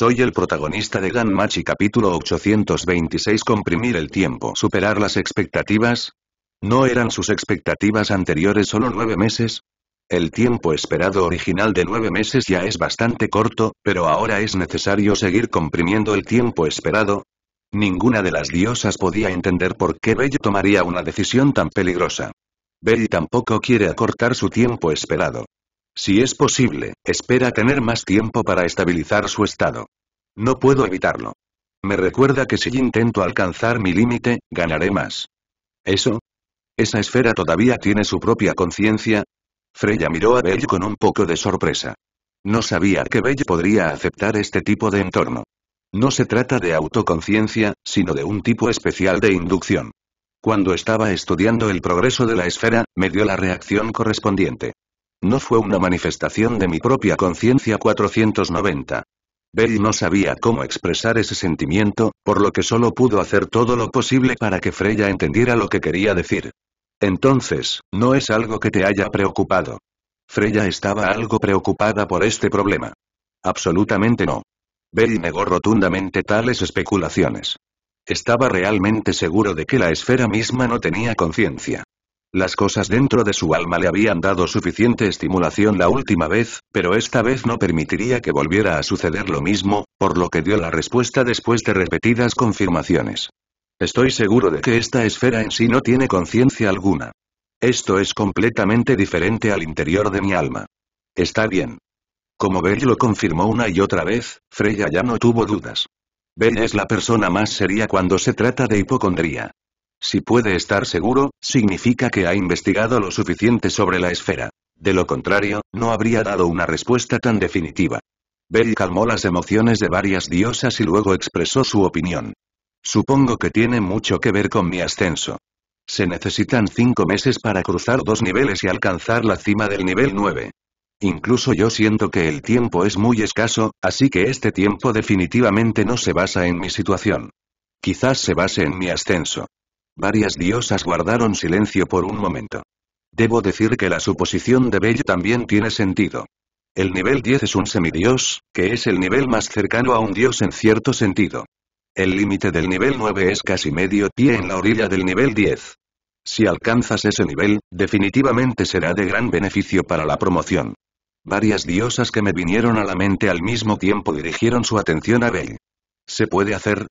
Soy el protagonista de Ganmachi capítulo 826 Comprimir el tiempo Superar las expectativas. ¿No eran sus expectativas anteriores solo nueve meses? El tiempo esperado original de nueve meses ya es bastante corto, pero ahora es necesario seguir comprimiendo el tiempo esperado. Ninguna de las diosas podía entender por qué bello tomaría una decisión tan peligrosa. Bello tampoco quiere acortar su tiempo esperado. Si es posible, espera tener más tiempo para estabilizar su estado. No puedo evitarlo. Me recuerda que si intento alcanzar mi límite, ganaré más. ¿Eso? ¿Esa esfera todavía tiene su propia conciencia? Freya miró a Bell con un poco de sorpresa. No sabía que Bell podría aceptar este tipo de entorno. No se trata de autoconciencia, sino de un tipo especial de inducción. Cuando estaba estudiando el progreso de la esfera, me dio la reacción correspondiente. No fue una manifestación de mi propia conciencia 490. Bell no sabía cómo expresar ese sentimiento, por lo que solo pudo hacer todo lo posible para que Freya entendiera lo que quería decir. Entonces, no es algo que te haya preocupado. Freya estaba algo preocupada por este problema. Absolutamente no. Bell negó rotundamente tales especulaciones. Estaba realmente seguro de que la esfera misma no tenía conciencia. Las cosas dentro de su alma le habían dado suficiente estimulación la última vez, pero esta vez no permitiría que volviera a suceder lo mismo, por lo que dio la respuesta después de repetidas confirmaciones. Estoy seguro de que esta esfera en sí no tiene conciencia alguna. Esto es completamente diferente al interior de mi alma. Está bien. Como Bell lo confirmó una y otra vez, Freya ya no tuvo dudas. Bell es la persona más seria cuando se trata de hipocondría. Si puede estar seguro, significa que ha investigado lo suficiente sobre la esfera. De lo contrario, no habría dado una respuesta tan definitiva. Bell calmó las emociones de varias diosas y luego expresó su opinión. Supongo que tiene mucho que ver con mi ascenso. Se necesitan cinco meses para cruzar dos niveles y alcanzar la cima del nivel 9. Incluso yo siento que el tiempo es muy escaso, así que este tiempo definitivamente no se basa en mi situación. Quizás se base en mi ascenso. Varias diosas guardaron silencio por un momento. Debo decir que la suposición de Bell también tiene sentido. El nivel 10 es un semidios, que es el nivel más cercano a un dios en cierto sentido. El límite del nivel 9 es casi medio pie en la orilla del nivel 10. Si alcanzas ese nivel, definitivamente será de gran beneficio para la promoción. Varias diosas que me vinieron a la mente al mismo tiempo dirigieron su atención a Bell. Se puede hacer,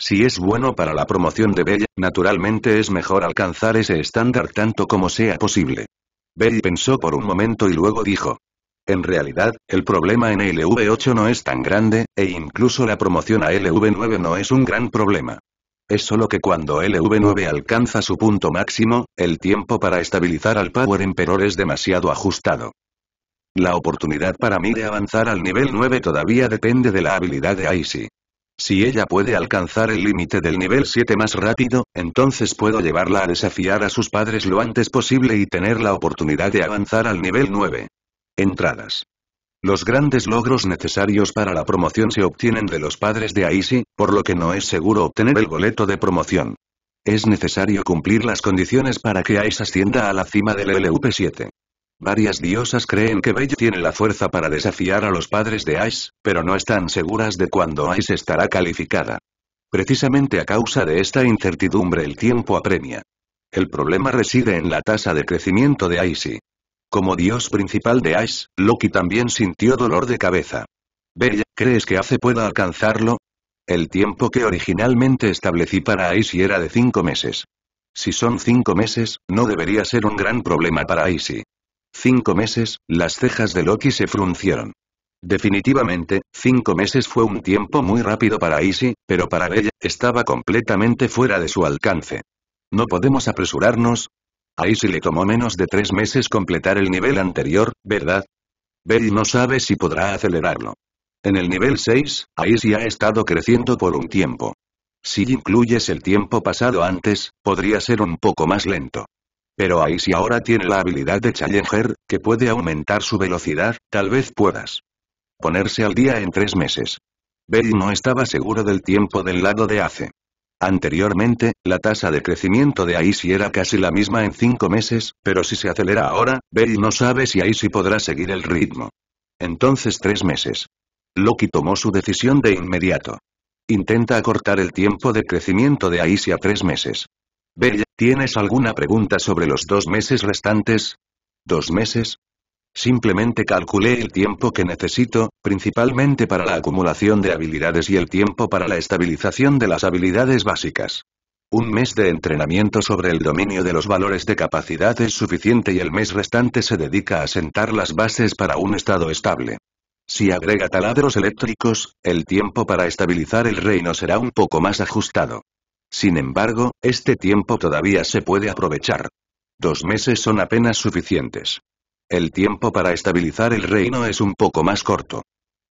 si es bueno para la promoción de Bella, naturalmente es mejor alcanzar ese estándar tanto como sea posible. Bell pensó por un momento y luego dijo. En realidad, el problema en LV8 no es tan grande, e incluso la promoción a LV9 no es un gran problema. Es solo que cuando LV9 alcanza su punto máximo, el tiempo para estabilizar al Power Emperor es demasiado ajustado. La oportunidad para mí de avanzar al nivel 9 todavía depende de la habilidad de Icy. Si ella puede alcanzar el límite del nivel 7 más rápido, entonces puedo llevarla a desafiar a sus padres lo antes posible y tener la oportunidad de avanzar al nivel 9. Entradas. Los grandes logros necesarios para la promoción se obtienen de los padres de Aisi, por lo que no es seguro obtener el boleto de promoción. Es necesario cumplir las condiciones para que Aisi ascienda a la cima del lup 7. Varias diosas creen que Bella tiene la fuerza para desafiar a los padres de Ice, pero no están seguras de cuándo Ice estará calificada. Precisamente a causa de esta incertidumbre el tiempo apremia. El problema reside en la tasa de crecimiento de Icy. Como dios principal de Ice, Loki también sintió dolor de cabeza. Bella, ¿crees que Ace pueda alcanzarlo? El tiempo que originalmente establecí para Icy era de cinco meses. Si son cinco meses, no debería ser un gran problema para Icy. Cinco meses, las cejas de Loki se fruncieron. Definitivamente, cinco meses fue un tiempo muy rápido para Isi, pero para ella, estaba completamente fuera de su alcance. ¿No podemos apresurarnos? A Isi le tomó menos de tres meses completar el nivel anterior, ¿verdad? Bell no sabe si podrá acelerarlo. En el nivel 6, Aisi ha estado creciendo por un tiempo. Si incluyes el tiempo pasado antes, podría ser un poco más lento. Pero ahí si ahora tiene la habilidad de Challenger, que puede aumentar su velocidad, tal vez puedas ponerse al día en tres meses. Bell no estaba seguro del tiempo del lado de Ace. Anteriormente, la tasa de crecimiento de Aishi era casi la misma en cinco meses, pero si se acelera ahora, Bell no sabe si Aishi podrá seguir el ritmo. Entonces tres meses. Loki tomó su decisión de inmediato. Intenta acortar el tiempo de crecimiento de Aishi a tres meses. Bella, ¿tienes alguna pregunta sobre los dos meses restantes? ¿Dos meses? Simplemente calculé el tiempo que necesito, principalmente para la acumulación de habilidades y el tiempo para la estabilización de las habilidades básicas. Un mes de entrenamiento sobre el dominio de los valores de capacidad es suficiente y el mes restante se dedica a sentar las bases para un estado estable. Si agrega taladros eléctricos, el tiempo para estabilizar el reino será un poco más ajustado. Sin embargo, este tiempo todavía se puede aprovechar. Dos meses son apenas suficientes. El tiempo para estabilizar el reino es un poco más corto.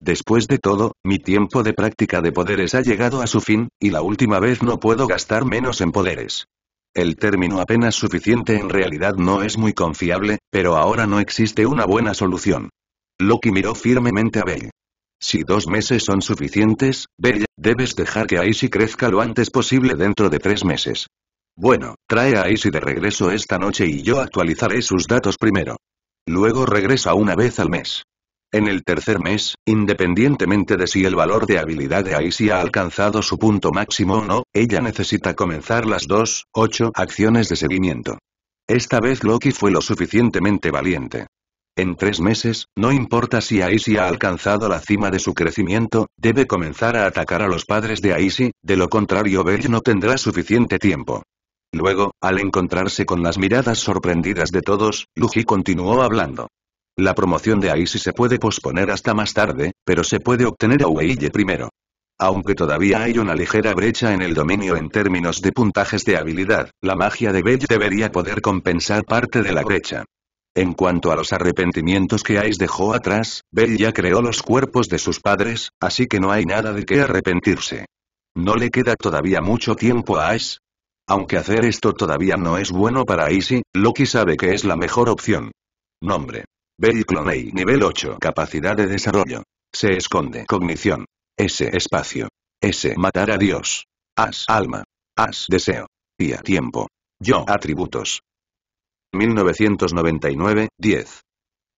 Después de todo, mi tiempo de práctica de poderes ha llegado a su fin, y la última vez no puedo gastar menos en poderes. El término apenas suficiente en realidad no es muy confiable, pero ahora no existe una buena solución. Loki miró firmemente a Bell. Si dos meses son suficientes, Bella, debes dejar que Aisy crezca lo antes posible dentro de tres meses. Bueno, trae a Aisy de regreso esta noche y yo actualizaré sus datos primero. Luego regresa una vez al mes. En el tercer mes, independientemente de si el valor de habilidad de Aisy ha alcanzado su punto máximo o no, ella necesita comenzar las dos, ocho acciones de seguimiento. Esta vez Loki fue lo suficientemente valiente. En tres meses, no importa si Aishi ha alcanzado la cima de su crecimiento, debe comenzar a atacar a los padres de Aisy, de lo contrario Bell no tendrá suficiente tiempo. Luego, al encontrarse con las miradas sorprendidas de todos, Luji continuó hablando. La promoción de Aisy se puede posponer hasta más tarde, pero se puede obtener a weille primero. Aunque todavía hay una ligera brecha en el dominio en términos de puntajes de habilidad, la magia de Bell debería poder compensar parte de la brecha. En cuanto a los arrepentimientos que Ais dejó atrás, Bell ya creó los cuerpos de sus padres, así que no hay nada de qué arrepentirse. No le queda todavía mucho tiempo a Ais? Aunque hacer esto todavía no es bueno para Icy, Loki sabe que es la mejor opción. Nombre. Bell Cloney nivel 8 Capacidad de desarrollo. Se esconde cognición. S espacio. S matar a Dios. As alma. As deseo. Y a tiempo. Yo atributos. 1999, 10.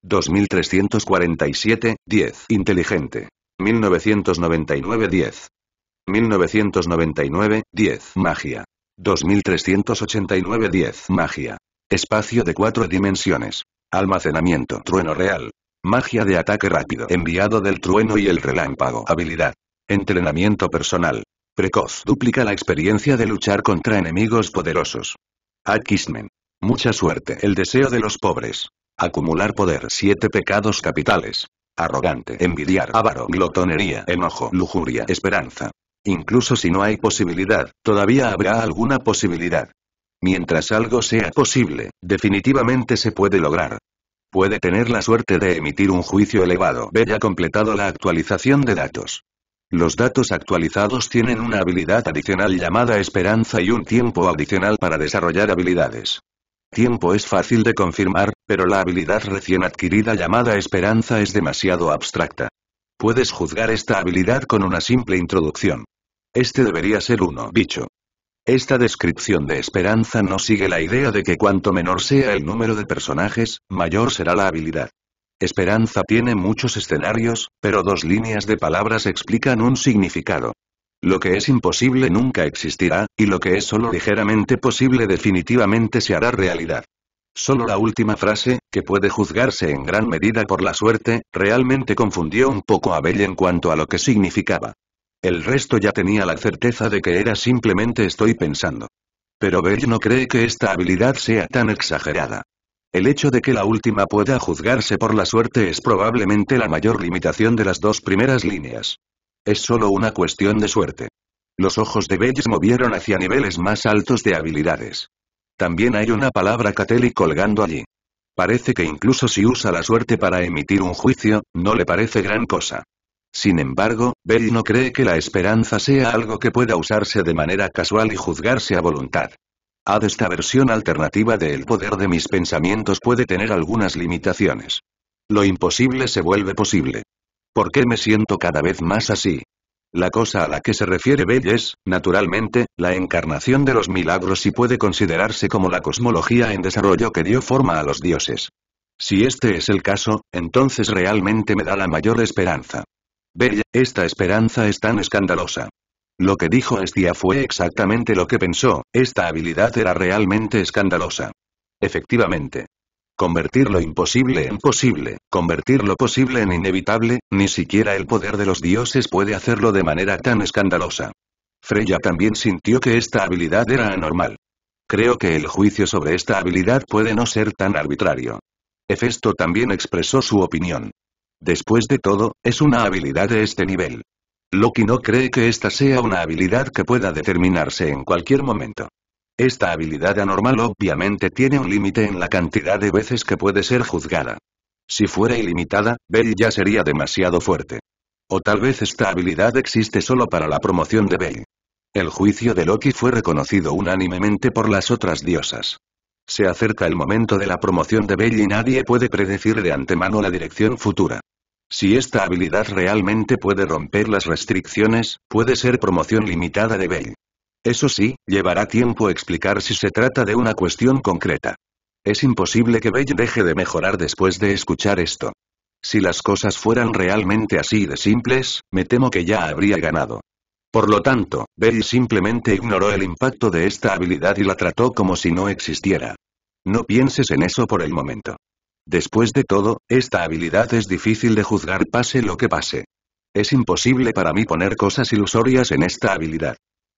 2347, 10. Inteligente. 1999, 10. 1999, 10. Magia. 2389, 10. Magia. Espacio de cuatro dimensiones. Almacenamiento. Trueno real. Magia de ataque rápido. Enviado del trueno y el relámpago. Habilidad. Entrenamiento personal. Precoz. Duplica la experiencia de luchar contra enemigos poderosos. Akismen Mucha suerte. El deseo de los pobres. Acumular poder. Siete pecados capitales. Arrogante. Envidiar. Avaro. Glotonería. Enojo. Lujuria. Esperanza. Incluso si no hay posibilidad, todavía habrá alguna posibilidad. Mientras algo sea posible, definitivamente se puede lograr. Puede tener la suerte de emitir un juicio elevado. Ya completado la actualización de datos. Los datos actualizados tienen una habilidad adicional llamada esperanza y un tiempo adicional para desarrollar habilidades tiempo es fácil de confirmar, pero la habilidad recién adquirida llamada esperanza es demasiado abstracta. Puedes juzgar esta habilidad con una simple introducción. Este debería ser uno bicho. Esta descripción de esperanza no sigue la idea de que cuanto menor sea el número de personajes, mayor será la habilidad. Esperanza tiene muchos escenarios, pero dos líneas de palabras explican un significado. Lo que es imposible nunca existirá, y lo que es solo ligeramente posible definitivamente se hará realidad. Solo la última frase, que puede juzgarse en gran medida por la suerte, realmente confundió un poco a Bell en cuanto a lo que significaba. El resto ya tenía la certeza de que era simplemente estoy pensando. Pero Bell no cree que esta habilidad sea tan exagerada. El hecho de que la última pueda juzgarse por la suerte es probablemente la mayor limitación de las dos primeras líneas. Es solo una cuestión de suerte. Los ojos de Bell se movieron hacia niveles más altos de habilidades. También hay una palabra Cateli colgando allí. Parece que incluso si usa la suerte para emitir un juicio, no le parece gran cosa. Sin embargo, Bell no cree que la esperanza sea algo que pueda usarse de manera casual y juzgarse a voluntad. Ad esta versión alternativa del poder de mis pensamientos puede tener algunas limitaciones. Lo imposible se vuelve posible. ¿Por qué me siento cada vez más así? La cosa a la que se refiere Bell es, naturalmente, la encarnación de los milagros y puede considerarse como la cosmología en desarrollo que dio forma a los dioses. Si este es el caso, entonces realmente me da la mayor esperanza. Bella, esta esperanza es tan escandalosa. Lo que dijo Estia fue exactamente lo que pensó, esta habilidad era realmente escandalosa. Efectivamente, convertir lo imposible en posible, convertir lo posible en inevitable, ni siquiera el poder de los dioses puede hacerlo de manera tan escandalosa. Freya también sintió que esta habilidad era anormal. Creo que el juicio sobre esta habilidad puede no ser tan arbitrario. Hefesto también expresó su opinión. Después de todo, es una habilidad de este nivel. Loki no cree que esta sea una habilidad que pueda determinarse en cualquier momento. Esta habilidad anormal obviamente tiene un límite en la cantidad de veces que puede ser juzgada. Si fuera ilimitada, Bell ya sería demasiado fuerte. O tal vez esta habilidad existe solo para la promoción de Bell. El juicio de Loki fue reconocido unánimemente por las otras diosas. Se acerca el momento de la promoción de Bell y nadie puede predecir de antemano la dirección futura. Si esta habilidad realmente puede romper las restricciones, puede ser promoción limitada de Bell. Eso sí, llevará tiempo explicar si se trata de una cuestión concreta. Es imposible que Bell deje de mejorar después de escuchar esto. Si las cosas fueran realmente así de simples, me temo que ya habría ganado. Por lo tanto, Bell simplemente ignoró el impacto de esta habilidad y la trató como si no existiera. No pienses en eso por el momento. Después de todo, esta habilidad es difícil de juzgar pase lo que pase. Es imposible para mí poner cosas ilusorias en esta habilidad.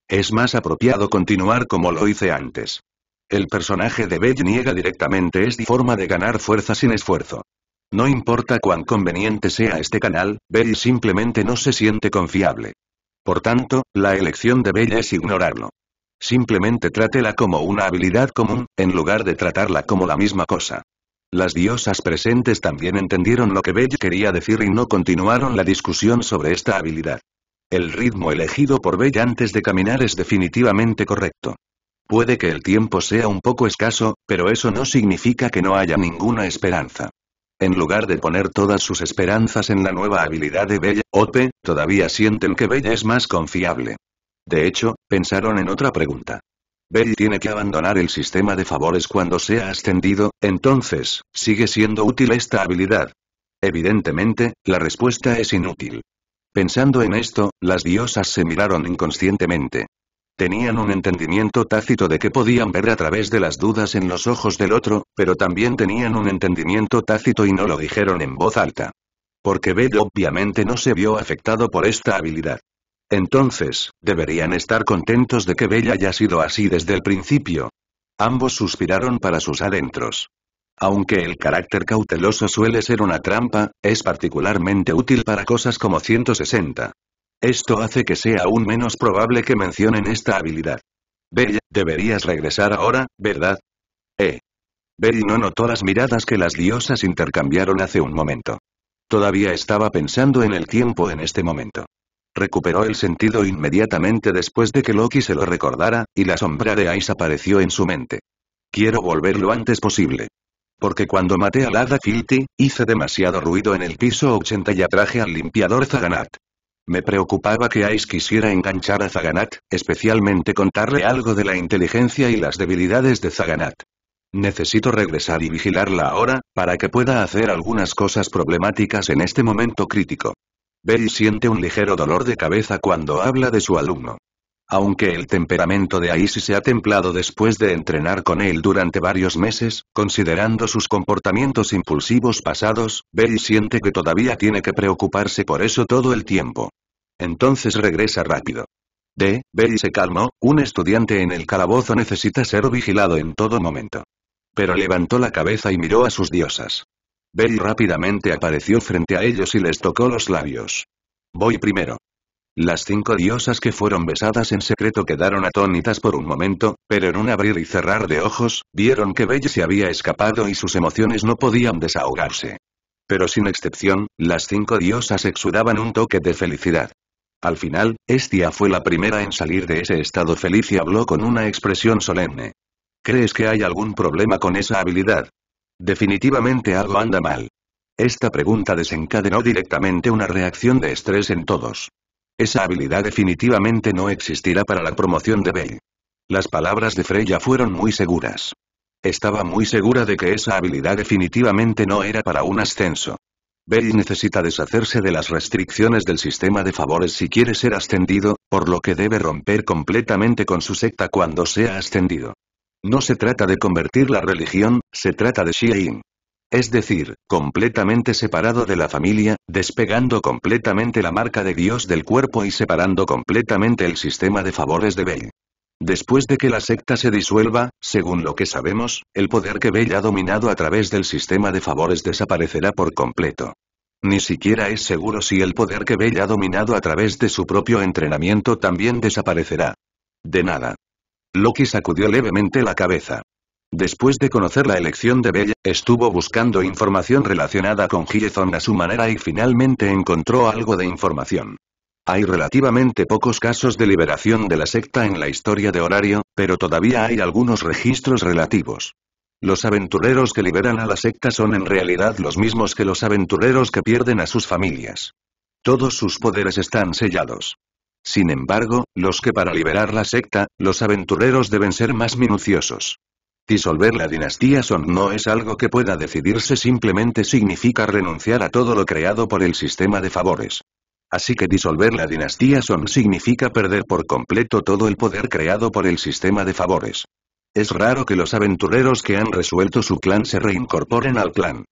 Es más apropiado continuar como lo hice antes. El personaje de Bell niega directamente esta forma de ganar fuerza sin esfuerzo. No importa cuán conveniente sea este canal, Bell simplemente no se siente confiable. Por tanto, la elección de Bell es ignorarlo. Simplemente trátela como una habilidad común, en lugar de tratarla como la misma cosa. Las diosas presentes también entendieron lo que Bell quería decir y no continuaron la discusión sobre esta habilidad. El ritmo elegido por Bella antes de caminar es definitivamente correcto. Puede que el tiempo sea un poco escaso, pero eso no significa que no haya ninguna esperanza. En lugar de poner todas sus esperanzas en la nueva habilidad de Bella, Ope, todavía sienten que Bella es más confiable. De hecho, pensaron en otra pregunta. Bell tiene que abandonar el sistema de favores cuando sea ascendido, entonces, ¿sigue siendo útil esta habilidad? Evidentemente, la respuesta es inútil. Pensando en esto, las diosas se miraron inconscientemente. Tenían un entendimiento tácito de que podían ver a través de las dudas en los ojos del otro, pero también tenían un entendimiento tácito y no lo dijeron en voz alta. Porque Bed obviamente no se vio afectado por esta habilidad. Entonces, deberían estar contentos de que Bella haya sido así desde el principio. Ambos suspiraron para sus adentros. Aunque el carácter cauteloso suele ser una trampa, es particularmente útil para cosas como 160. Esto hace que sea aún menos probable que mencionen esta habilidad. Bella, deberías regresar ahora, ¿verdad? Eh. Bell no notó las miradas que las diosas intercambiaron hace un momento. Todavía estaba pensando en el tiempo en este momento. Recuperó el sentido inmediatamente después de que Loki se lo recordara, y la sombra de Ais apareció en su mente. Quiero volver lo antes posible porque cuando maté a Lada filti hice demasiado ruido en el piso 80 y atraje al limpiador Zaganat. Me preocupaba que Ice quisiera enganchar a Zaganat, especialmente contarle algo de la inteligencia y las debilidades de Zaganat. Necesito regresar y vigilarla ahora, para que pueda hacer algunas cosas problemáticas en este momento crítico. Berry siente un ligero dolor de cabeza cuando habla de su alumno. Aunque el temperamento de Aisy se ha templado después de entrenar con él durante varios meses, considerando sus comportamientos impulsivos pasados, Berry siente que todavía tiene que preocuparse por eso todo el tiempo. Entonces regresa rápido. De, Berry se calmó, un estudiante en el calabozo necesita ser vigilado en todo momento. Pero levantó la cabeza y miró a sus diosas. Berry rápidamente apareció frente a ellos y les tocó los labios. Voy primero. Las cinco diosas que fueron besadas en secreto quedaron atónitas por un momento, pero en un abrir y cerrar de ojos, vieron que Belle se había escapado y sus emociones no podían desahogarse. Pero sin excepción, las cinco diosas exudaban un toque de felicidad. Al final, Estia fue la primera en salir de ese estado feliz y habló con una expresión solemne. ¿Crees que hay algún problema con esa habilidad? Definitivamente algo anda mal. Esta pregunta desencadenó directamente una reacción de estrés en todos. Esa habilidad definitivamente no existirá para la promoción de Bell. Las palabras de Freya fueron muy seguras. Estaba muy segura de que esa habilidad definitivamente no era para un ascenso. Bell necesita deshacerse de las restricciones del sistema de favores si quiere ser ascendido, por lo que debe romper completamente con su secta cuando sea ascendido. No se trata de convertir la religión, se trata de Xi es decir, completamente separado de la familia, despegando completamente la marca de Dios del cuerpo y separando completamente el sistema de favores de Bell. Después de que la secta se disuelva, según lo que sabemos, el poder que Bell ha dominado a través del sistema de favores desaparecerá por completo. Ni siquiera es seguro si el poder que Bell ha dominado a través de su propio entrenamiento también desaparecerá. De nada. Loki sacudió levemente la cabeza. Después de conocer la elección de Bella, estuvo buscando información relacionada con Gillezon a su manera y finalmente encontró algo de información. Hay relativamente pocos casos de liberación de la secta en la historia de Horario, pero todavía hay algunos registros relativos. Los aventureros que liberan a la secta son en realidad los mismos que los aventureros que pierden a sus familias. Todos sus poderes están sellados. Sin embargo, los que para liberar la secta, los aventureros deben ser más minuciosos. Disolver la dinastía Son no es algo que pueda decidirse simplemente significa renunciar a todo lo creado por el sistema de favores. Así que disolver la dinastía Son significa perder por completo todo el poder creado por el sistema de favores. Es raro que los aventureros que han resuelto su clan se reincorporen al clan.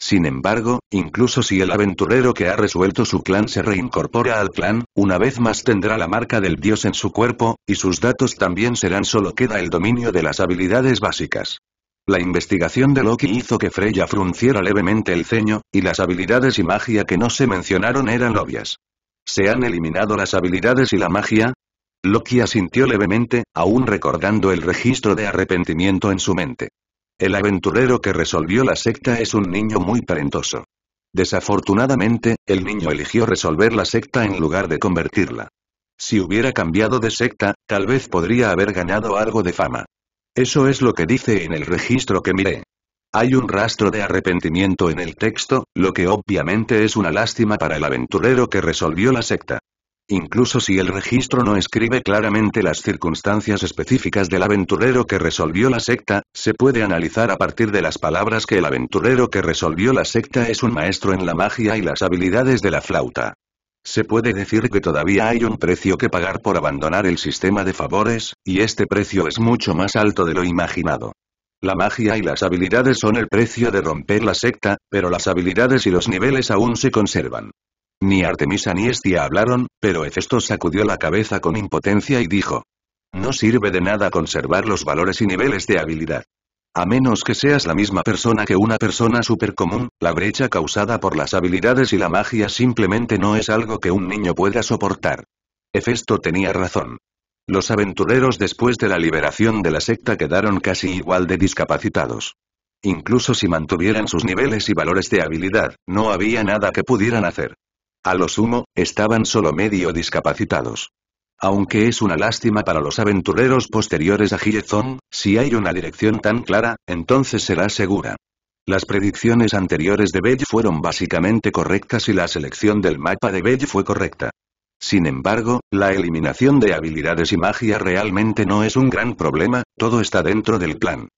Sin embargo, incluso si el aventurero que ha resuelto su clan se reincorpora al clan, una vez más tendrá la marca del dios en su cuerpo, y sus datos también serán solo queda el dominio de las habilidades básicas. La investigación de Loki hizo que Freya frunciera levemente el ceño, y las habilidades y magia que no se mencionaron eran obvias. ¿Se han eliminado las habilidades y la magia? Loki asintió levemente, aún recordando el registro de arrepentimiento en su mente. El aventurero que resolvió la secta es un niño muy talentoso. Desafortunadamente, el niño eligió resolver la secta en lugar de convertirla. Si hubiera cambiado de secta, tal vez podría haber ganado algo de fama. Eso es lo que dice en el registro que miré. Hay un rastro de arrepentimiento en el texto, lo que obviamente es una lástima para el aventurero que resolvió la secta incluso si el registro no escribe claramente las circunstancias específicas del aventurero que resolvió la secta, se puede analizar a partir de las palabras que el aventurero que resolvió la secta es un maestro en la magia y las habilidades de la flauta. Se puede decir que todavía hay un precio que pagar por abandonar el sistema de favores, y este precio es mucho más alto de lo imaginado. La magia y las habilidades son el precio de romper la secta, pero las habilidades y los niveles aún se conservan. Ni Artemisa ni Estia hablaron, pero Hefesto sacudió la cabeza con impotencia y dijo. No sirve de nada conservar los valores y niveles de habilidad. A menos que seas la misma persona que una persona común, la brecha causada por las habilidades y la magia simplemente no es algo que un niño pueda soportar. Hefesto tenía razón. Los aventureros después de la liberación de la secta quedaron casi igual de discapacitados. Incluso si mantuvieran sus niveles y valores de habilidad, no había nada que pudieran hacer. A lo sumo, estaban solo medio discapacitados. Aunque es una lástima para los aventureros posteriores a Gillezón, si hay una dirección tan clara, entonces será segura. Las predicciones anteriores de Bell fueron básicamente correctas y la selección del mapa de Bell fue correcta. Sin embargo, la eliminación de habilidades y magia realmente no es un gran problema, todo está dentro del plan.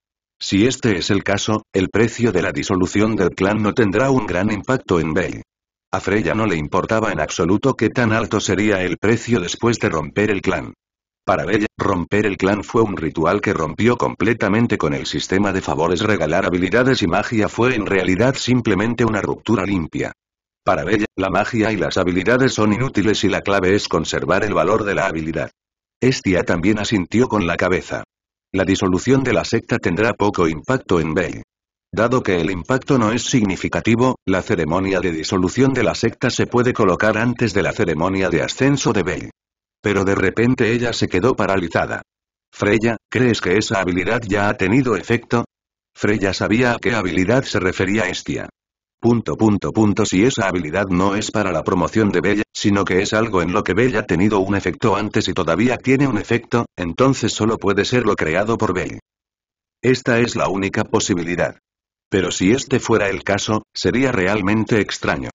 Si este es el caso, el precio de la disolución del clan no tendrá un gran impacto en Bell. A Freya no le importaba en absoluto qué tan alto sería el precio después de romper el clan. Para Bella, romper el clan fue un ritual que rompió completamente con el sistema de favores regalar habilidades y magia fue en realidad simplemente una ruptura limpia. Para Bella, la magia y las habilidades son inútiles y la clave es conservar el valor de la habilidad. Estia también asintió con la cabeza. La disolución de la secta tendrá poco impacto en Belle. Dado que el impacto no es significativo, la ceremonia de disolución de la secta se puede colocar antes de la ceremonia de ascenso de Bell. Pero de repente ella se quedó paralizada. Freya, ¿crees que esa habilidad ya ha tenido efecto? Freya sabía a qué habilidad se refería Estia. Punto punto punto si esa habilidad no es para la promoción de Bella, sino que es algo en lo que Bella ha tenido un efecto antes y todavía tiene un efecto, entonces solo puede ser lo creado por Bell. Esta es la única posibilidad. Pero si este fuera el caso, sería realmente extraño.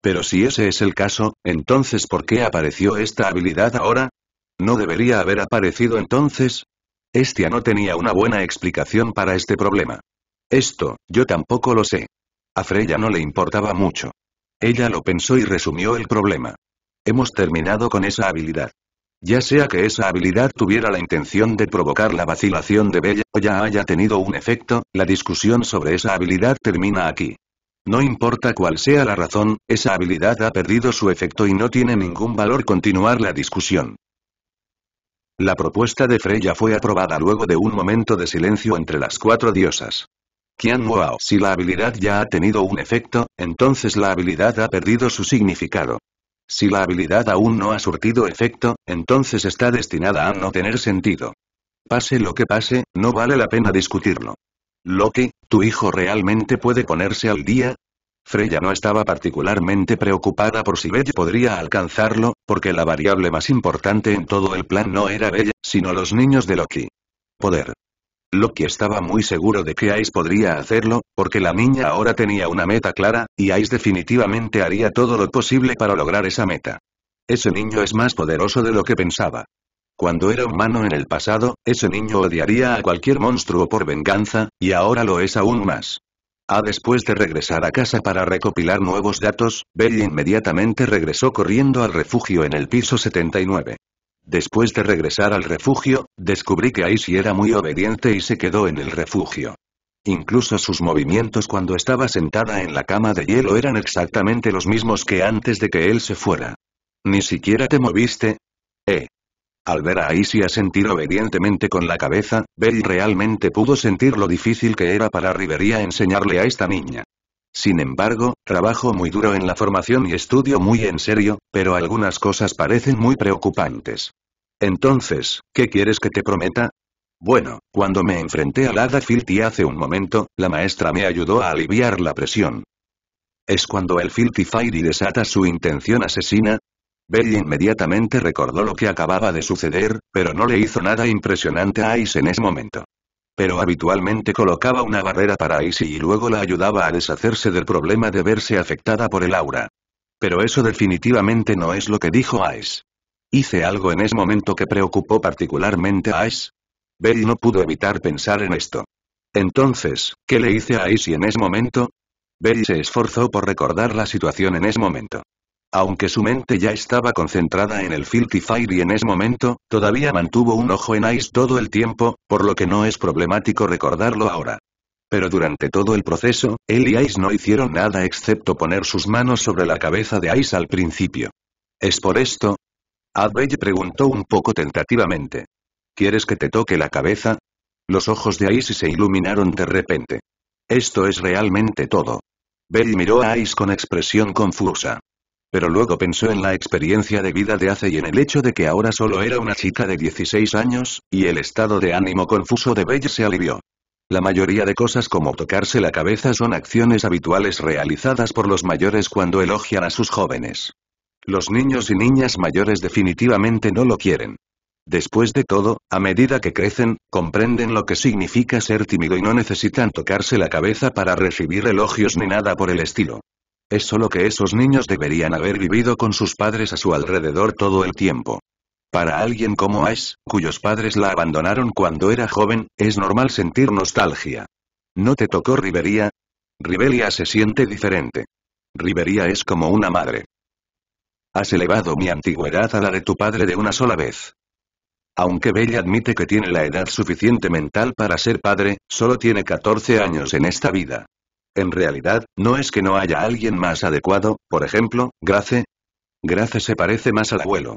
Pero si ese es el caso, entonces ¿por qué apareció esta habilidad ahora? ¿No debería haber aparecido entonces? Estia no tenía una buena explicación para este problema. Esto, yo tampoco lo sé. A Freya no le importaba mucho. Ella lo pensó y resumió el problema. Hemos terminado con esa habilidad. Ya sea que esa habilidad tuviera la intención de provocar la vacilación de Bella o ya haya tenido un efecto, la discusión sobre esa habilidad termina aquí. No importa cuál sea la razón, esa habilidad ha perdido su efecto y no tiene ningún valor continuar la discusión. La propuesta de Freya fue aprobada luego de un momento de silencio entre las cuatro diosas. Qian si la habilidad ya ha tenido un efecto, entonces la habilidad ha perdido su significado. Si la habilidad aún no ha surtido efecto, entonces está destinada a no tener sentido. Pase lo que pase, no vale la pena discutirlo. Loki, ¿tu hijo realmente puede ponerse al día? Freya no estaba particularmente preocupada por si Bella podría alcanzarlo, porque la variable más importante en todo el plan no era Bella, sino los niños de Loki. Poder. Loki estaba muy seguro de que Ice podría hacerlo, porque la niña ahora tenía una meta clara, y Ice definitivamente haría todo lo posible para lograr esa meta. Ese niño es más poderoso de lo que pensaba. Cuando era humano en el pasado, ese niño odiaría a cualquier monstruo por venganza, y ahora lo es aún más. A después de regresar a casa para recopilar nuevos datos, Belle inmediatamente regresó corriendo al refugio en el piso 79. Después de regresar al refugio, descubrí que Aisy era muy obediente y se quedó en el refugio. Incluso sus movimientos cuando estaba sentada en la cama de hielo eran exactamente los mismos que antes de que él se fuera. ¿Ni siquiera te moviste? Eh. Al ver a a sentir obedientemente con la cabeza, Bell realmente pudo sentir lo difícil que era para Riveria enseñarle a esta niña. Sin embargo, trabajo muy duro en la formación y estudio muy en serio, pero algunas cosas parecen muy preocupantes. Entonces, ¿qué quieres que te prometa? Bueno, cuando me enfrenté al hada Filty hace un momento, la maestra me ayudó a aliviar la presión. ¿Es cuando el Filthy Fire desata su intención asesina? Bell inmediatamente recordó lo que acababa de suceder, pero no le hizo nada impresionante a Ice en ese momento. Pero habitualmente colocaba una barrera para Ice y luego la ayudaba a deshacerse del problema de verse afectada por el aura. Pero eso definitivamente no es lo que dijo Ice. Hice algo en ese momento que preocupó particularmente a Ice?» Betty no pudo evitar pensar en esto. Entonces, ¿qué le hice a Ice en ese momento? Betty se esforzó por recordar la situación en ese momento. Aunque su mente ya estaba concentrada en el Filthy Fire y en ese momento, todavía mantuvo un ojo en Ice todo el tiempo, por lo que no es problemático recordarlo ahora. Pero durante todo el proceso, él y Ice no hicieron nada excepto poner sus manos sobre la cabeza de Ice al principio. Es por esto, Abbey preguntó un poco tentativamente. ¿Quieres que te toque la cabeza? Los ojos de Ice se iluminaron de repente. Esto es realmente todo. Bell miró a Ice con expresión confusa. Pero luego pensó en la experiencia de vida de Ace y en el hecho de que ahora solo era una chica de 16 años, y el estado de ánimo confuso de Bell se alivió. La mayoría de cosas como tocarse la cabeza son acciones habituales realizadas por los mayores cuando elogian a sus jóvenes. Los niños y niñas mayores definitivamente no lo quieren. Después de todo, a medida que crecen, comprenden lo que significa ser tímido y no necesitan tocarse la cabeza para recibir elogios ni nada por el estilo. Es solo que esos niños deberían haber vivido con sus padres a su alrededor todo el tiempo. Para alguien como Ash, cuyos padres la abandonaron cuando era joven, es normal sentir nostalgia. ¿No te tocó Rivería? Rivelia se siente diferente. Rivería es como una madre. Has elevado mi antigüedad a la de tu padre de una sola vez. Aunque Bella admite que tiene la edad suficiente mental para ser padre, solo tiene 14 años en esta vida. En realidad, no es que no haya alguien más adecuado, por ejemplo, Grace. Grace se parece más al abuelo.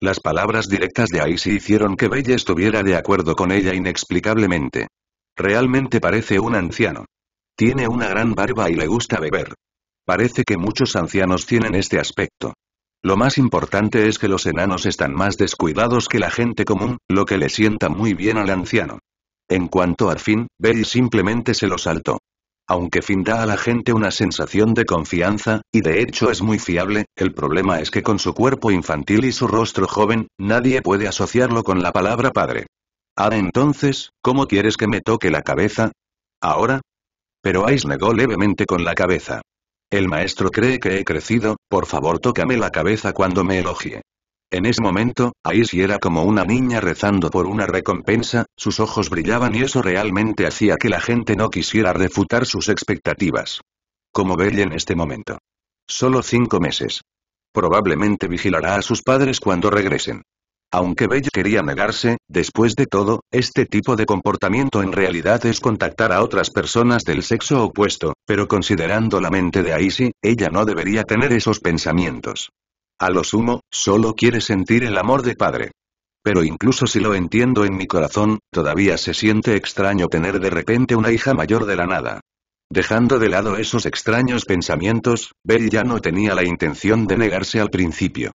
Las palabras directas de Aisy hicieron que Bella estuviera de acuerdo con ella inexplicablemente. Realmente parece un anciano. Tiene una gran barba y le gusta beber. Parece que muchos ancianos tienen este aspecto. Lo más importante es que los enanos están más descuidados que la gente común, lo que le sienta muy bien al anciano. En cuanto a fin, Bell simplemente se lo saltó. Aunque Finn da a la gente una sensación de confianza, y de hecho es muy fiable, el problema es que con su cuerpo infantil y su rostro joven, nadie puede asociarlo con la palabra padre. Ah, entonces, ¿cómo quieres que me toque la cabeza? ¿Ahora? Pero Ice negó levemente con la cabeza. El maestro cree que he crecido, por favor tócame la cabeza cuando me elogie. En ese momento, ahí era como una niña rezando por una recompensa, sus ojos brillaban y eso realmente hacía que la gente no quisiera refutar sus expectativas. Como Belle en este momento. Solo cinco meses. Probablemente vigilará a sus padres cuando regresen. Aunque Bell quería negarse, después de todo, este tipo de comportamiento en realidad es contactar a otras personas del sexo opuesto, pero considerando la mente de Aisy, ella no debería tener esos pensamientos. A lo sumo, solo quiere sentir el amor de padre. Pero incluso si lo entiendo en mi corazón, todavía se siente extraño tener de repente una hija mayor de la nada. Dejando de lado esos extraños pensamientos, Bell ya no tenía la intención de negarse al principio.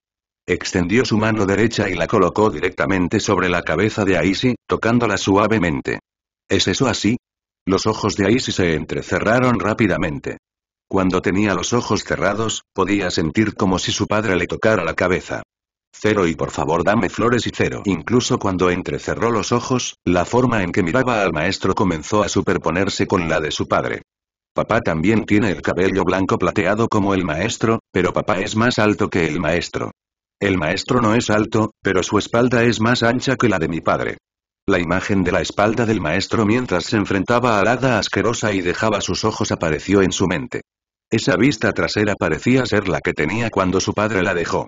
Extendió su mano derecha y la colocó directamente sobre la cabeza de Aisi, tocándola suavemente. ¿Es eso así? Los ojos de Aisi se entrecerraron rápidamente. Cuando tenía los ojos cerrados, podía sentir como si su padre le tocara la cabeza. Cero y por favor dame flores y cero. Incluso cuando entrecerró los ojos, la forma en que miraba al maestro comenzó a superponerse con la de su padre. Papá también tiene el cabello blanco plateado como el maestro, pero papá es más alto que el maestro. El maestro no es alto, pero su espalda es más ancha que la de mi padre. La imagen de la espalda del maestro mientras se enfrentaba a la hada asquerosa y dejaba sus ojos apareció en su mente. Esa vista trasera parecía ser la que tenía cuando su padre la dejó.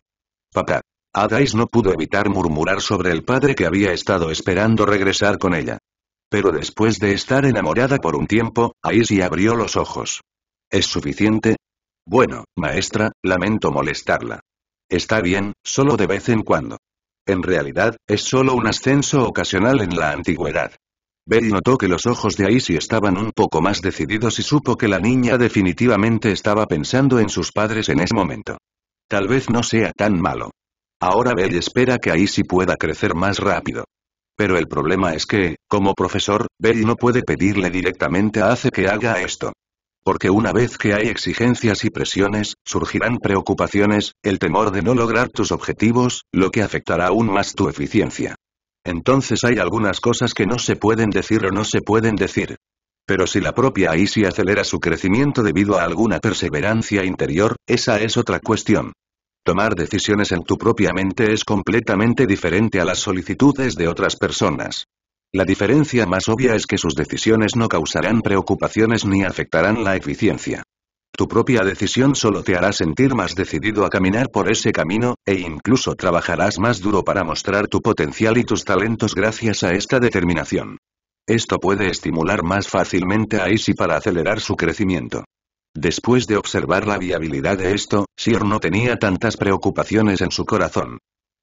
Papá. Adais no pudo evitar murmurar sobre el padre que había estado esperando regresar con ella. Pero después de estar enamorada por un tiempo, y abrió los ojos. ¿Es suficiente? Bueno, maestra, lamento molestarla. Está bien, solo de vez en cuando. En realidad, es solo un ascenso ocasional en la antigüedad. Bell notó que los ojos de Aisy estaban un poco más decididos y supo que la niña definitivamente estaba pensando en sus padres en ese momento. Tal vez no sea tan malo. Ahora Bell espera que Aisy pueda crecer más rápido. Pero el problema es que, como profesor, Bell no puede pedirle directamente a Ace que haga esto. Porque una vez que hay exigencias y presiones, surgirán preocupaciones, el temor de no lograr tus objetivos, lo que afectará aún más tu eficiencia. Entonces hay algunas cosas que no se pueden decir o no se pueden decir. Pero si la propia Aisi acelera su crecimiento debido a alguna perseverancia interior, esa es otra cuestión. Tomar decisiones en tu propia mente es completamente diferente a las solicitudes de otras personas. La diferencia más obvia es que sus decisiones no causarán preocupaciones ni afectarán la eficiencia. Tu propia decisión solo te hará sentir más decidido a caminar por ese camino, e incluso trabajarás más duro para mostrar tu potencial y tus talentos gracias a esta determinación. Esto puede estimular más fácilmente a Isi para acelerar su crecimiento. Después de observar la viabilidad de esto, Sir no tenía tantas preocupaciones en su corazón.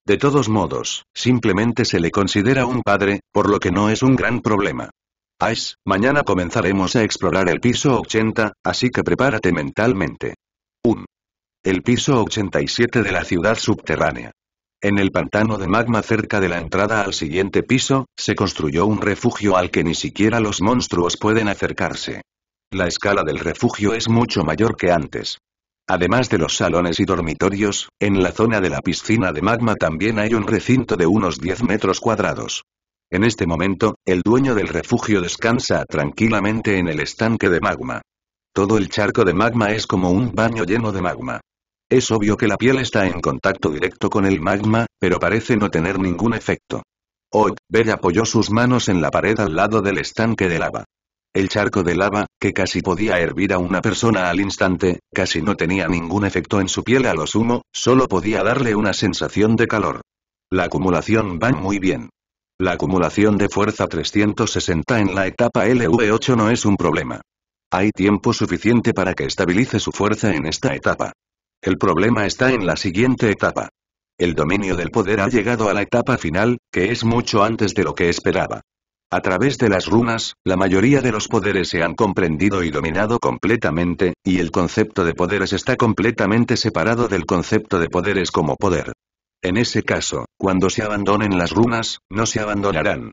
De todos modos, simplemente se le considera un padre, por lo que no es un gran problema. Ash, mañana comenzaremos a explorar el piso 80, así que prepárate mentalmente. 1. El piso 87 de la ciudad subterránea. En el pantano de magma cerca de la entrada al siguiente piso, se construyó un refugio al que ni siquiera los monstruos pueden acercarse. La escala del refugio es mucho mayor que antes. Además de los salones y dormitorios, en la zona de la piscina de magma también hay un recinto de unos 10 metros cuadrados. En este momento, el dueño del refugio descansa tranquilamente en el estanque de magma. Todo el charco de magma es como un baño lleno de magma. Es obvio que la piel está en contacto directo con el magma, pero parece no tener ningún efecto. Hoy, Bell apoyó sus manos en la pared al lado del estanque de lava. El charco de lava, que casi podía hervir a una persona al instante, casi no tenía ningún efecto en su piel a lo sumo, solo podía darle una sensación de calor. La acumulación va muy bien. La acumulación de fuerza 360 en la etapa LV8 no es un problema. Hay tiempo suficiente para que estabilice su fuerza en esta etapa. El problema está en la siguiente etapa. El dominio del poder ha llegado a la etapa final, que es mucho antes de lo que esperaba. A través de las runas, la mayoría de los poderes se han comprendido y dominado completamente, y el concepto de poderes está completamente separado del concepto de poderes como poder. En ese caso, cuando se abandonen las runas, no se abandonarán.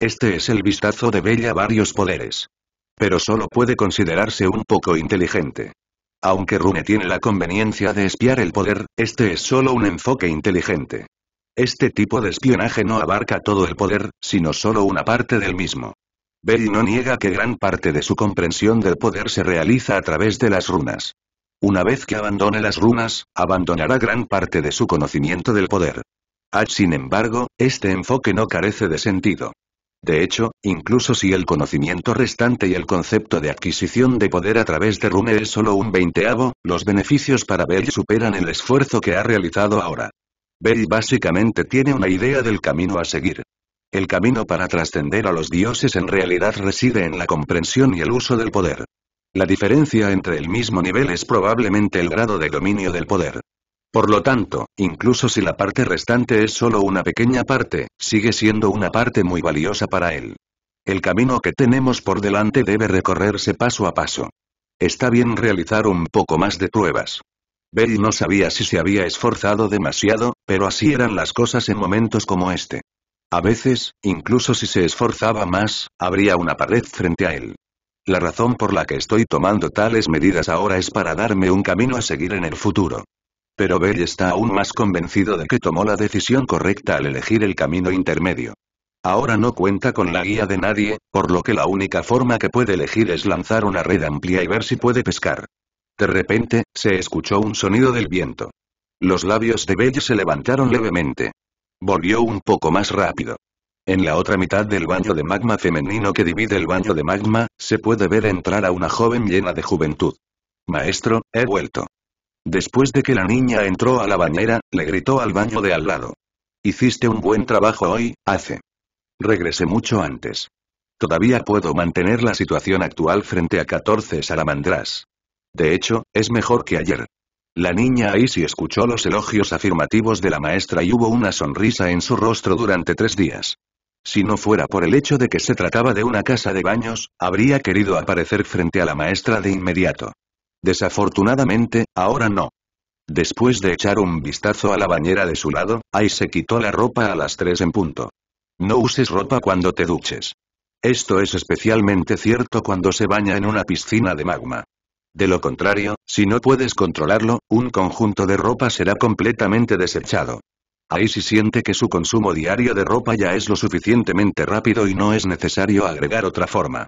Este es el vistazo de Bella varios poderes. Pero solo puede considerarse un poco inteligente. Aunque Rune tiene la conveniencia de espiar el poder, este es solo un enfoque inteligente. Este tipo de espionaje no abarca todo el poder, sino solo una parte del mismo. Bell no niega que gran parte de su comprensión del poder se realiza a través de las runas. Una vez que abandone las runas, abandonará gran parte de su conocimiento del poder. Ah, sin embargo, este enfoque no carece de sentido. De hecho, incluso si el conocimiento restante y el concepto de adquisición de poder a través de Rune es solo un veinteavo, los beneficios para Bell superan el esfuerzo que ha realizado ahora. Berry básicamente tiene una idea del camino a seguir. El camino para trascender a los dioses en realidad reside en la comprensión y el uso del poder. La diferencia entre el mismo nivel es probablemente el grado de dominio del poder. Por lo tanto, incluso si la parte restante es solo una pequeña parte, sigue siendo una parte muy valiosa para él. El camino que tenemos por delante debe recorrerse paso a paso. Está bien realizar un poco más de pruebas. Bell no sabía si se había esforzado demasiado, pero así eran las cosas en momentos como este. A veces, incluso si se esforzaba más, habría una pared frente a él. La razón por la que estoy tomando tales medidas ahora es para darme un camino a seguir en el futuro. Pero Bell está aún más convencido de que tomó la decisión correcta al elegir el camino intermedio. Ahora no cuenta con la guía de nadie, por lo que la única forma que puede elegir es lanzar una red amplia y ver si puede pescar. De repente, se escuchó un sonido del viento. Los labios de Belle se levantaron levemente. Volvió un poco más rápido. En la otra mitad del baño de magma femenino que divide el baño de magma, se puede ver entrar a una joven llena de juventud. Maestro, he vuelto. Después de que la niña entró a la bañera, le gritó al baño de al lado. Hiciste un buen trabajo hoy, hace. Regresé mucho antes. Todavía puedo mantener la situación actual frente a 14 salamandras. De hecho, es mejor que ayer. La niña Aisy escuchó los elogios afirmativos de la maestra y hubo una sonrisa en su rostro durante tres días. Si no fuera por el hecho de que se trataba de una casa de baños, habría querido aparecer frente a la maestra de inmediato. Desafortunadamente, ahora no. Después de echar un vistazo a la bañera de su lado, Ai se quitó la ropa a las tres en punto. No uses ropa cuando te duches. Esto es especialmente cierto cuando se baña en una piscina de magma. De lo contrario, si no puedes controlarlo, un conjunto de ropa será completamente desechado. Ahí siente que su consumo diario de ropa ya es lo suficientemente rápido y no es necesario agregar otra forma.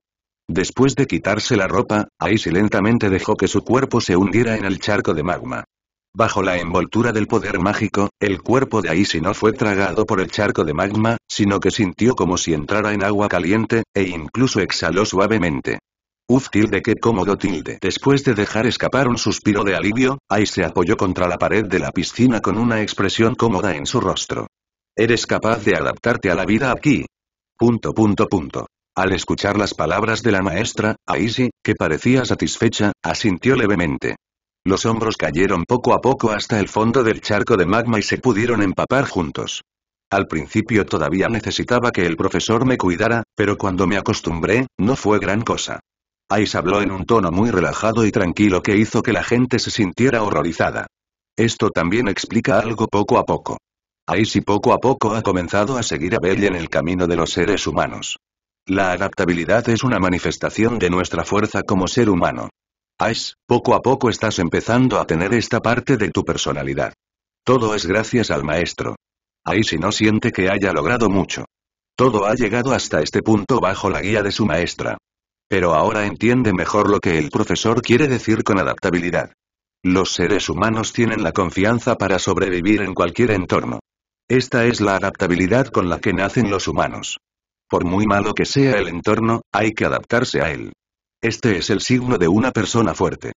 Después de quitarse la ropa, Aisy lentamente dejó que su cuerpo se hundiera en el charco de magma. Bajo la envoltura del poder mágico, el cuerpo de sí no fue tragado por el charco de magma, sino que sintió como si entrara en agua caliente, e incluso exhaló suavemente. Uf tilde qué cómodo tilde. Después de dejar escapar un suspiro de alivio, Ais se apoyó contra la pared de la piscina con una expresión cómoda en su rostro. Eres capaz de adaptarte a la vida aquí. Punto punto punto. Al escuchar las palabras de la maestra, Aisi, que parecía satisfecha, asintió levemente. Los hombros cayeron poco a poco hasta el fondo del charco de magma y se pudieron empapar juntos. Al principio todavía necesitaba que el profesor me cuidara, pero cuando me acostumbré, no fue gran cosa. Ice habló en un tono muy relajado y tranquilo que hizo que la gente se sintiera horrorizada. Esto también explica algo poco a poco. Ice poco a poco ha comenzado a seguir a Belle en el camino de los seres humanos. La adaptabilidad es una manifestación de nuestra fuerza como ser humano. Ice, poco a poco estás empezando a tener esta parte de tu personalidad. Todo es gracias al maestro. Ice no siente que haya logrado mucho. Todo ha llegado hasta este punto bajo la guía de su maestra. Pero ahora entiende mejor lo que el profesor quiere decir con adaptabilidad. Los seres humanos tienen la confianza para sobrevivir en cualquier entorno. Esta es la adaptabilidad con la que nacen los humanos. Por muy malo que sea el entorno, hay que adaptarse a él. Este es el signo de una persona fuerte.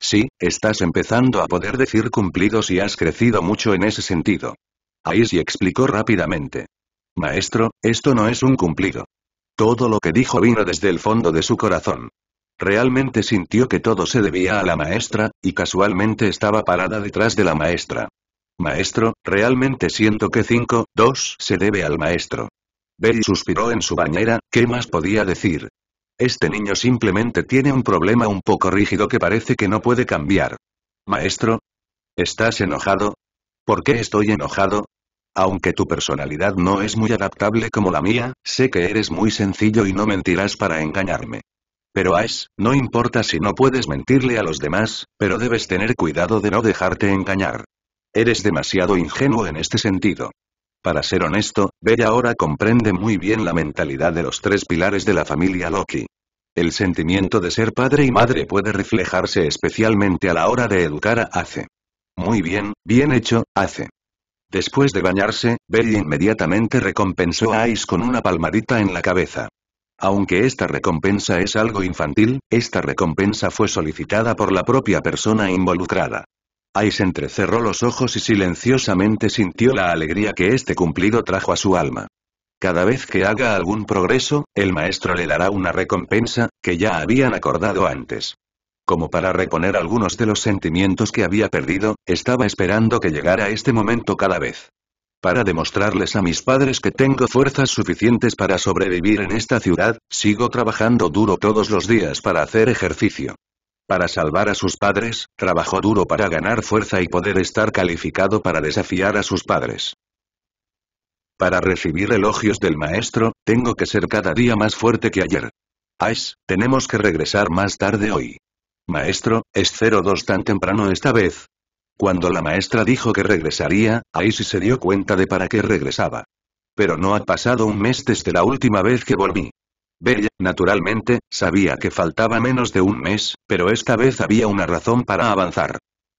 Sí, estás empezando a poder decir cumplidos y has crecido mucho en ese sentido. Ahí sí explicó rápidamente. Maestro, esto no es un cumplido. Todo lo que dijo vino desde el fondo de su corazón. Realmente sintió que todo se debía a la maestra, y casualmente estaba parada detrás de la maestra. Maestro, realmente siento que 5, 2 se debe al maestro. Bell suspiró en su bañera, ¿qué más podía decir? Este niño simplemente tiene un problema un poco rígido que parece que no puede cambiar. Maestro. ¿Estás enojado? ¿Por qué estoy enojado? Aunque tu personalidad no es muy adaptable como la mía, sé que eres muy sencillo y no mentirás para engañarme. Pero Aes, no importa si no puedes mentirle a los demás, pero debes tener cuidado de no dejarte engañar. Eres demasiado ingenuo en este sentido. Para ser honesto, Bella ahora comprende muy bien la mentalidad de los tres pilares de la familia Loki. El sentimiento de ser padre y madre puede reflejarse especialmente a la hora de educar a Ace. Muy bien, bien hecho, Ace. Después de bañarse, Berry inmediatamente recompensó a Ice con una palmadita en la cabeza. Aunque esta recompensa es algo infantil, esta recompensa fue solicitada por la propia persona involucrada. Ice entrecerró los ojos y silenciosamente sintió la alegría que este cumplido trajo a su alma. Cada vez que haga algún progreso, el maestro le dará una recompensa, que ya habían acordado antes. Como para reponer algunos de los sentimientos que había perdido, estaba esperando que llegara este momento cada vez. Para demostrarles a mis padres que tengo fuerzas suficientes para sobrevivir en esta ciudad, sigo trabajando duro todos los días para hacer ejercicio. Para salvar a sus padres, trabajo duro para ganar fuerza y poder estar calificado para desafiar a sus padres. Para recibir elogios del maestro, tengo que ser cada día más fuerte que ayer. Ash, tenemos que regresar más tarde hoy. Maestro, es 02 tan temprano esta vez. Cuando la maestra dijo que regresaría, Aisi se dio cuenta de para qué regresaba. Pero no ha pasado un mes desde la última vez que volví. Bella, naturalmente, sabía que faltaba menos de un mes, pero esta vez había una razón para avanzar.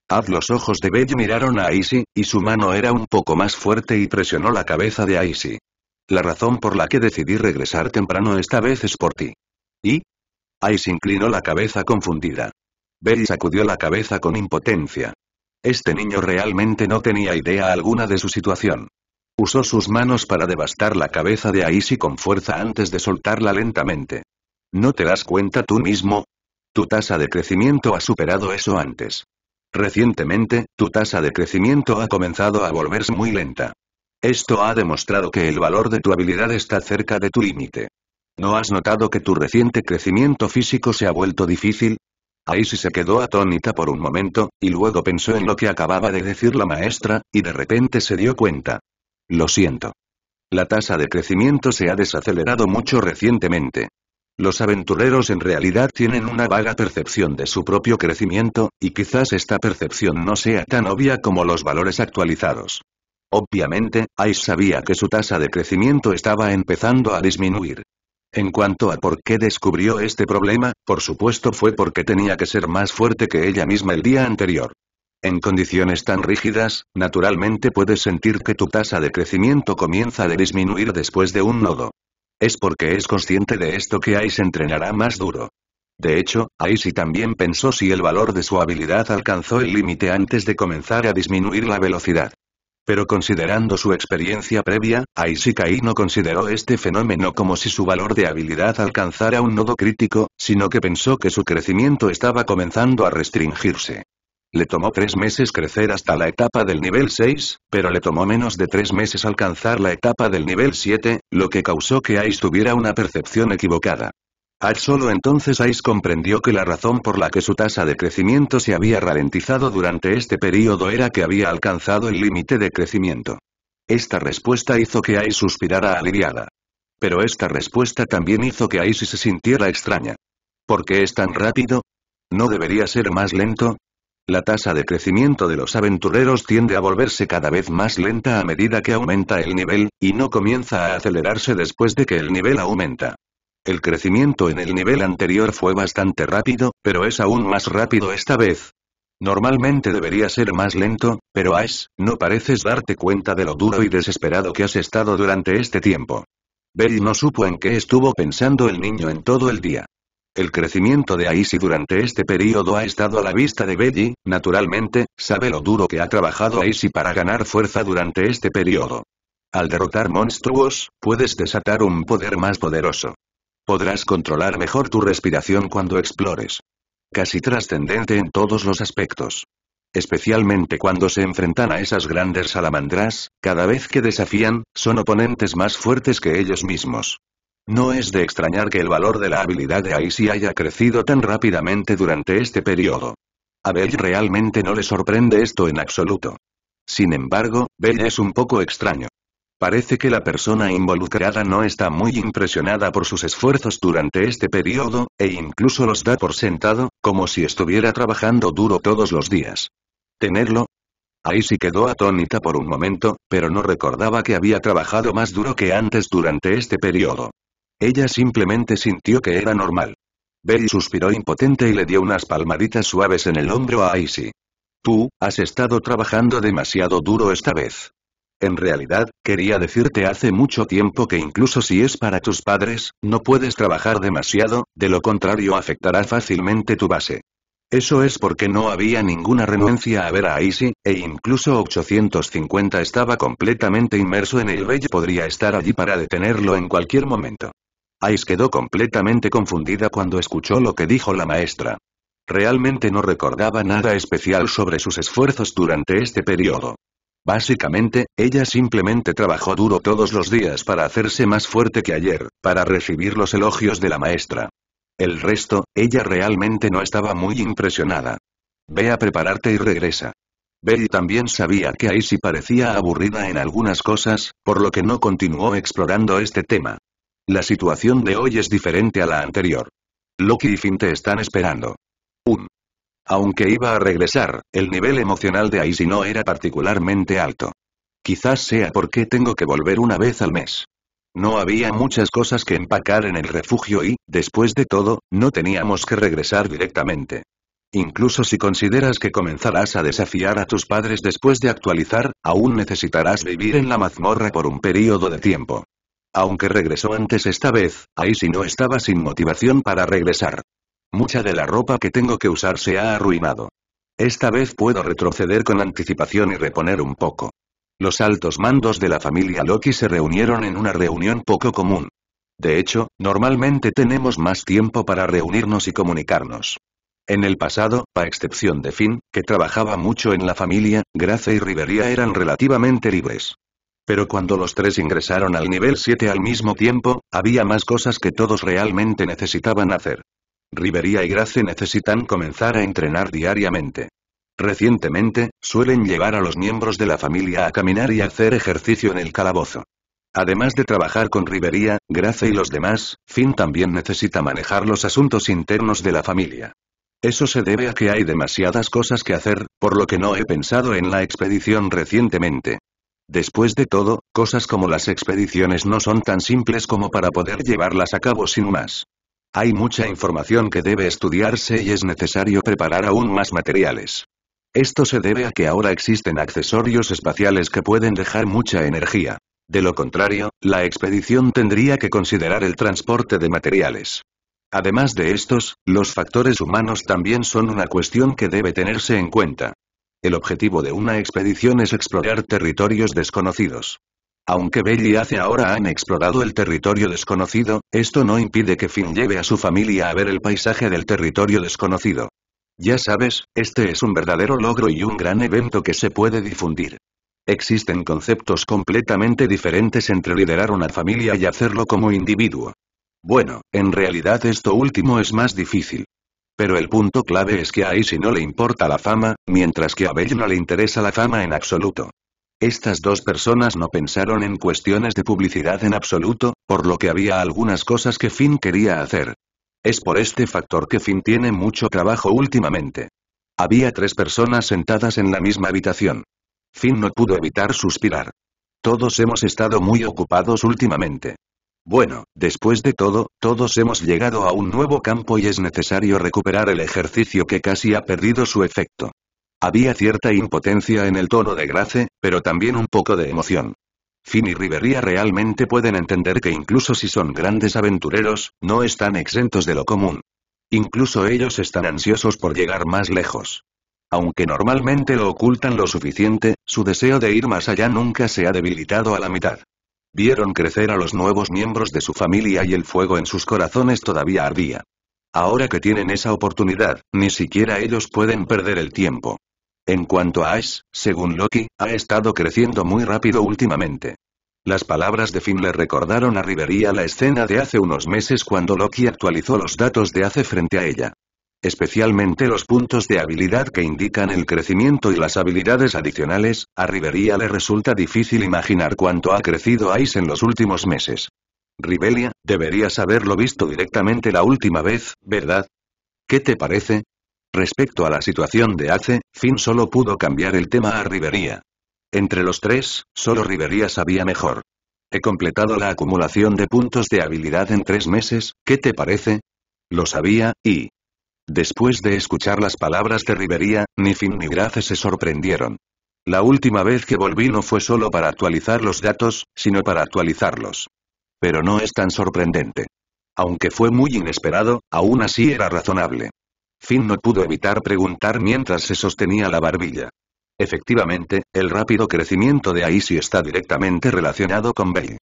Haz los ojos de Bella miraron a Aisi, y su mano era un poco más fuerte y presionó la cabeza de Aisi. La razón por la que decidí regresar temprano esta vez es por ti. ¿Y? Aisi inclinó la cabeza confundida. Berry sacudió la cabeza con impotencia. Este niño realmente no tenía idea alguna de su situación. Usó sus manos para devastar la cabeza de Aisy con fuerza antes de soltarla lentamente. ¿No te das cuenta tú mismo? Tu tasa de crecimiento ha superado eso antes. Recientemente, tu tasa de crecimiento ha comenzado a volverse muy lenta. Esto ha demostrado que el valor de tu habilidad está cerca de tu límite. ¿No has notado que tu reciente crecimiento físico se ha vuelto difícil? Ais se quedó atónita por un momento, y luego pensó en lo que acababa de decir la maestra, y de repente se dio cuenta. Lo siento. La tasa de crecimiento se ha desacelerado mucho recientemente. Los aventureros en realidad tienen una vaga percepción de su propio crecimiento, y quizás esta percepción no sea tan obvia como los valores actualizados. Obviamente, Ice sabía que su tasa de crecimiento estaba empezando a disminuir. En cuanto a por qué descubrió este problema, por supuesto fue porque tenía que ser más fuerte que ella misma el día anterior. En condiciones tan rígidas, naturalmente puedes sentir que tu tasa de crecimiento comienza a disminuir después de un nodo. Es porque es consciente de esto que Ais entrenará más duro. De hecho, Ice también pensó si el valor de su habilidad alcanzó el límite antes de comenzar a disminuir la velocidad. Pero considerando su experiencia previa, Aishikai no consideró este fenómeno como si su valor de habilidad alcanzara un nodo crítico, sino que pensó que su crecimiento estaba comenzando a restringirse. Le tomó tres meses crecer hasta la etapa del nivel 6, pero le tomó menos de tres meses alcanzar la etapa del nivel 7, lo que causó que Aish tuviera una percepción equivocada. Al solo entonces Ice comprendió que la razón por la que su tasa de crecimiento se había ralentizado durante este período era que había alcanzado el límite de crecimiento. Esta respuesta hizo que Ice suspirara aliviada. Pero esta respuesta también hizo que Ice se sintiera extraña. ¿Por qué es tan rápido? ¿No debería ser más lento? La tasa de crecimiento de los aventureros tiende a volverse cada vez más lenta a medida que aumenta el nivel, y no comienza a acelerarse después de que el nivel aumenta. El crecimiento en el nivel anterior fue bastante rápido, pero es aún más rápido esta vez. Normalmente debería ser más lento, pero es. no pareces darte cuenta de lo duro y desesperado que has estado durante este tiempo. Betty no supo en qué estuvo pensando el niño en todo el día. El crecimiento de Ice durante este periodo ha estado a la vista de Belly, naturalmente, sabe lo duro que ha trabajado Ice para ganar fuerza durante este periodo. Al derrotar monstruos, puedes desatar un poder más poderoso. Podrás controlar mejor tu respiración cuando explores. Casi trascendente en todos los aspectos. Especialmente cuando se enfrentan a esas grandes salamandras, cada vez que desafían, son oponentes más fuertes que ellos mismos. No es de extrañar que el valor de la habilidad de Aisi haya crecido tan rápidamente durante este periodo. A Bell realmente no le sorprende esto en absoluto. Sin embargo, Bell es un poco extraño. Parece que la persona involucrada no está muy impresionada por sus esfuerzos durante este periodo, e incluso los da por sentado, como si estuviera trabajando duro todos los días. ¿Tenerlo? Aisy quedó atónita por un momento, pero no recordaba que había trabajado más duro que antes durante este periodo. Ella simplemente sintió que era normal. Bell suspiró impotente y le dio unas palmaditas suaves en el hombro a Icy. Tú, has estado trabajando demasiado duro esta vez. En realidad, quería decirte hace mucho tiempo que incluso si es para tus padres, no puedes trabajar demasiado, de lo contrario afectará fácilmente tu base. Eso es porque no había ninguna renuencia a ver a Aisi, e incluso 850 estaba completamente inmerso en el rey podría estar allí para detenerlo en cualquier momento. Ais quedó completamente confundida cuando escuchó lo que dijo la maestra. Realmente no recordaba nada especial sobre sus esfuerzos durante este periodo. Básicamente, ella simplemente trabajó duro todos los días para hacerse más fuerte que ayer, para recibir los elogios de la maestra. El resto, ella realmente no estaba muy impresionada. Ve a prepararte y regresa. Betty también sabía que Aisy parecía aburrida en algunas cosas, por lo que no continuó explorando este tema. La situación de hoy es diferente a la anterior. Loki y Finn te están esperando. Aunque iba a regresar, el nivel emocional de Aisy no era particularmente alto. Quizás sea porque tengo que volver una vez al mes. No había muchas cosas que empacar en el refugio y, después de todo, no teníamos que regresar directamente. Incluso si consideras que comenzarás a desafiar a tus padres después de actualizar, aún necesitarás vivir en la mazmorra por un periodo de tiempo. Aunque regresó antes esta vez, Aisy no estaba sin motivación para regresar. Mucha de la ropa que tengo que usar se ha arruinado. Esta vez puedo retroceder con anticipación y reponer un poco. Los altos mandos de la familia Loki se reunieron en una reunión poco común. De hecho, normalmente tenemos más tiempo para reunirnos y comunicarnos. En el pasado, a excepción de Finn, que trabajaba mucho en la familia, Grace y Riveria eran relativamente libres. Pero cuando los tres ingresaron al nivel 7 al mismo tiempo, había más cosas que todos realmente necesitaban hacer. Rivería y Grace necesitan comenzar a entrenar diariamente. Recientemente, suelen llevar a los miembros de la familia a caminar y hacer ejercicio en el calabozo. Además de trabajar con Rivería, Grace y los demás, Finn también necesita manejar los asuntos internos de la familia. Eso se debe a que hay demasiadas cosas que hacer, por lo que no he pensado en la expedición recientemente. Después de todo, cosas como las expediciones no son tan simples como para poder llevarlas a cabo sin más. Hay mucha información que debe estudiarse y es necesario preparar aún más materiales. Esto se debe a que ahora existen accesorios espaciales que pueden dejar mucha energía. De lo contrario, la expedición tendría que considerar el transporte de materiales. Además de estos, los factores humanos también son una cuestión que debe tenerse en cuenta. El objetivo de una expedición es explorar territorios desconocidos. Aunque Bell y Ace ahora han explorado el territorio desconocido, esto no impide que Finn lleve a su familia a ver el paisaje del territorio desconocido. Ya sabes, este es un verdadero logro y un gran evento que se puede difundir. Existen conceptos completamente diferentes entre liderar una familia y hacerlo como individuo. Bueno, en realidad esto último es más difícil. Pero el punto clave es que a si no le importa la fama, mientras que a Bell no le interesa la fama en absoluto. Estas dos personas no pensaron en cuestiones de publicidad en absoluto, por lo que había algunas cosas que Finn quería hacer. Es por este factor que Finn tiene mucho trabajo últimamente. Había tres personas sentadas en la misma habitación. Finn no pudo evitar suspirar. Todos hemos estado muy ocupados últimamente. Bueno, después de todo, todos hemos llegado a un nuevo campo y es necesario recuperar el ejercicio que casi ha perdido su efecto. Había cierta impotencia en el tono de Grace, pero también un poco de emoción. Finn y Rivería realmente pueden entender que incluso si son grandes aventureros, no están exentos de lo común. Incluso ellos están ansiosos por llegar más lejos. Aunque normalmente lo ocultan lo suficiente, su deseo de ir más allá nunca se ha debilitado a la mitad. Vieron crecer a los nuevos miembros de su familia y el fuego en sus corazones todavía ardía. Ahora que tienen esa oportunidad, ni siquiera ellos pueden perder el tiempo. En cuanto a Ice, según Loki, ha estado creciendo muy rápido últimamente. Las palabras de Finn le recordaron a Riveria la escena de hace unos meses cuando Loki actualizó los datos de hace frente a ella. Especialmente los puntos de habilidad que indican el crecimiento y las habilidades adicionales, a Riveria le resulta difícil imaginar cuánto ha crecido Ice en los últimos meses. Rivelia, deberías haberlo visto directamente la última vez, ¿verdad? ¿Qué te parece? Respecto a la situación de Ace, Finn solo pudo cambiar el tema a Rivería. Entre los tres, solo Rivería sabía mejor. He completado la acumulación de puntos de habilidad en tres meses, ¿qué te parece? Lo sabía, y... Después de escuchar las palabras de Rivería, ni Finn ni Grace se sorprendieron. La última vez que volví no fue solo para actualizar los datos, sino para actualizarlos. Pero no es tan sorprendente. Aunque fue muy inesperado, aún así era razonable. Finn no pudo evitar preguntar mientras se sostenía la barbilla. Efectivamente, el rápido crecimiento de Aisi está directamente relacionado con Bay.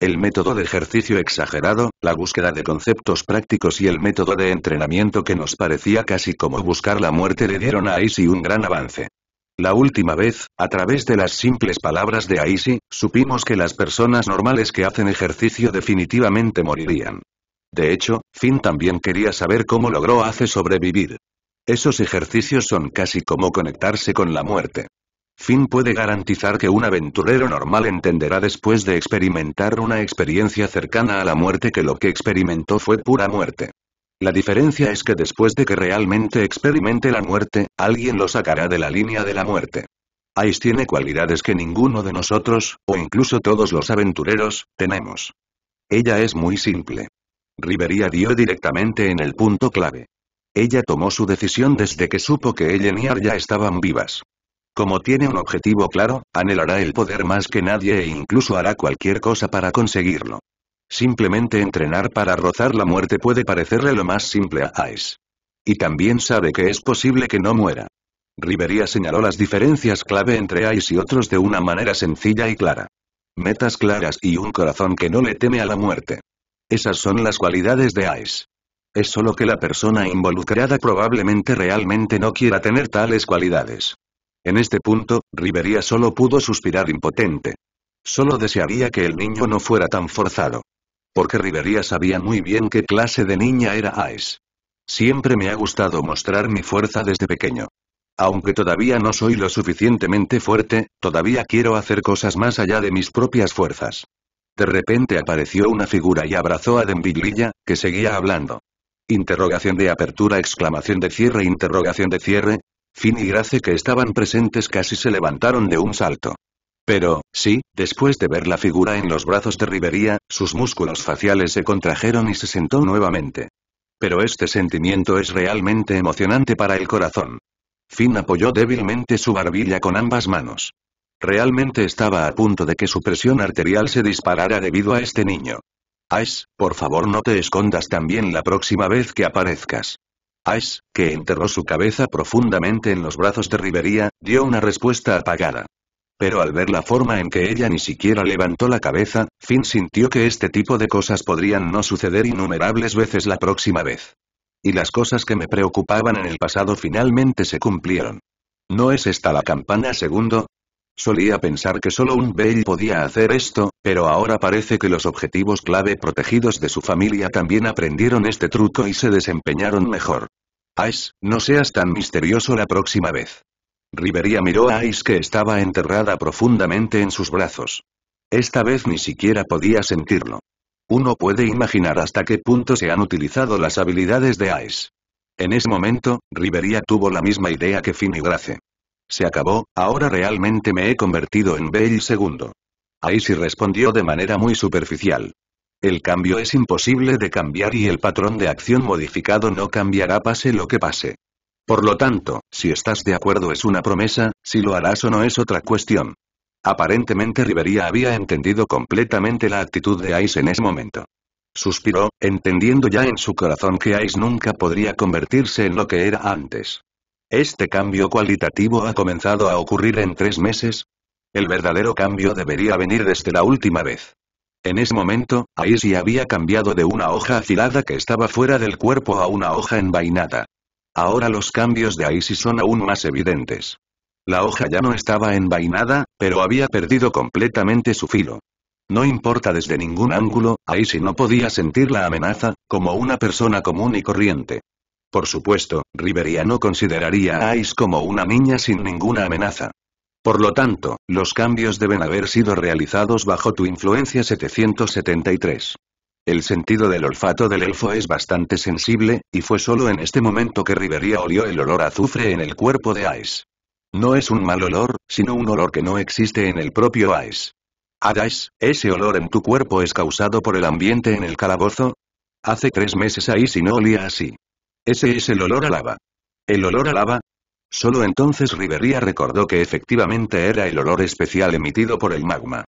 El método de ejercicio exagerado, la búsqueda de conceptos prácticos y el método de entrenamiento que nos parecía casi como buscar la muerte le dieron a Aisi un gran avance. La última vez, a través de las simples palabras de Aisi, supimos que las personas normales que hacen ejercicio definitivamente morirían. De hecho, Finn también quería saber cómo logró hace sobrevivir. Esos ejercicios son casi como conectarse con la muerte. Finn puede garantizar que un aventurero normal entenderá después de experimentar una experiencia cercana a la muerte que lo que experimentó fue pura muerte. La diferencia es que después de que realmente experimente la muerte, alguien lo sacará de la línea de la muerte. Ice tiene cualidades que ninguno de nosotros, o incluso todos los aventureros, tenemos. Ella es muy simple. Rivería dio directamente en el punto clave. Ella tomó su decisión desde que supo que ella y Arya estaban vivas. Como tiene un objetivo claro, anhelará el poder más que nadie e incluso hará cualquier cosa para conseguirlo. Simplemente entrenar para rozar la muerte puede parecerle lo más simple a Ice, Y también sabe que es posible que no muera. Rivería señaló las diferencias clave entre Ice y otros de una manera sencilla y clara. Metas claras y un corazón que no le teme a la muerte. Esas son las cualidades de Ice. Es solo que la persona involucrada probablemente realmente no quiera tener tales cualidades. En este punto, Rivería solo pudo suspirar impotente. Solo desearía que el niño no fuera tan forzado. Porque Rivería sabía muy bien qué clase de niña era Ice. Siempre me ha gustado mostrar mi fuerza desde pequeño. Aunque todavía no soy lo suficientemente fuerte, todavía quiero hacer cosas más allá de mis propias fuerzas. De repente apareció una figura y abrazó a Dembiglilla, que seguía hablando. Interrogación de apertura exclamación de cierre interrogación de cierre. Finn y Grace que estaban presentes casi se levantaron de un salto. Pero, sí, después de ver la figura en los brazos de Rivería, sus músculos faciales se contrajeron y se sentó nuevamente. Pero este sentimiento es realmente emocionante para el corazón. Finn apoyó débilmente su barbilla con ambas manos. Realmente estaba a punto de que su presión arterial se disparara debido a este niño. Ash, por favor no te escondas también la próxima vez que aparezcas. Ice, que enterró su cabeza profundamente en los brazos de Rivería, dio una respuesta apagada. Pero al ver la forma en que ella ni siquiera levantó la cabeza, Finn sintió que este tipo de cosas podrían no suceder innumerables veces la próxima vez. Y las cosas que me preocupaban en el pasado finalmente se cumplieron. ¿No es esta la campana segundo? Solía pensar que solo un Bell podía hacer esto, pero ahora parece que los objetivos clave protegidos de su familia también aprendieron este truco y se desempeñaron mejor. Ice, no seas tan misterioso la próxima vez. Riveria miró a Ice que estaba enterrada profundamente en sus brazos. Esta vez ni siquiera podía sentirlo. Uno puede imaginar hasta qué punto se han utilizado las habilidades de Ice. En ese momento, Riveria tuvo la misma idea que Grace. Se acabó, ahora realmente me he convertido en Bell segundo. y respondió de manera muy superficial. El cambio es imposible de cambiar y el patrón de acción modificado no cambiará pase lo que pase. Por lo tanto, si estás de acuerdo es una promesa, si lo harás o no es otra cuestión. Aparentemente Rivería había entendido completamente la actitud de Ice en ese momento. Suspiró, entendiendo ya en su corazón que Ice nunca podría convertirse en lo que era antes. Este cambio cualitativo ha comenzado a ocurrir en tres meses. El verdadero cambio debería venir desde la última vez. En ese momento, Aisi había cambiado de una hoja afilada que estaba fuera del cuerpo a una hoja envainada. Ahora los cambios de Aisi son aún más evidentes. La hoja ya no estaba envainada, pero había perdido completamente su filo. No importa desde ningún ángulo, Aisi no podía sentir la amenaza, como una persona común y corriente. Por supuesto, Riveria no consideraría a Ice como una niña sin ninguna amenaza. Por lo tanto, los cambios deben haber sido realizados bajo tu influencia 773. El sentido del olfato del elfo es bastante sensible, y fue solo en este momento que Riveria olió el olor a azufre en el cuerpo de Ice. No es un mal olor, sino un olor que no existe en el propio Ice. Ice, ese olor en tu cuerpo es causado por el ambiente en el calabozo. Hace tres meses Ice no olía así. Ese es el olor a lava. ¿El olor a lava? Solo entonces Rivería recordó que efectivamente era el olor especial emitido por el magma.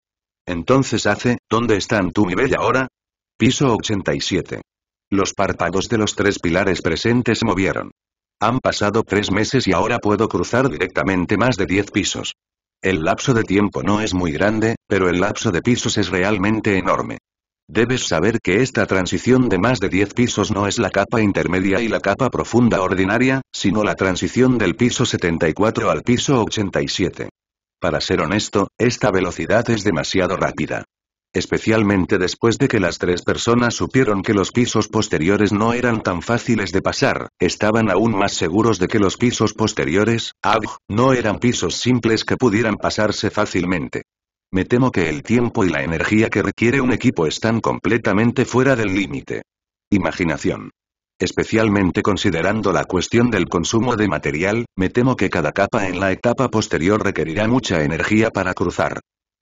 Entonces hace, ¿dónde están tú mi bella hora? Piso 87. Los párpados de los tres pilares presentes se movieron. Han pasado tres meses y ahora puedo cruzar directamente más de diez pisos. El lapso de tiempo no es muy grande, pero el lapso de pisos es realmente enorme. Debes saber que esta transición de más de 10 pisos no es la capa intermedia y la capa profunda ordinaria, sino la transición del piso 74 al piso 87. Para ser honesto, esta velocidad es demasiado rápida. Especialmente después de que las tres personas supieron que los pisos posteriores no eran tan fáciles de pasar, estaban aún más seguros de que los pisos posteriores, no eran pisos simples que pudieran pasarse fácilmente. Me temo que el tiempo y la energía que requiere un equipo están completamente fuera del límite. Imaginación. Especialmente considerando la cuestión del consumo de material, me temo que cada capa en la etapa posterior requerirá mucha energía para cruzar.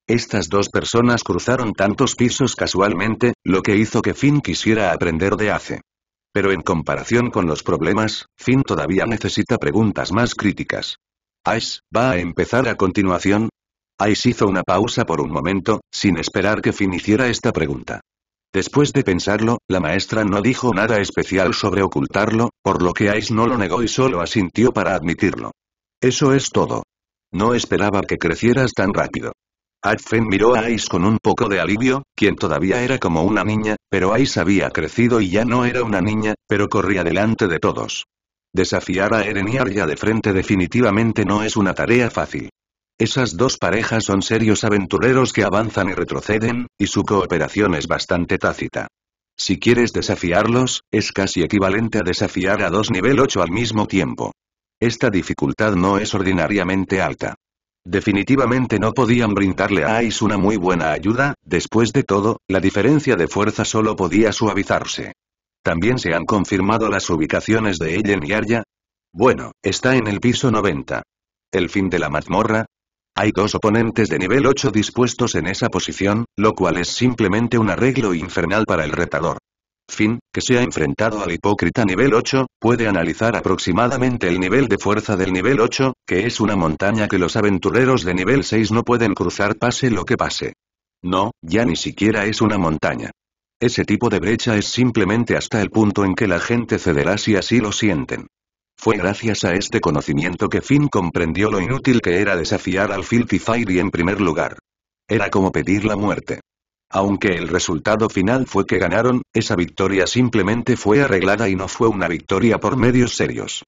Estas dos personas cruzaron tantos pisos casualmente, lo que hizo que Finn quisiera aprender de hace. Pero en comparación con los problemas, Finn todavía necesita preguntas más críticas. Ash, va a empezar a continuación, Ice hizo una pausa por un momento, sin esperar que finiciera esta pregunta. Después de pensarlo, la maestra no dijo nada especial sobre ocultarlo, por lo que Ice no lo negó y solo asintió para admitirlo. Eso es todo. No esperaba que crecieras tan rápido. Adfen miró a Ice con un poco de alivio, quien todavía era como una niña, pero Ice había crecido y ya no era una niña, pero corría delante de todos. Desafiar a y ya de frente definitivamente no es una tarea fácil. Esas dos parejas son serios aventureros que avanzan y retroceden, y su cooperación es bastante tácita. Si quieres desafiarlos, es casi equivalente a desafiar a dos nivel 8 al mismo tiempo. Esta dificultad no es ordinariamente alta. Definitivamente no podían brindarle a Ice una muy buena ayuda, después de todo, la diferencia de fuerza solo podía suavizarse. También se han confirmado las ubicaciones de Ellen y Arya. Bueno, está en el piso 90. El fin de la mazmorra, hay dos oponentes de nivel 8 dispuestos en esa posición, lo cual es simplemente un arreglo infernal para el retador. Fin. que se ha enfrentado al hipócrita nivel 8, puede analizar aproximadamente el nivel de fuerza del nivel 8, que es una montaña que los aventureros de nivel 6 no pueden cruzar pase lo que pase. No, ya ni siquiera es una montaña. Ese tipo de brecha es simplemente hasta el punto en que la gente cederá si así lo sienten. Fue gracias a este conocimiento que Finn comprendió lo inútil que era desafiar al Filthy Fairy en primer lugar. Era como pedir la muerte. Aunque el resultado final fue que ganaron, esa victoria simplemente fue arreglada y no fue una victoria por medios serios.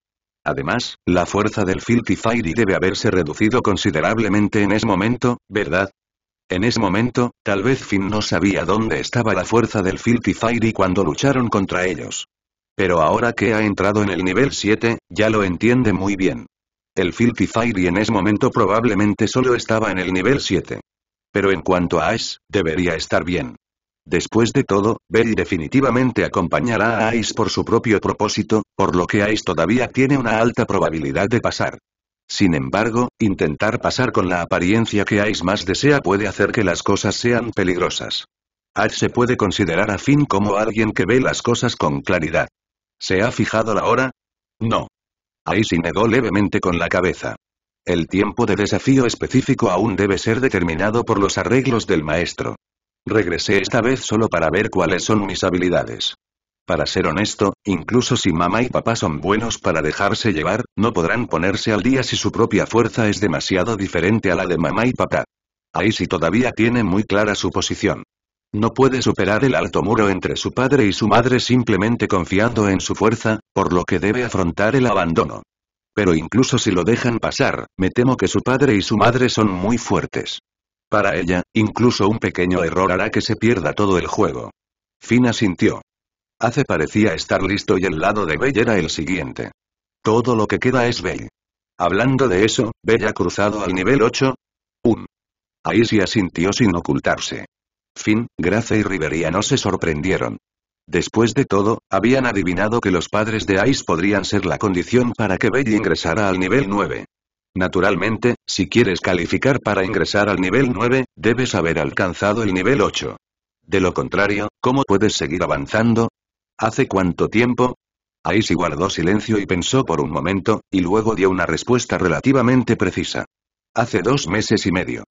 Además, la fuerza del Filthy Fairy debe haberse reducido considerablemente en ese momento, ¿verdad? En ese momento, tal vez Finn no sabía dónde estaba la fuerza del Filthy Fairy cuando lucharon contra ellos. Pero ahora que ha entrado en el nivel 7, ya lo entiende muy bien. El Filthy Fairy en ese momento probablemente solo estaba en el nivel 7. Pero en cuanto a Ice, debería estar bien. Después de todo, Bell definitivamente acompañará a Ice por su propio propósito, por lo que Ice todavía tiene una alta probabilidad de pasar. Sin embargo, intentar pasar con la apariencia que Ice más desea puede hacer que las cosas sean peligrosas. Ice se puede considerar a Finn como alguien que ve las cosas con claridad. ¿Se ha fijado la hora? No. Aisi negó levemente con la cabeza. El tiempo de desafío específico aún debe ser determinado por los arreglos del maestro. Regresé esta vez solo para ver cuáles son mis habilidades. Para ser honesto, incluso si mamá y papá son buenos para dejarse llevar, no podrán ponerse al día si su propia fuerza es demasiado diferente a la de mamá y papá. Ahí todavía tiene muy clara su posición. No puede superar el alto muro entre su padre y su madre simplemente confiando en su fuerza, por lo que debe afrontar el abandono. Pero incluso si lo dejan pasar, me temo que su padre y su madre son muy fuertes. Para ella, incluso un pequeño error hará que se pierda todo el juego. Fina sintió. Hace parecía estar listo y el lado de Bell era el siguiente. Todo lo que queda es Bell. Hablando de eso, Bella ha cruzado al nivel 8. Un. Ahí sí asintió sin ocultarse. Fin, Grace y Riveria no se sorprendieron. Después de todo, habían adivinado que los padres de Ice podrían ser la condición para que Bell ingresara al nivel 9. Naturalmente, si quieres calificar para ingresar al nivel 9, debes haber alcanzado el nivel 8. De lo contrario, ¿cómo puedes seguir avanzando? ¿Hace cuánto tiempo? Ice guardó silencio y pensó por un momento, y luego dio una respuesta relativamente precisa. Hace dos meses y medio.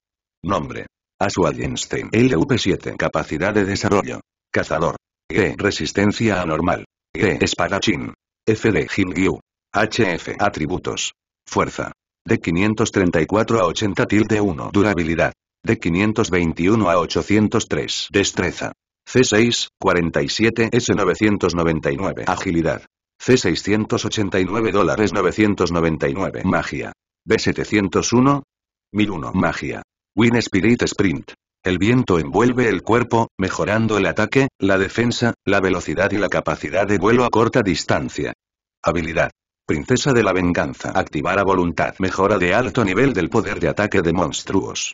Nombre su Einstein LV7 Capacidad de desarrollo. Cazador. G. E, resistencia anormal. G. E, espadachín. FD de Jingyu. HF Atributos. Fuerza. De 534 a 80 tilde 1. Durabilidad. De 521 a 803. Destreza. C6, 47 S999. Agilidad. C689 dólares 999. Magia. B701. 1001. Magia. Win Spirit Sprint. El viento envuelve el cuerpo, mejorando el ataque, la defensa, la velocidad y la capacidad de vuelo a corta distancia. Habilidad. Princesa de la Venganza. Activar a voluntad. Mejora de alto nivel del poder de ataque de monstruos.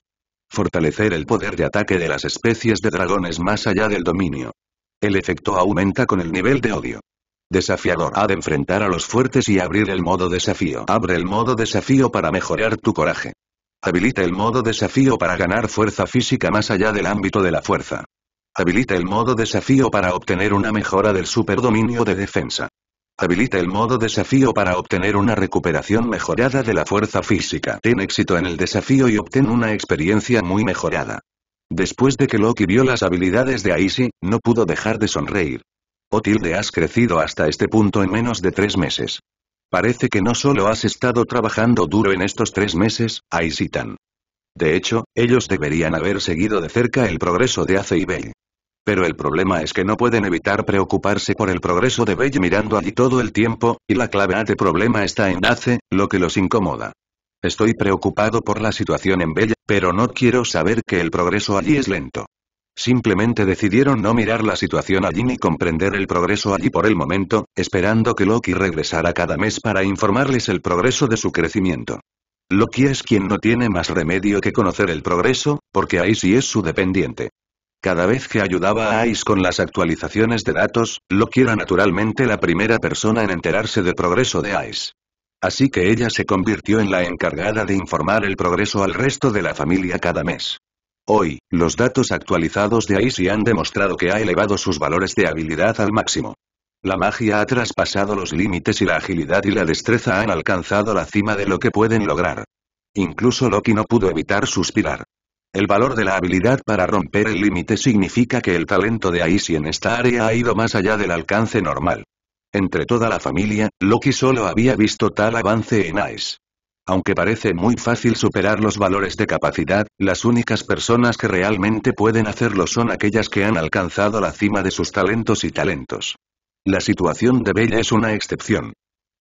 Fortalecer el poder de ataque de las especies de dragones más allá del dominio. El efecto aumenta con el nivel de odio. Desafiador. Ha de enfrentar a los fuertes y abrir el modo desafío. Abre el modo desafío para mejorar tu coraje. Habilita el modo desafío para ganar fuerza física más allá del ámbito de la fuerza. Habilita el modo desafío para obtener una mejora del superdominio de defensa. Habilita el modo desafío para obtener una recuperación mejorada de la fuerza física. Ten éxito en el desafío y obtén una experiencia muy mejorada. Después de que Loki vio las habilidades de Aisi, no pudo dejar de sonreír. Otilde has crecido hasta este punto en menos de tres meses. Parece que no solo has estado trabajando duro en estos tres meses, tan De hecho, ellos deberían haber seguido de cerca el progreso de Ace y Bell. Pero el problema es que no pueden evitar preocuparse por el progreso de Bell mirando allí todo el tiempo, y la clave de problema está en Ace, lo que los incomoda. Estoy preocupado por la situación en Bell, pero no quiero saber que el progreso allí es lento. Simplemente decidieron no mirar la situación allí ni comprender el progreso allí por el momento, esperando que Loki regresara cada mes para informarles el progreso de su crecimiento. Loki es quien no tiene más remedio que conocer el progreso, porque Ice es su dependiente. Cada vez que ayudaba a Ice con las actualizaciones de datos, Loki era naturalmente la primera persona en enterarse del progreso de Ice. Así que ella se convirtió en la encargada de informar el progreso al resto de la familia cada mes. Hoy, los datos actualizados de Aisy han demostrado que ha elevado sus valores de habilidad al máximo. La magia ha traspasado los límites y la agilidad y la destreza han alcanzado la cima de lo que pueden lograr. Incluso Loki no pudo evitar suspirar. El valor de la habilidad para romper el límite significa que el talento de Aisy en esta área ha ido más allá del alcance normal. Entre toda la familia, Loki solo había visto tal avance en Ice. Aunque parece muy fácil superar los valores de capacidad, las únicas personas que realmente pueden hacerlo son aquellas que han alcanzado la cima de sus talentos y talentos. La situación de Bella es una excepción.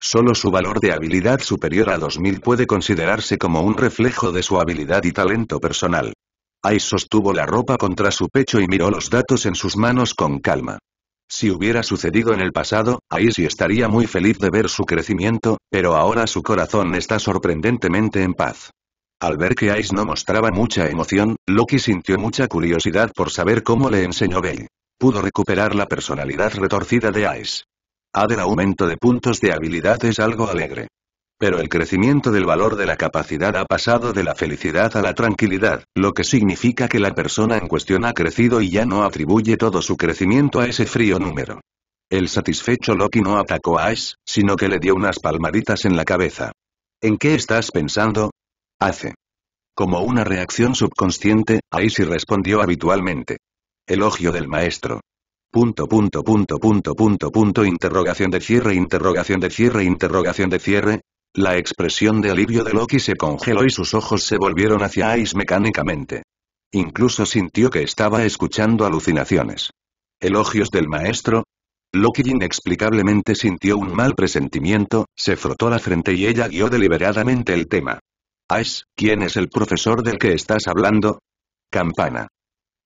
Solo su valor de habilidad superior a 2000 puede considerarse como un reflejo de su habilidad y talento personal. AIS sostuvo la ropa contra su pecho y miró los datos en sus manos con calma. Si hubiera sucedido en el pasado, ahí estaría muy feliz de ver su crecimiento, pero ahora su corazón está sorprendentemente en paz. Al ver que Ice no mostraba mucha emoción, Loki sintió mucha curiosidad por saber cómo le enseñó Bell. Pudo recuperar la personalidad retorcida de Ice. a del aumento de puntos de habilidad es algo alegre. Pero el crecimiento del valor de la capacidad ha pasado de la felicidad a la tranquilidad, lo que significa que la persona en cuestión ha crecido y ya no atribuye todo su crecimiento a ese frío número. El satisfecho Loki no atacó a Ash, sino que le dio unas palmaditas en la cabeza. ¿En qué estás pensando? Hace. Como una reacción subconsciente, Ice respondió habitualmente. Elogio del maestro. Punto punto punto punto punto punto interrogación de cierre interrogación de cierre interrogación de cierre la expresión de alivio de Loki se congeló y sus ojos se volvieron hacia Ice mecánicamente. Incluso sintió que estaba escuchando alucinaciones. ¿Elogios del maestro? Loki inexplicablemente sintió un mal presentimiento, se frotó la frente y ella guió deliberadamente el tema. Ice, ¿quién es el profesor del que estás hablando? Campana.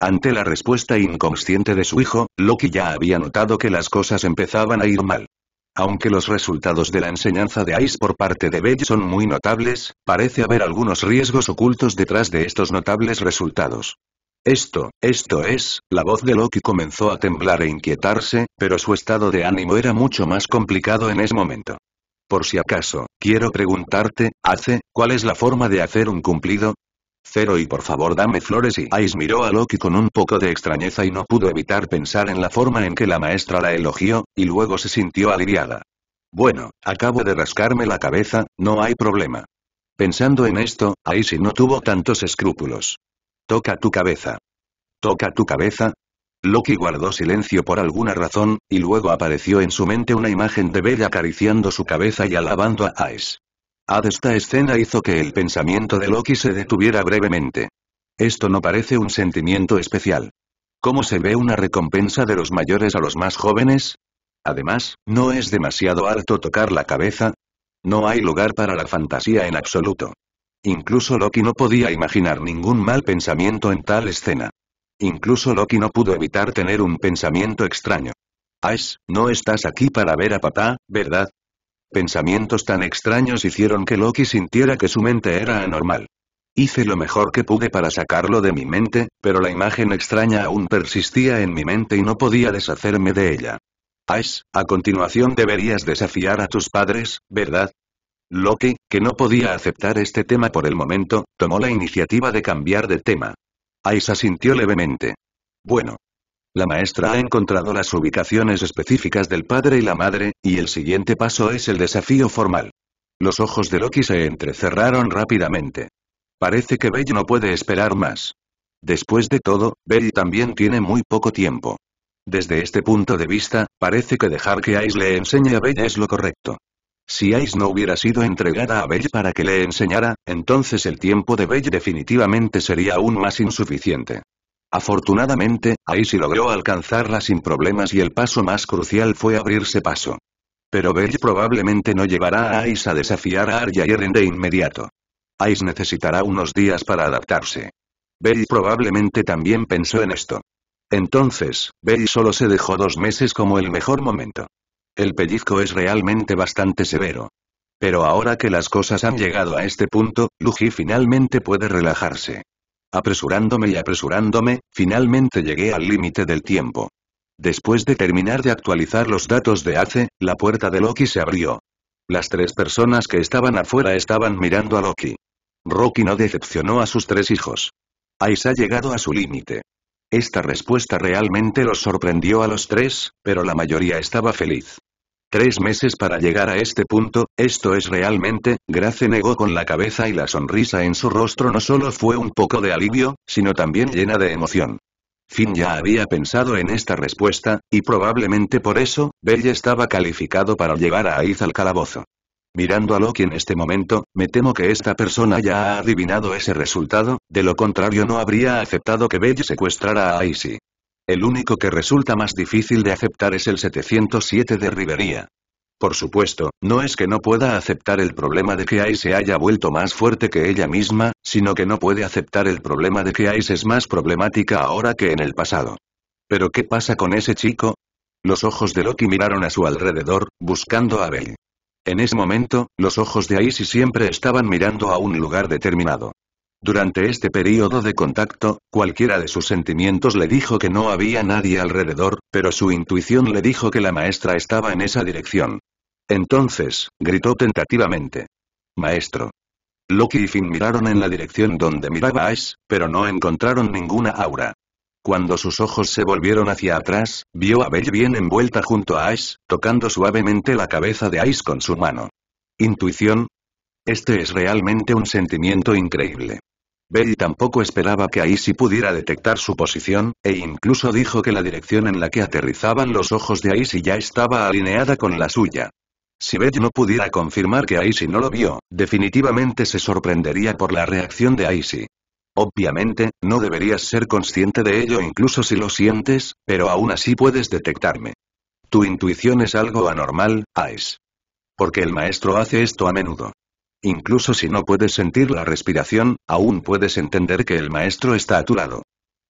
Ante la respuesta inconsciente de su hijo, Loki ya había notado que las cosas empezaban a ir mal. Aunque los resultados de la enseñanza de Ice por parte de Bell son muy notables, parece haber algunos riesgos ocultos detrás de estos notables resultados. Esto, esto es, la voz de Loki comenzó a temblar e inquietarse, pero su estado de ánimo era mucho más complicado en ese momento. Por si acaso, quiero preguntarte, hace, ¿cuál es la forma de hacer un cumplido? Cero y por favor dame flores y Ice miró a Loki con un poco de extrañeza y no pudo evitar pensar en la forma en que la maestra la elogió, y luego se sintió aliviada. Bueno, acabo de rascarme la cabeza, no hay problema. Pensando en esto, Ice no tuvo tantos escrúpulos. Toca tu cabeza. Toca tu cabeza, Loki guardó silencio por alguna razón, y luego apareció en su mente una imagen de Bella acariciando su cabeza y alabando a Ice. Ad esta escena hizo que el pensamiento de Loki se detuviera brevemente. Esto no parece un sentimiento especial. ¿Cómo se ve una recompensa de los mayores a los más jóvenes? Además, ¿no es demasiado alto tocar la cabeza? No hay lugar para la fantasía en absoluto. Incluso Loki no podía imaginar ningún mal pensamiento en tal escena. Incluso Loki no pudo evitar tener un pensamiento extraño. Ash, no estás aquí para ver a papá, ¿verdad? Pensamientos tan extraños hicieron que Loki sintiera que su mente era anormal. Hice lo mejor que pude para sacarlo de mi mente, pero la imagen extraña aún persistía en mi mente y no podía deshacerme de ella. Ais, a continuación deberías desafiar a tus padres, ¿verdad? Loki, que no podía aceptar este tema por el momento, tomó la iniciativa de cambiar de tema. Aisa sintió levemente. Bueno, la maestra ha encontrado las ubicaciones específicas del padre y la madre, y el siguiente paso es el desafío formal. Los ojos de Loki se entrecerraron rápidamente. Parece que Bell no puede esperar más. Después de todo, Bell también tiene muy poco tiempo. Desde este punto de vista, parece que dejar que Ice le enseñe a Bell es lo correcto. Si Ice no hubiera sido entregada a Bell para que le enseñara, entonces el tiempo de Bell definitivamente sería aún más insuficiente. Afortunadamente, ahí logró alcanzarla sin problemas y el paso más crucial fue abrirse paso. Pero Bell probablemente no llevará a Ice a desafiar a Arya y Eren de inmediato. Ice necesitará unos días para adaptarse. Bell probablemente también pensó en esto. Entonces, Bell solo se dejó dos meses como el mejor momento. El pellizco es realmente bastante severo. Pero ahora que las cosas han llegado a este punto, Luffy finalmente puede relajarse. Apresurándome y apresurándome, finalmente llegué al límite del tiempo. Después de terminar de actualizar los datos de Ace, la puerta de Loki se abrió. Las tres personas que estaban afuera estaban mirando a Loki. Rocky no decepcionó a sus tres hijos. Ace ha llegado a su límite. Esta respuesta realmente los sorprendió a los tres, pero la mayoría estaba feliz. Tres meses para llegar a este punto, esto es realmente, Grace negó con la cabeza y la sonrisa en su rostro no solo fue un poco de alivio, sino también llena de emoción. Finn ya había pensado en esta respuesta, y probablemente por eso, Belle estaba calificado para llevar a Aiz al calabozo. Mirando a Loki en este momento, me temo que esta persona ya ha adivinado ese resultado, de lo contrario no habría aceptado que Belle secuestrara a Aisy. El único que resulta más difícil de aceptar es el 707 de Rivería. Por supuesto, no es que no pueda aceptar el problema de que Ais se haya vuelto más fuerte que ella misma, sino que no puede aceptar el problema de que Ais es más problemática ahora que en el pasado. ¿Pero qué pasa con ese chico? Los ojos de Loki miraron a su alrededor, buscando a Bell. En ese momento, los ojos de Ice siempre estaban mirando a un lugar determinado. Durante este periodo de contacto, cualquiera de sus sentimientos le dijo que no había nadie alrededor, pero su intuición le dijo que la maestra estaba en esa dirección. Entonces, gritó tentativamente. Maestro. Loki y Finn miraron en la dirección donde miraba Ash, pero no encontraron ninguna aura. Cuando sus ojos se volvieron hacia atrás, vio a Bell bien envuelta junto a Ash, tocando suavemente la cabeza de Ice con su mano. Intuición. Este es realmente un sentimiento increíble. Betty tampoco esperaba que Aisi pudiera detectar su posición, e incluso dijo que la dirección en la que aterrizaban los ojos de Aisi ya estaba alineada con la suya. Si Betty no pudiera confirmar que Aisi no lo vio, definitivamente se sorprendería por la reacción de Aisi. Obviamente, no deberías ser consciente de ello incluso si lo sientes, pero aún así puedes detectarme. Tu intuición es algo anormal, Ais. Porque el maestro hace esto a menudo. Incluso si no puedes sentir la respiración, aún puedes entender que el maestro está a tu lado.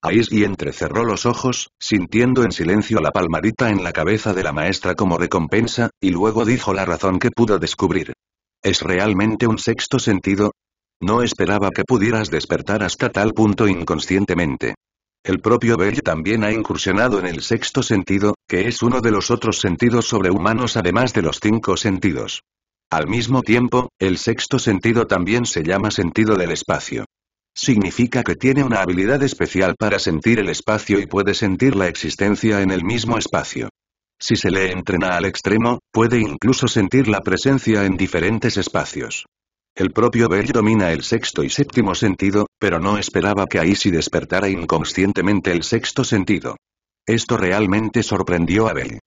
Ais y entrecerró los ojos, sintiendo en silencio la palmarita en la cabeza de la maestra como recompensa, y luego dijo la razón que pudo descubrir. ¿Es realmente un sexto sentido? No esperaba que pudieras despertar hasta tal punto inconscientemente. El propio Bell también ha incursionado en el sexto sentido, que es uno de los otros sentidos sobrehumanos además de los cinco sentidos. Al mismo tiempo, el sexto sentido también se llama sentido del espacio. Significa que tiene una habilidad especial para sentir el espacio y puede sentir la existencia en el mismo espacio. Si se le entrena al extremo, puede incluso sentir la presencia en diferentes espacios. El propio Bell domina el sexto y séptimo sentido, pero no esperaba que ahí sí despertara inconscientemente el sexto sentido. Esto realmente sorprendió a Bell.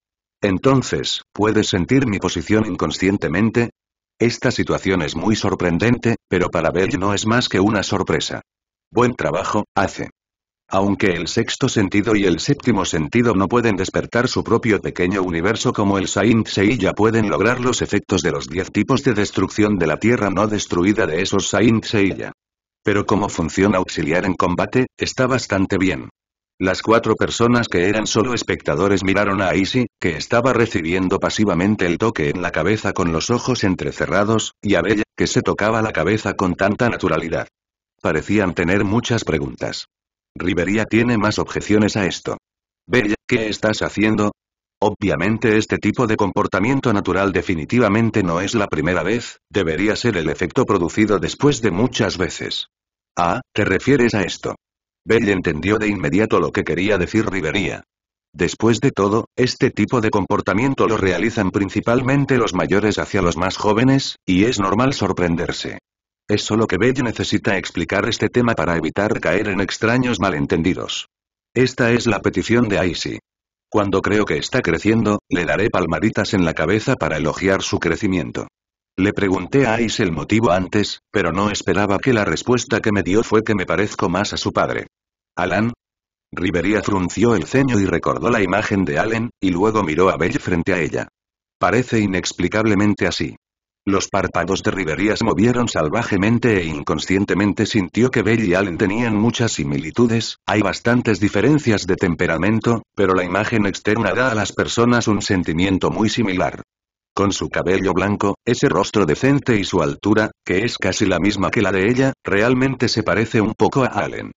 Entonces, ¿puedes sentir mi posición inconscientemente? Esta situación es muy sorprendente, pero para Bell no es más que una sorpresa. Buen trabajo, hace. Aunque el sexto sentido y el séptimo sentido no pueden despertar su propio pequeño universo como el Saint Seiya pueden lograr los efectos de los diez tipos de destrucción de la Tierra no destruida de esos Saint Seiya. Pero como función auxiliar en combate, está bastante bien. Las cuatro personas que eran solo espectadores miraron a Aisi, que estaba recibiendo pasivamente el toque en la cabeza con los ojos entrecerrados, y a Bella, que se tocaba la cabeza con tanta naturalidad. Parecían tener muchas preguntas. Rivería tiene más objeciones a esto. Bella, ¿qué estás haciendo? Obviamente este tipo de comportamiento natural definitivamente no es la primera vez, debería ser el efecto producido después de muchas veces. Ah, ¿te refieres a esto? Bell entendió de inmediato lo que quería decir Rivería. Después de todo, este tipo de comportamiento lo realizan principalmente los mayores hacia los más jóvenes, y es normal sorprenderse. Es solo que Bell necesita explicar este tema para evitar caer en extraños malentendidos. Esta es la petición de Icy. Cuando creo que está creciendo, le daré palmaditas en la cabeza para elogiar su crecimiento. Le pregunté a Ice el motivo antes, pero no esperaba que la respuesta que me dio fue que me parezco más a su padre. ¿Alan? Rivería frunció el ceño y recordó la imagen de Allen, y luego miró a Bell frente a ella. Parece inexplicablemente así. Los párpados de Rivería se movieron salvajemente e inconscientemente sintió que Bell y Allen tenían muchas similitudes, hay bastantes diferencias de temperamento, pero la imagen externa da a las personas un sentimiento muy similar. Con su cabello blanco, ese rostro decente y su altura, que es casi la misma que la de ella, realmente se parece un poco a Allen.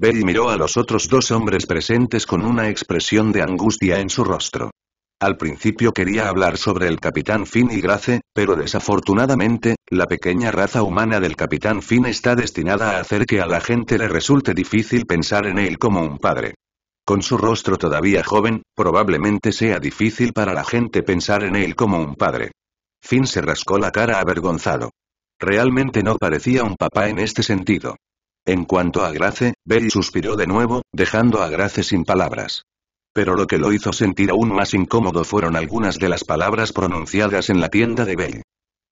Betty miró a los otros dos hombres presentes con una expresión de angustia en su rostro. Al principio quería hablar sobre el capitán Finn y Grace, pero desafortunadamente, la pequeña raza humana del capitán Finn está destinada a hacer que a la gente le resulte difícil pensar en él como un padre. Con su rostro todavía joven, probablemente sea difícil para la gente pensar en él como un padre. Finn se rascó la cara avergonzado. Realmente no parecía un papá en este sentido. En cuanto a Grace, Bell suspiró de nuevo, dejando a Grace sin palabras. Pero lo que lo hizo sentir aún más incómodo fueron algunas de las palabras pronunciadas en la tienda de Bell.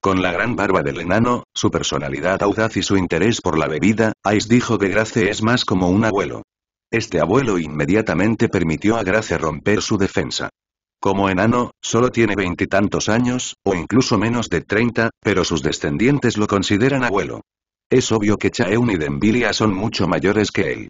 Con la gran barba del enano, su personalidad audaz y su interés por la bebida, Ice dijo que Grace es más como un abuelo. Este abuelo inmediatamente permitió a Grace romper su defensa. Como enano, solo tiene veintitantos años, o incluso menos de treinta, pero sus descendientes lo consideran abuelo. Es obvio que Chaeun y denbilia son mucho mayores que él.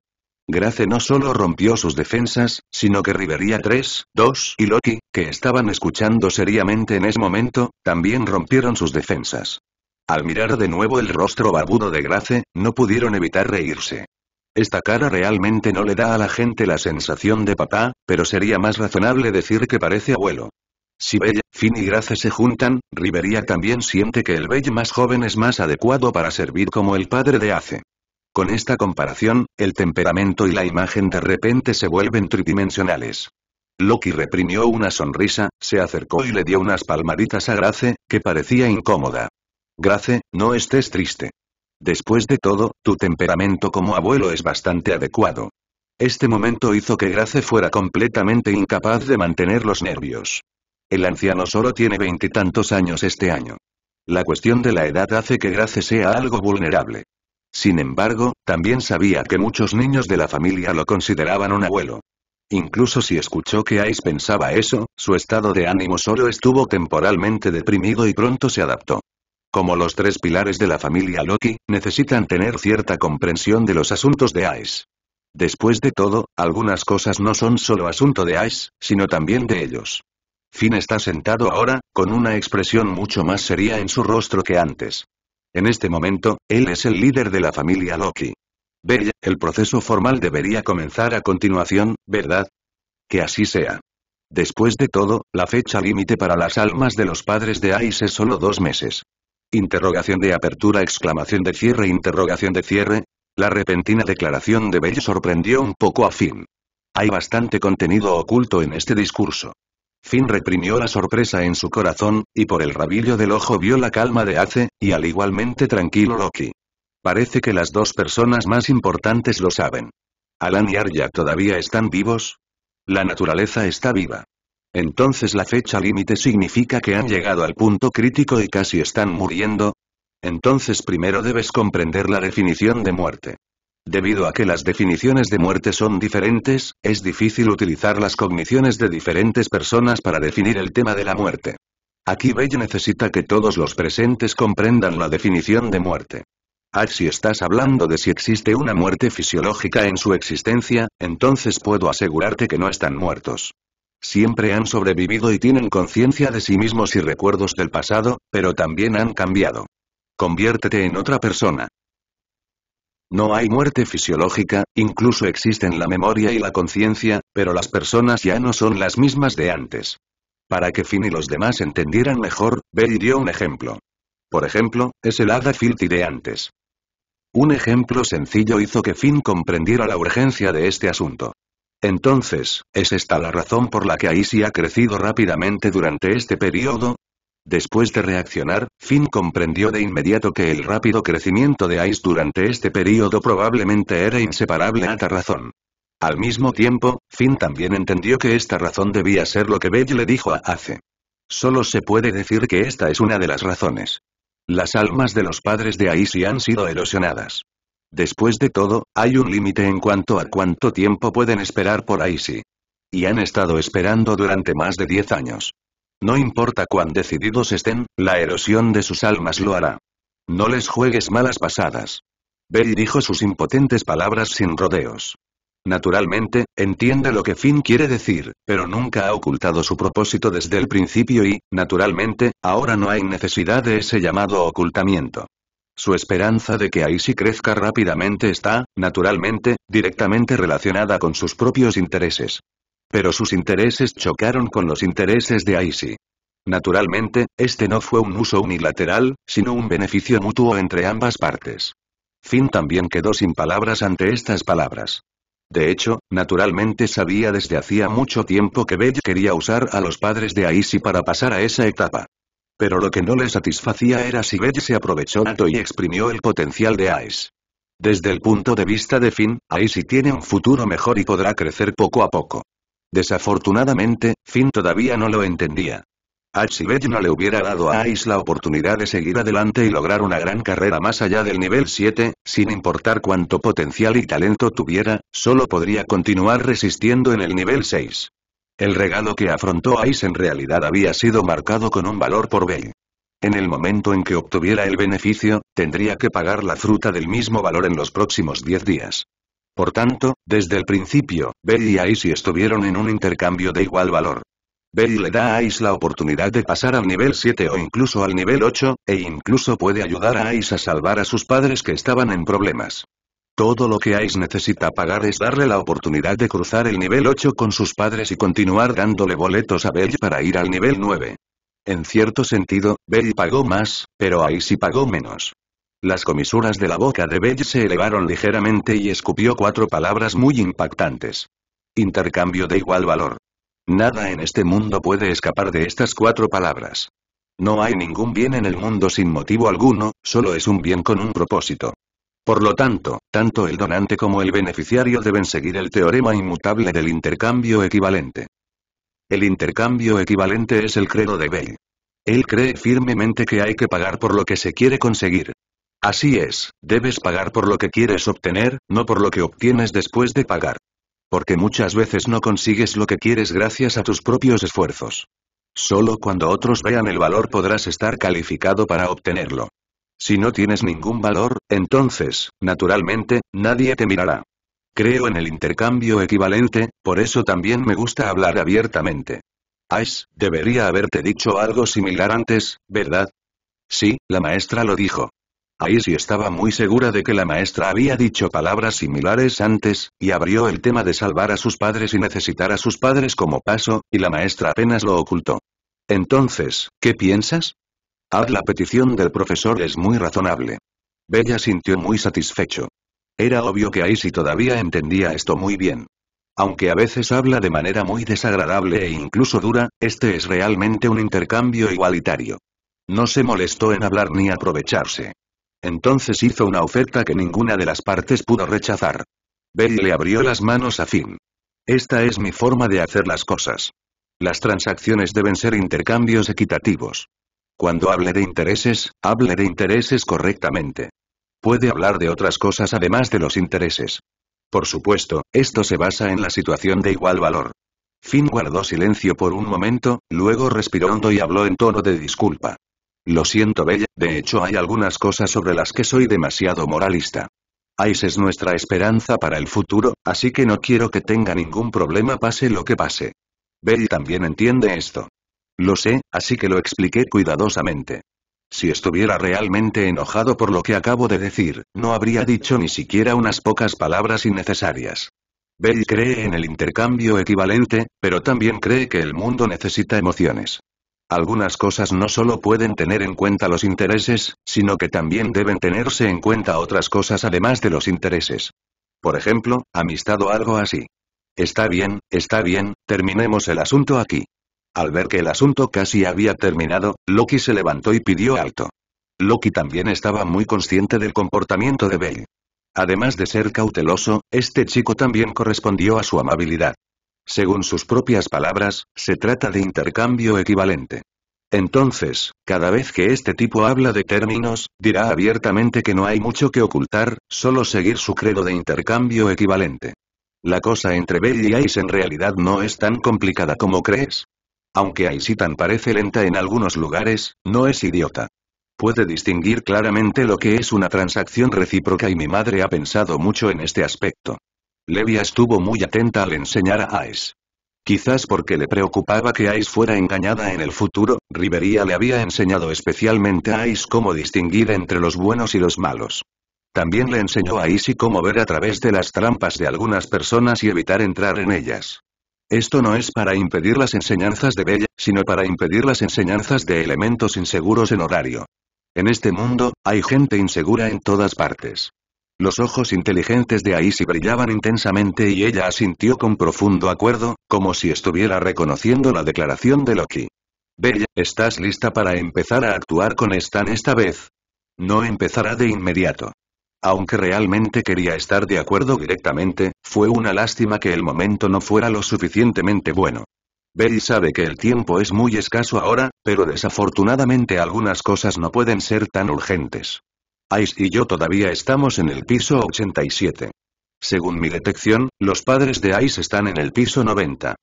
Grace no solo rompió sus defensas, sino que Rivería 3, 2 y Loki, que estaban escuchando seriamente en ese momento, también rompieron sus defensas. Al mirar de nuevo el rostro babudo de Grace, no pudieron evitar reírse. Esta cara realmente no le da a la gente la sensación de papá, pero sería más razonable decir que parece abuelo. Si Bella, Finn y Grace se juntan, Riveria también siente que el Bell más joven es más adecuado para servir como el padre de Ace. Con esta comparación, el temperamento y la imagen de repente se vuelven tridimensionales. Loki reprimió una sonrisa, se acercó y le dio unas palmaditas a Grace, que parecía incómoda. Grace, no estés triste. Después de todo, tu temperamento como abuelo es bastante adecuado. Este momento hizo que Grace fuera completamente incapaz de mantener los nervios. El anciano solo tiene veintitantos años este año. La cuestión de la edad hace que Grace sea algo vulnerable. Sin embargo, también sabía que muchos niños de la familia lo consideraban un abuelo. Incluso si escuchó que Ice pensaba eso, su estado de ánimo solo estuvo temporalmente deprimido y pronto se adaptó. Como los tres pilares de la familia Loki, necesitan tener cierta comprensión de los asuntos de Ice. Después de todo, algunas cosas no son solo asunto de Ice, sino también de ellos. Finn está sentado ahora, con una expresión mucho más seria en su rostro que antes. En este momento, él es el líder de la familia Loki. Bella, el proceso formal debería comenzar a continuación, ¿verdad? Que así sea. Después de todo, la fecha límite para las almas de los padres de Ais es solo dos meses. Interrogación de apertura, exclamación de cierre, interrogación de cierre. La repentina declaración de Bella sorprendió un poco a Finn. Hay bastante contenido oculto en este discurso fin reprimió la sorpresa en su corazón, y por el rabillo del ojo vio la calma de Ace, y al igualmente tranquilo Loki. Parece que las dos personas más importantes lo saben. Alan y Arya todavía están vivos. La naturaleza está viva. Entonces la fecha límite significa que han llegado al punto crítico y casi están muriendo. Entonces primero debes comprender la definición de muerte. Debido a que las definiciones de muerte son diferentes, es difícil utilizar las cogniciones de diferentes personas para definir el tema de la muerte. Aquí Bell necesita que todos los presentes comprendan la definición de muerte. Ah, si estás hablando de si existe una muerte fisiológica en su existencia, entonces puedo asegurarte que no están muertos. Siempre han sobrevivido y tienen conciencia de sí mismos y recuerdos del pasado, pero también han cambiado. Conviértete en otra persona. No hay muerte fisiológica, incluso existen la memoria y la conciencia, pero las personas ya no son las mismas de antes. Para que Finn y los demás entendieran mejor, Berry dio un ejemplo. Por ejemplo, es el hada Filty de antes. Un ejemplo sencillo hizo que Finn comprendiera la urgencia de este asunto. Entonces, ¿es esta la razón por la que Aisi ha crecido rápidamente durante este periodo? Después de reaccionar, Finn comprendió de inmediato que el rápido crecimiento de Ice durante este periodo probablemente era inseparable a esta razón. Al mismo tiempo, Finn también entendió que esta razón debía ser lo que Bell le dijo a Ace. Solo se puede decir que esta es una de las razones. Las almas de los padres de Ice han sido erosionadas. Después de todo, hay un límite en cuanto a cuánto tiempo pueden esperar por Ice. Y han estado esperando durante más de 10 años. No importa cuán decididos estén, la erosión de sus almas lo hará. No les juegues malas pasadas. Bell dijo sus impotentes palabras sin rodeos. Naturalmente, entiende lo que Finn quiere decir, pero nunca ha ocultado su propósito desde el principio y, naturalmente, ahora no hay necesidad de ese llamado ocultamiento. Su esperanza de que Aisi crezca rápidamente está, naturalmente, directamente relacionada con sus propios intereses. Pero sus intereses chocaron con los intereses de Aisi. Naturalmente, este no fue un uso unilateral, sino un beneficio mutuo entre ambas partes. Finn también quedó sin palabras ante estas palabras. De hecho, naturalmente sabía desde hacía mucho tiempo que Bell quería usar a los padres de Aisi para pasar a esa etapa. Pero lo que no le satisfacía era si Bell se aprovechó tanto y exprimió el potencial de Ice. Desde el punto de vista de Finn, Aisi tiene un futuro mejor y podrá crecer poco a poco. Desafortunadamente, Finn todavía no lo entendía. Archibald no le hubiera dado a Ice la oportunidad de seguir adelante y lograr una gran carrera más allá del nivel 7, sin importar cuánto potencial y talento tuviera, solo podría continuar resistiendo en el nivel 6. El regalo que afrontó Ice en realidad había sido marcado con un valor por Bell. En el momento en que obtuviera el beneficio, tendría que pagar la fruta del mismo valor en los próximos 10 días. Por tanto, desde el principio, Bell y Ice estuvieron en un intercambio de igual valor. Bell le da a Ice la oportunidad de pasar al nivel 7 o incluso al nivel 8, e incluso puede ayudar a Ice a salvar a sus padres que estaban en problemas. Todo lo que Ice necesita pagar es darle la oportunidad de cruzar el nivel 8 con sus padres y continuar dándole boletos a Bell para ir al nivel 9. En cierto sentido, Bell pagó más, pero Ice pagó menos. Las comisuras de la boca de Bell se elevaron ligeramente y escupió cuatro palabras muy impactantes. Intercambio de igual valor. Nada en este mundo puede escapar de estas cuatro palabras. No hay ningún bien en el mundo sin motivo alguno, solo es un bien con un propósito. Por lo tanto, tanto el donante como el beneficiario deben seguir el teorema inmutable del intercambio equivalente. El intercambio equivalente es el credo de Bell. Él cree firmemente que hay que pagar por lo que se quiere conseguir. Así es, debes pagar por lo que quieres obtener, no por lo que obtienes después de pagar. Porque muchas veces no consigues lo que quieres gracias a tus propios esfuerzos. Solo cuando otros vean el valor podrás estar calificado para obtenerlo. Si no tienes ningún valor, entonces, naturalmente, nadie te mirará. Creo en el intercambio equivalente, por eso también me gusta hablar abiertamente. Ice, debería haberte dicho algo similar antes, ¿verdad? Sí, la maestra lo dijo. Aisy estaba muy segura de que la maestra había dicho palabras similares antes, y abrió el tema de salvar a sus padres y necesitar a sus padres como paso, y la maestra apenas lo ocultó. Entonces, ¿qué piensas? Haz la petición del profesor es muy razonable. Bella sintió muy satisfecho. Era obvio que Aisy todavía entendía esto muy bien. Aunque a veces habla de manera muy desagradable e incluso dura, este es realmente un intercambio igualitario. No se molestó en hablar ni aprovecharse. Entonces hizo una oferta que ninguna de las partes pudo rechazar. Berry le abrió las manos a Finn. Esta es mi forma de hacer las cosas. Las transacciones deben ser intercambios equitativos. Cuando hable de intereses, hable de intereses correctamente. Puede hablar de otras cosas además de los intereses. Por supuesto, esto se basa en la situación de igual valor. Finn guardó silencio por un momento, luego respiró hondo y habló en tono de disculpa. Lo siento Bella, de hecho hay algunas cosas sobre las que soy demasiado moralista. Ice es nuestra esperanza para el futuro, así que no quiero que tenga ningún problema pase lo que pase. Bella también entiende esto. Lo sé, así que lo expliqué cuidadosamente. Si estuviera realmente enojado por lo que acabo de decir, no habría dicho ni siquiera unas pocas palabras innecesarias. Bell cree en el intercambio equivalente, pero también cree que el mundo necesita emociones. Algunas cosas no solo pueden tener en cuenta los intereses, sino que también deben tenerse en cuenta otras cosas además de los intereses. Por ejemplo, amistad o algo así. Está bien, está bien, terminemos el asunto aquí. Al ver que el asunto casi había terminado, Loki se levantó y pidió alto. Loki también estaba muy consciente del comportamiento de Bell. Además de ser cauteloso, este chico también correspondió a su amabilidad. Según sus propias palabras, se trata de intercambio equivalente. Entonces, cada vez que este tipo habla de términos, dirá abiertamente que no hay mucho que ocultar, solo seguir su credo de intercambio equivalente. La cosa entre Bell y Ice en realidad no es tan complicada como crees. Aunque Tan parece lenta en algunos lugares, no es idiota. Puede distinguir claramente lo que es una transacción recíproca y mi madre ha pensado mucho en este aspecto. Levia estuvo muy atenta al enseñar a Ais. Quizás porque le preocupaba que Ais fuera engañada en el futuro, Rivería le había enseñado especialmente a Ais cómo distinguir entre los buenos y los malos. También le enseñó a y cómo ver a través de las trampas de algunas personas y evitar entrar en ellas. Esto no es para impedir las enseñanzas de Bella, sino para impedir las enseñanzas de elementos inseguros en horario. En este mundo, hay gente insegura en todas partes. Los ojos inteligentes de Aisi brillaban intensamente y ella asintió con profundo acuerdo, como si estuviera reconociendo la declaración de Loki. Bella, ¿estás lista para empezar a actuar con Stan esta vez? No empezará de inmediato. Aunque realmente quería estar de acuerdo directamente, fue una lástima que el momento no fuera lo suficientemente bueno. Bell sabe que el tiempo es muy escaso ahora, pero desafortunadamente algunas cosas no pueden ser tan urgentes. Ice y yo todavía estamos en el piso 87. Según mi detección, los padres de Ice están en el piso 90.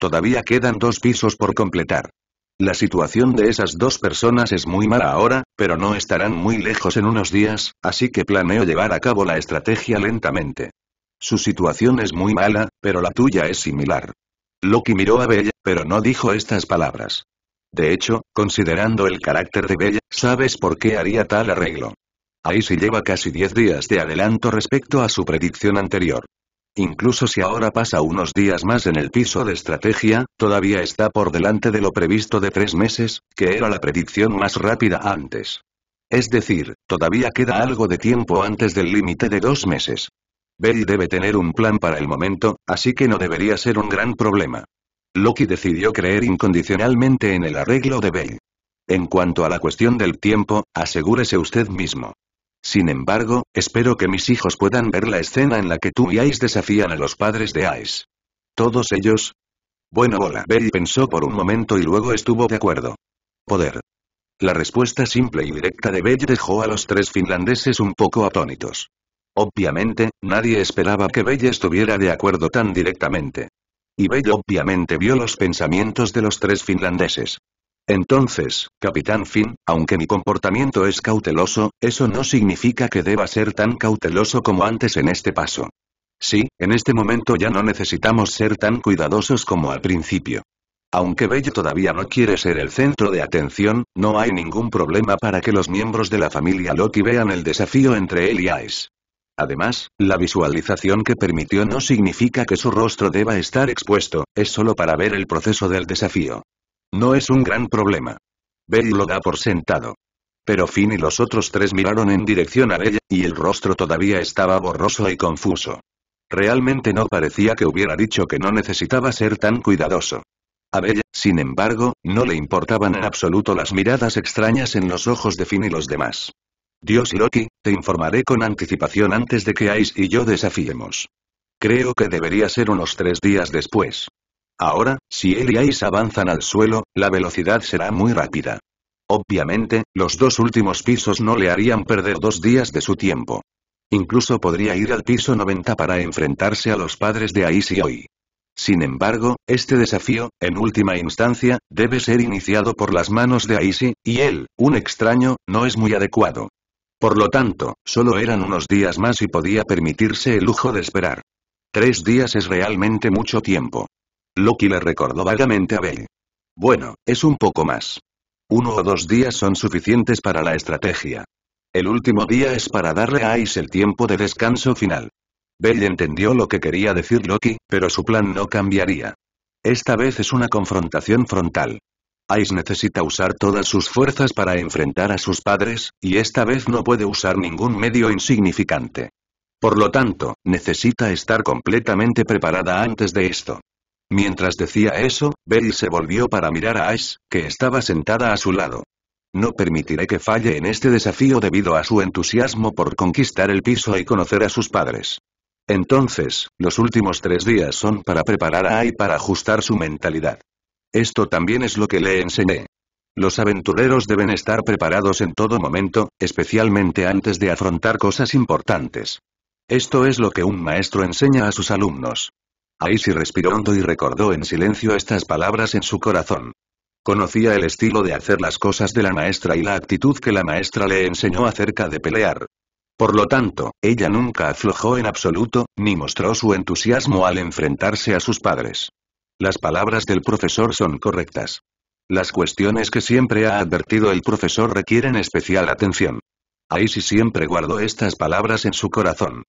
Todavía quedan dos pisos por completar. La situación de esas dos personas es muy mala ahora, pero no estarán muy lejos en unos días, así que planeo llevar a cabo la estrategia lentamente. Su situación es muy mala, pero la tuya es similar. Loki miró a Bella, pero no dijo estas palabras. De hecho, considerando el carácter de Bella, sabes por qué haría tal arreglo. Ahí se lleva casi 10 días de adelanto respecto a su predicción anterior. Incluso si ahora pasa unos días más en el piso de estrategia, todavía está por delante de lo previsto de tres meses, que era la predicción más rápida antes. Es decir, todavía queda algo de tiempo antes del límite de dos meses. Belly debe tener un plan para el momento, así que no debería ser un gran problema. Loki decidió creer incondicionalmente en el arreglo de Bell. En cuanto a la cuestión del tiempo, asegúrese usted mismo. Sin embargo, espero que mis hijos puedan ver la escena en la que tú y Ais desafían a los padres de Ais. ¿Todos ellos? Bueno, hola. Bell pensó por un momento y luego estuvo de acuerdo. Poder. La respuesta simple y directa de Bell dejó a los tres finlandeses un poco atónitos. Obviamente, nadie esperaba que Bell estuviera de acuerdo tan directamente. Y Bell obviamente vio los pensamientos de los tres finlandeses. Entonces, Capitán Finn, aunque mi comportamiento es cauteloso, eso no significa que deba ser tan cauteloso como antes en este paso. Sí, en este momento ya no necesitamos ser tan cuidadosos como al principio. Aunque Bello todavía no quiere ser el centro de atención, no hay ningún problema para que los miembros de la familia Loki vean el desafío entre él y Ice. Además, la visualización que permitió no significa que su rostro deba estar expuesto, es solo para ver el proceso del desafío. No es un gran problema. Betty lo da por sentado. Pero Finn y los otros tres miraron en dirección a Bella, y el rostro todavía estaba borroso y confuso. Realmente no parecía que hubiera dicho que no necesitaba ser tan cuidadoso. A Bella, sin embargo, no le importaban en absoluto las miradas extrañas en los ojos de Finn y los demás. Dios Loki, te informaré con anticipación antes de que Ice y yo desafiemos. Creo que debería ser unos tres días después. Ahora, si él y Ais avanzan al suelo, la velocidad será muy rápida. Obviamente, los dos últimos pisos no le harían perder dos días de su tiempo. Incluso podría ir al piso 90 para enfrentarse a los padres de Ace hoy. Sin embargo, este desafío, en última instancia, debe ser iniciado por las manos de Aisi, y él, un extraño, no es muy adecuado. Por lo tanto, solo eran unos días más y podía permitirse el lujo de esperar. Tres días es realmente mucho tiempo. Loki le recordó vagamente a Bell. Bueno, es un poco más. Uno o dos días son suficientes para la estrategia. El último día es para darle a Ice el tiempo de descanso final. Bell entendió lo que quería decir Loki, pero su plan no cambiaría. Esta vez es una confrontación frontal. Ice necesita usar todas sus fuerzas para enfrentar a sus padres, y esta vez no puede usar ningún medio insignificante. Por lo tanto, necesita estar completamente preparada antes de esto. Mientras decía eso, berry se volvió para mirar a Ash, que estaba sentada a su lado. No permitiré que falle en este desafío debido a su entusiasmo por conquistar el piso y conocer a sus padres. Entonces, los últimos tres días son para preparar a Ai para ajustar su mentalidad. Esto también es lo que le enseñé. Los aventureros deben estar preparados en todo momento, especialmente antes de afrontar cosas importantes. Esto es lo que un maestro enseña a sus alumnos. Aisy respiró hondo y recordó en silencio estas palabras en su corazón. Conocía el estilo de hacer las cosas de la maestra y la actitud que la maestra le enseñó acerca de pelear. Por lo tanto, ella nunca aflojó en absoluto, ni mostró su entusiasmo al enfrentarse a sus padres. Las palabras del profesor son correctas. Las cuestiones que siempre ha advertido el profesor requieren especial atención. Aisy siempre guardó estas palabras en su corazón.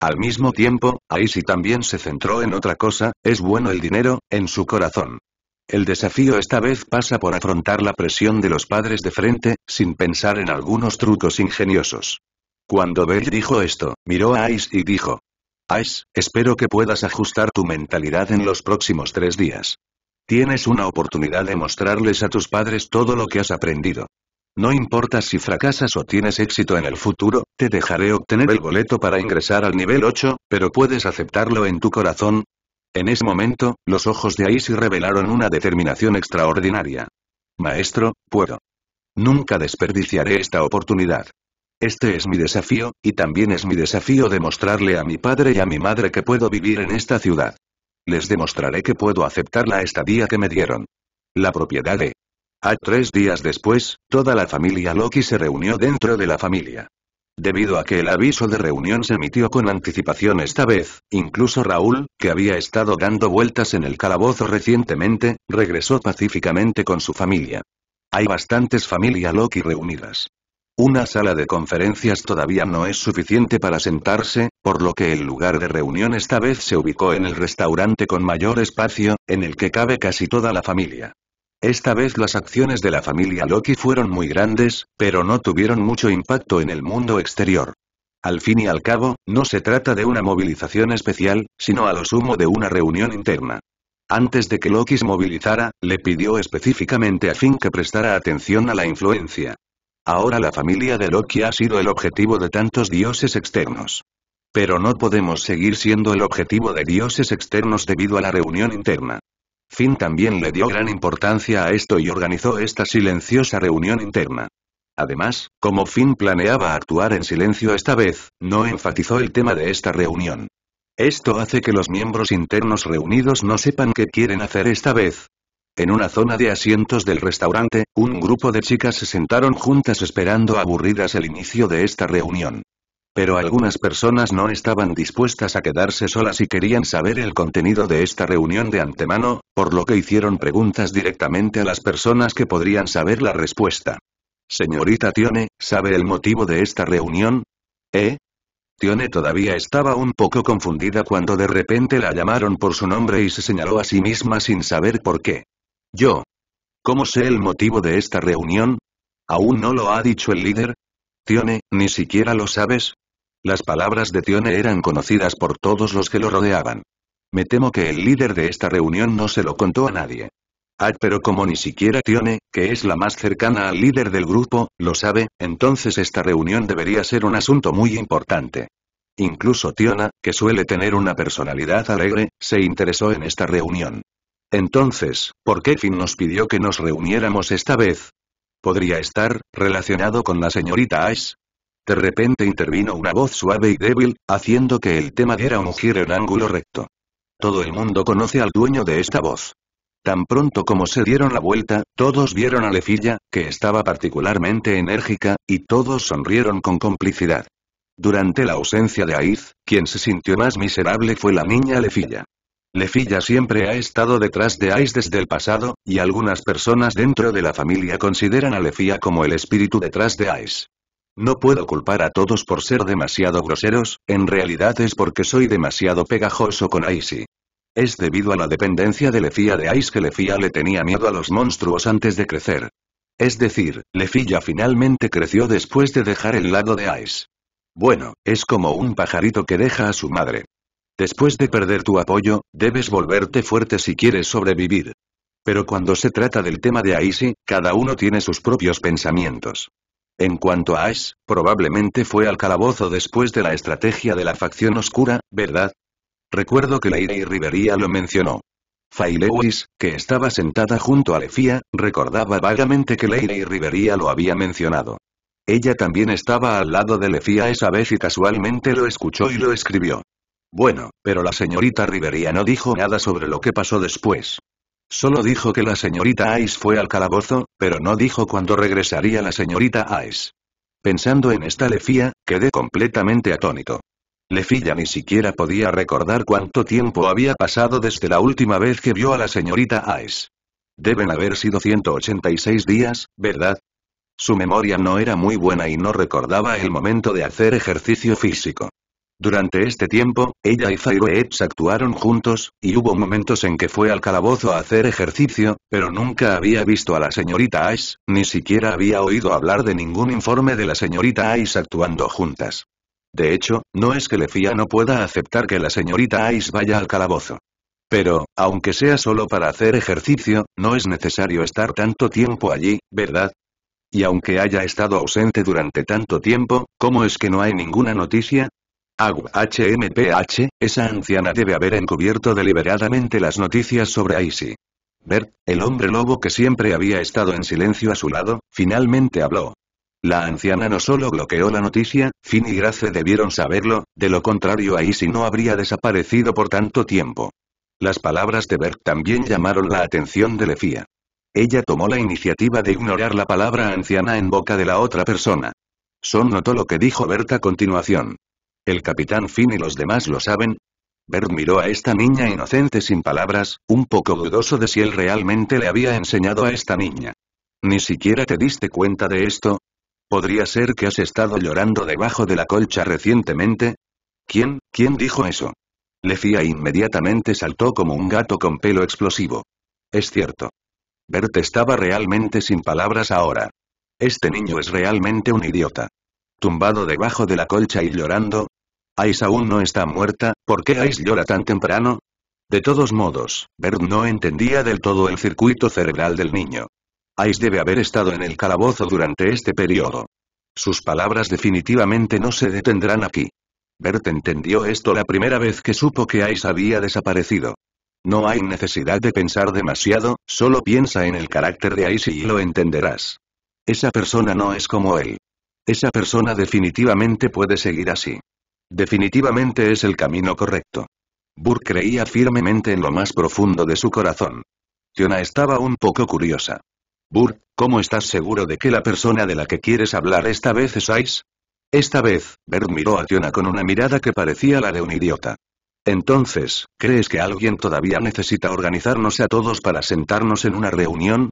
Al mismo tiempo, Aishi también se centró en otra cosa, es bueno el dinero, en su corazón. El desafío esta vez pasa por afrontar la presión de los padres de frente, sin pensar en algunos trucos ingeniosos. Cuando Bell dijo esto, miró a Ice y dijo. Ice, espero que puedas ajustar tu mentalidad en los próximos tres días. Tienes una oportunidad de mostrarles a tus padres todo lo que has aprendido. No importa si fracasas o tienes éxito en el futuro, te dejaré obtener el boleto para ingresar al nivel 8, pero puedes aceptarlo en tu corazón. En ese momento, los ojos de Aisi revelaron una determinación extraordinaria. Maestro, puedo. Nunca desperdiciaré esta oportunidad. Este es mi desafío, y también es mi desafío demostrarle a mi padre y a mi madre que puedo vivir en esta ciudad. Les demostraré que puedo aceptar la estadía que me dieron. La propiedad de a tres días después, toda la familia Loki se reunió dentro de la familia. Debido a que el aviso de reunión se emitió con anticipación esta vez, incluso Raúl, que había estado dando vueltas en el calabozo recientemente, regresó pacíficamente con su familia. Hay bastantes familia Loki reunidas. Una sala de conferencias todavía no es suficiente para sentarse, por lo que el lugar de reunión esta vez se ubicó en el restaurante con mayor espacio, en el que cabe casi toda la familia. Esta vez las acciones de la familia Loki fueron muy grandes, pero no tuvieron mucho impacto en el mundo exterior. Al fin y al cabo, no se trata de una movilización especial, sino a lo sumo de una reunión interna. Antes de que Loki se movilizara, le pidió específicamente a Fin que prestara atención a la influencia. Ahora la familia de Loki ha sido el objetivo de tantos dioses externos. Pero no podemos seguir siendo el objetivo de dioses externos debido a la reunión interna. Finn también le dio gran importancia a esto y organizó esta silenciosa reunión interna. Además, como Finn planeaba actuar en silencio esta vez, no enfatizó el tema de esta reunión. Esto hace que los miembros internos reunidos no sepan qué quieren hacer esta vez. En una zona de asientos del restaurante, un grupo de chicas se sentaron juntas esperando aburridas el inicio de esta reunión pero algunas personas no estaban dispuestas a quedarse solas y querían saber el contenido de esta reunión de antemano, por lo que hicieron preguntas directamente a las personas que podrían saber la respuesta. Señorita Tione, ¿sabe el motivo de esta reunión? ¿Eh? Tione todavía estaba un poco confundida cuando de repente la llamaron por su nombre y se señaló a sí misma sin saber por qué. Yo. ¿Cómo sé el motivo de esta reunión? ¿Aún no lo ha dicho el líder? Tione, ¿ni siquiera lo sabes? Las palabras de Tione eran conocidas por todos los que lo rodeaban. Me temo que el líder de esta reunión no se lo contó a nadie. Ah, pero como ni siquiera Tione, que es la más cercana al líder del grupo, lo sabe, entonces esta reunión debería ser un asunto muy importante. Incluso Tiona, que suele tener una personalidad alegre, se interesó en esta reunión. Entonces, ¿por qué Finn nos pidió que nos reuniéramos esta vez? ¿Podría estar relacionado con la señorita Ash? De repente intervino una voz suave y débil, haciendo que el tema diera un giro en ángulo recto. Todo el mundo conoce al dueño de esta voz. Tan pronto como se dieron la vuelta, todos vieron a Lefilla, que estaba particularmente enérgica, y todos sonrieron con complicidad. Durante la ausencia de Aiz, quien se sintió más miserable fue la niña Lefilla. Lefilla siempre ha estado detrás de Aiz desde el pasado, y algunas personas dentro de la familia consideran a Lefilla como el espíritu detrás de Aiz. No puedo culpar a todos por ser demasiado groseros, en realidad es porque soy demasiado pegajoso con Icy. Es debido a la dependencia de Lefía de Ice que Lefía le tenía miedo a los monstruos antes de crecer. Es decir, Lefia finalmente creció después de dejar el lado de Ice. Bueno, es como un pajarito que deja a su madre. Después de perder tu apoyo, debes volverte fuerte si quieres sobrevivir. Pero cuando se trata del tema de Aisy, cada uno tiene sus propios pensamientos. En cuanto a Ash, probablemente fue al calabozo después de la estrategia de la facción oscura, ¿verdad? Recuerdo que Lady y Rivería lo mencionó. Fay Lewis, que estaba sentada junto a Lefia, recordaba vagamente que Lady y Rivería lo había mencionado. Ella también estaba al lado de Lefia esa vez y casualmente lo escuchó y lo escribió. Bueno, pero la señorita Rivería no dijo nada sobre lo que pasó después. Solo dijo que la señorita Ice fue al calabozo, pero no dijo cuándo regresaría la señorita Ice. Pensando en esta Lefía, quedé completamente atónito. Lefía ni siquiera podía recordar cuánto tiempo había pasado desde la última vez que vio a la señorita Ice. Deben haber sido 186 días, ¿verdad? Su memoria no era muy buena y no recordaba el momento de hacer ejercicio físico. Durante este tiempo, ella y Fairoets actuaron juntos, y hubo momentos en que fue al calabozo a hacer ejercicio, pero nunca había visto a la señorita Ice, ni siquiera había oído hablar de ningún informe de la señorita Ice actuando juntas. De hecho, no es que Lefia no pueda aceptar que la señorita Ice vaya al calabozo. Pero, aunque sea solo para hacer ejercicio, no es necesario estar tanto tiempo allí, ¿verdad? Y aunque haya estado ausente durante tanto tiempo, ¿cómo es que no hay ninguna noticia? Agua HMPH, esa anciana debe haber encubierto deliberadamente las noticias sobre Aisy. Bert, el hombre lobo que siempre había estado en silencio a su lado, finalmente habló. La anciana no solo bloqueó la noticia, Finn y Grace debieron saberlo, de lo contrario Aisy no habría desaparecido por tanto tiempo. Las palabras de Bert también llamaron la atención de Lefia. Ella tomó la iniciativa de ignorar la palabra anciana en boca de la otra persona. Son notó lo que dijo Bert a continuación. ¿El capitán Finn y los demás lo saben? Bert miró a esta niña inocente sin palabras, un poco dudoso de si él realmente le había enseñado a esta niña. ¿Ni siquiera te diste cuenta de esto? ¿Podría ser que has estado llorando debajo de la colcha recientemente? ¿Quién, quién dijo eso? Lefía inmediatamente saltó como un gato con pelo explosivo. Es cierto. Bert estaba realmente sin palabras ahora. Este niño es realmente un idiota. Tumbado debajo de la colcha y llorando, Ice aún no está muerta, ¿por qué Ice llora tan temprano? De todos modos, Bert no entendía del todo el circuito cerebral del niño. Ice debe haber estado en el calabozo durante este periodo. Sus palabras definitivamente no se detendrán aquí. Bert entendió esto la primera vez que supo que Ice había desaparecido. No hay necesidad de pensar demasiado, solo piensa en el carácter de Ice y lo entenderás. Esa persona no es como él. Esa persona definitivamente puede seguir así. Definitivamente es el camino correcto. Burr creía firmemente en lo más profundo de su corazón. Tiona estaba un poco curiosa. «Burr, ¿cómo estás seguro de que la persona de la que quieres hablar esta vez es Ice? Esta vez, Bert miró a Tiona con una mirada que parecía la de un idiota. Entonces, ¿crees que alguien todavía necesita organizarnos a todos para sentarnos en una reunión?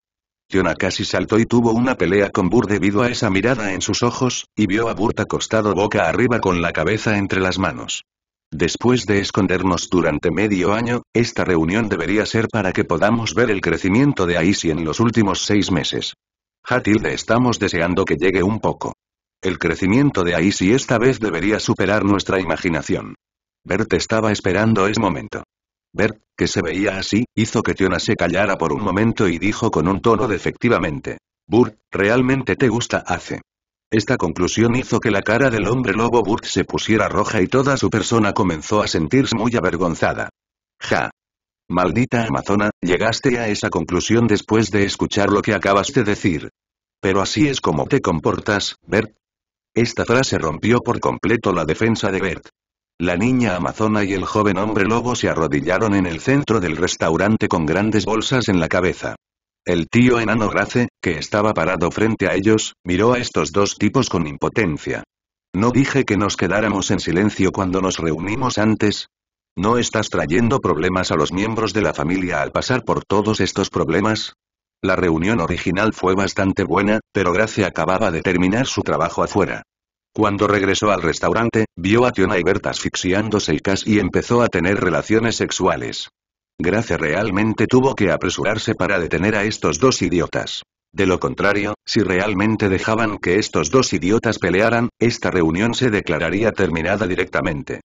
Tiona casi saltó y tuvo una pelea con Burr debido a esa mirada en sus ojos, y vio a Burr acostado boca arriba con la cabeza entre las manos. Después de escondernos durante medio año, esta reunión debería ser para que podamos ver el crecimiento de Aisi en los últimos seis meses. Hatilde estamos deseando que llegue un poco. El crecimiento de Aisi esta vez debería superar nuestra imaginación. Bert estaba esperando ese momento. Bert, que se veía así, hizo que Tiona se callara por un momento y dijo con un tono defectivamente. Burt, realmente te gusta hace. Esta conclusión hizo que la cara del hombre lobo Burt se pusiera roja y toda su persona comenzó a sentirse muy avergonzada. Ja. Maldita Amazona, llegaste a esa conclusión después de escuchar lo que acabas de decir. Pero así es como te comportas, Bert. Esta frase rompió por completo la defensa de Bert. La niña amazona y el joven hombre lobo se arrodillaron en el centro del restaurante con grandes bolsas en la cabeza. El tío enano Grace, que estaba parado frente a ellos, miró a estos dos tipos con impotencia. ¿No dije que nos quedáramos en silencio cuando nos reunimos antes? ¿No estás trayendo problemas a los miembros de la familia al pasar por todos estos problemas? La reunión original fue bastante buena, pero Grace acababa de terminar su trabajo afuera. Cuando regresó al restaurante, vio a Tiona y Bert asfixiándose y empezó a tener relaciones sexuales. Grace realmente tuvo que apresurarse para detener a estos dos idiotas. De lo contrario, si realmente dejaban que estos dos idiotas pelearan, esta reunión se declararía terminada directamente.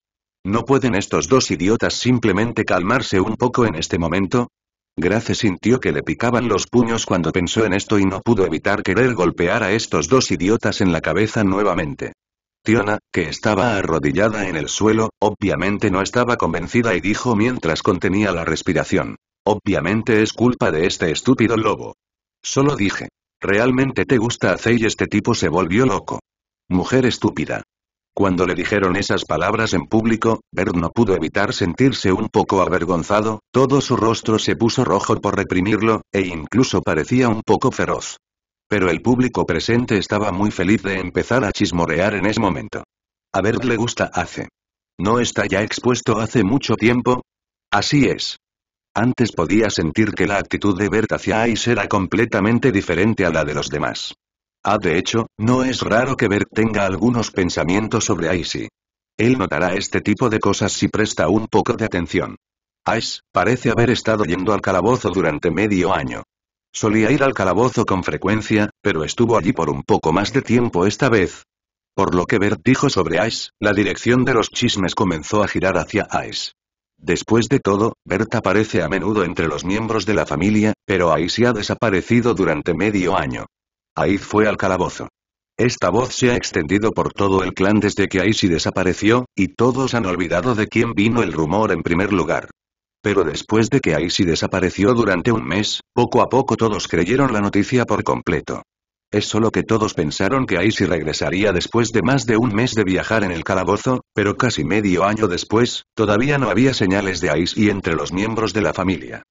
¿No pueden estos dos idiotas simplemente calmarse un poco en este momento? Grace sintió que le picaban los puños cuando pensó en esto y no pudo evitar querer golpear a estos dos idiotas en la cabeza nuevamente. Tiona, que estaba arrodillada en el suelo, obviamente no estaba convencida y dijo mientras contenía la respiración. Obviamente es culpa de este estúpido lobo. Solo dije. Realmente te gusta hacer y este tipo se volvió loco. Mujer estúpida. Cuando le dijeron esas palabras en público, Bert no pudo evitar sentirse un poco avergonzado, todo su rostro se puso rojo por reprimirlo, e incluso parecía un poco feroz. Pero el público presente estaba muy feliz de empezar a chismorear en ese momento. A Bert le gusta hace. ¿No está ya expuesto hace mucho tiempo? Así es. Antes podía sentir que la actitud de Bert hacia Ice era completamente diferente a la de los demás. Ah de hecho, no es raro que Bert tenga algunos pensamientos sobre Icy. Él notará este tipo de cosas si presta un poco de atención. Ice, parece haber estado yendo al calabozo durante medio año. Solía ir al calabozo con frecuencia, pero estuvo allí por un poco más de tiempo esta vez. Por lo que Bert dijo sobre Ice, la dirección de los chismes comenzó a girar hacia Ice. Después de todo, Bert aparece a menudo entre los miembros de la familia, pero Ice ha desaparecido durante medio año fue al calabozo. Esta voz se ha extendido por todo el clan desde que Aisy desapareció, y todos han olvidado de quién vino el rumor en primer lugar. Pero después de que Aisy desapareció durante un mes, poco a poco todos creyeron la noticia por completo. Es solo que todos pensaron que Aisy regresaría después de más de un mes de viajar en el calabozo, pero casi medio año después, todavía no había señales de Aisy entre los miembros de la familia.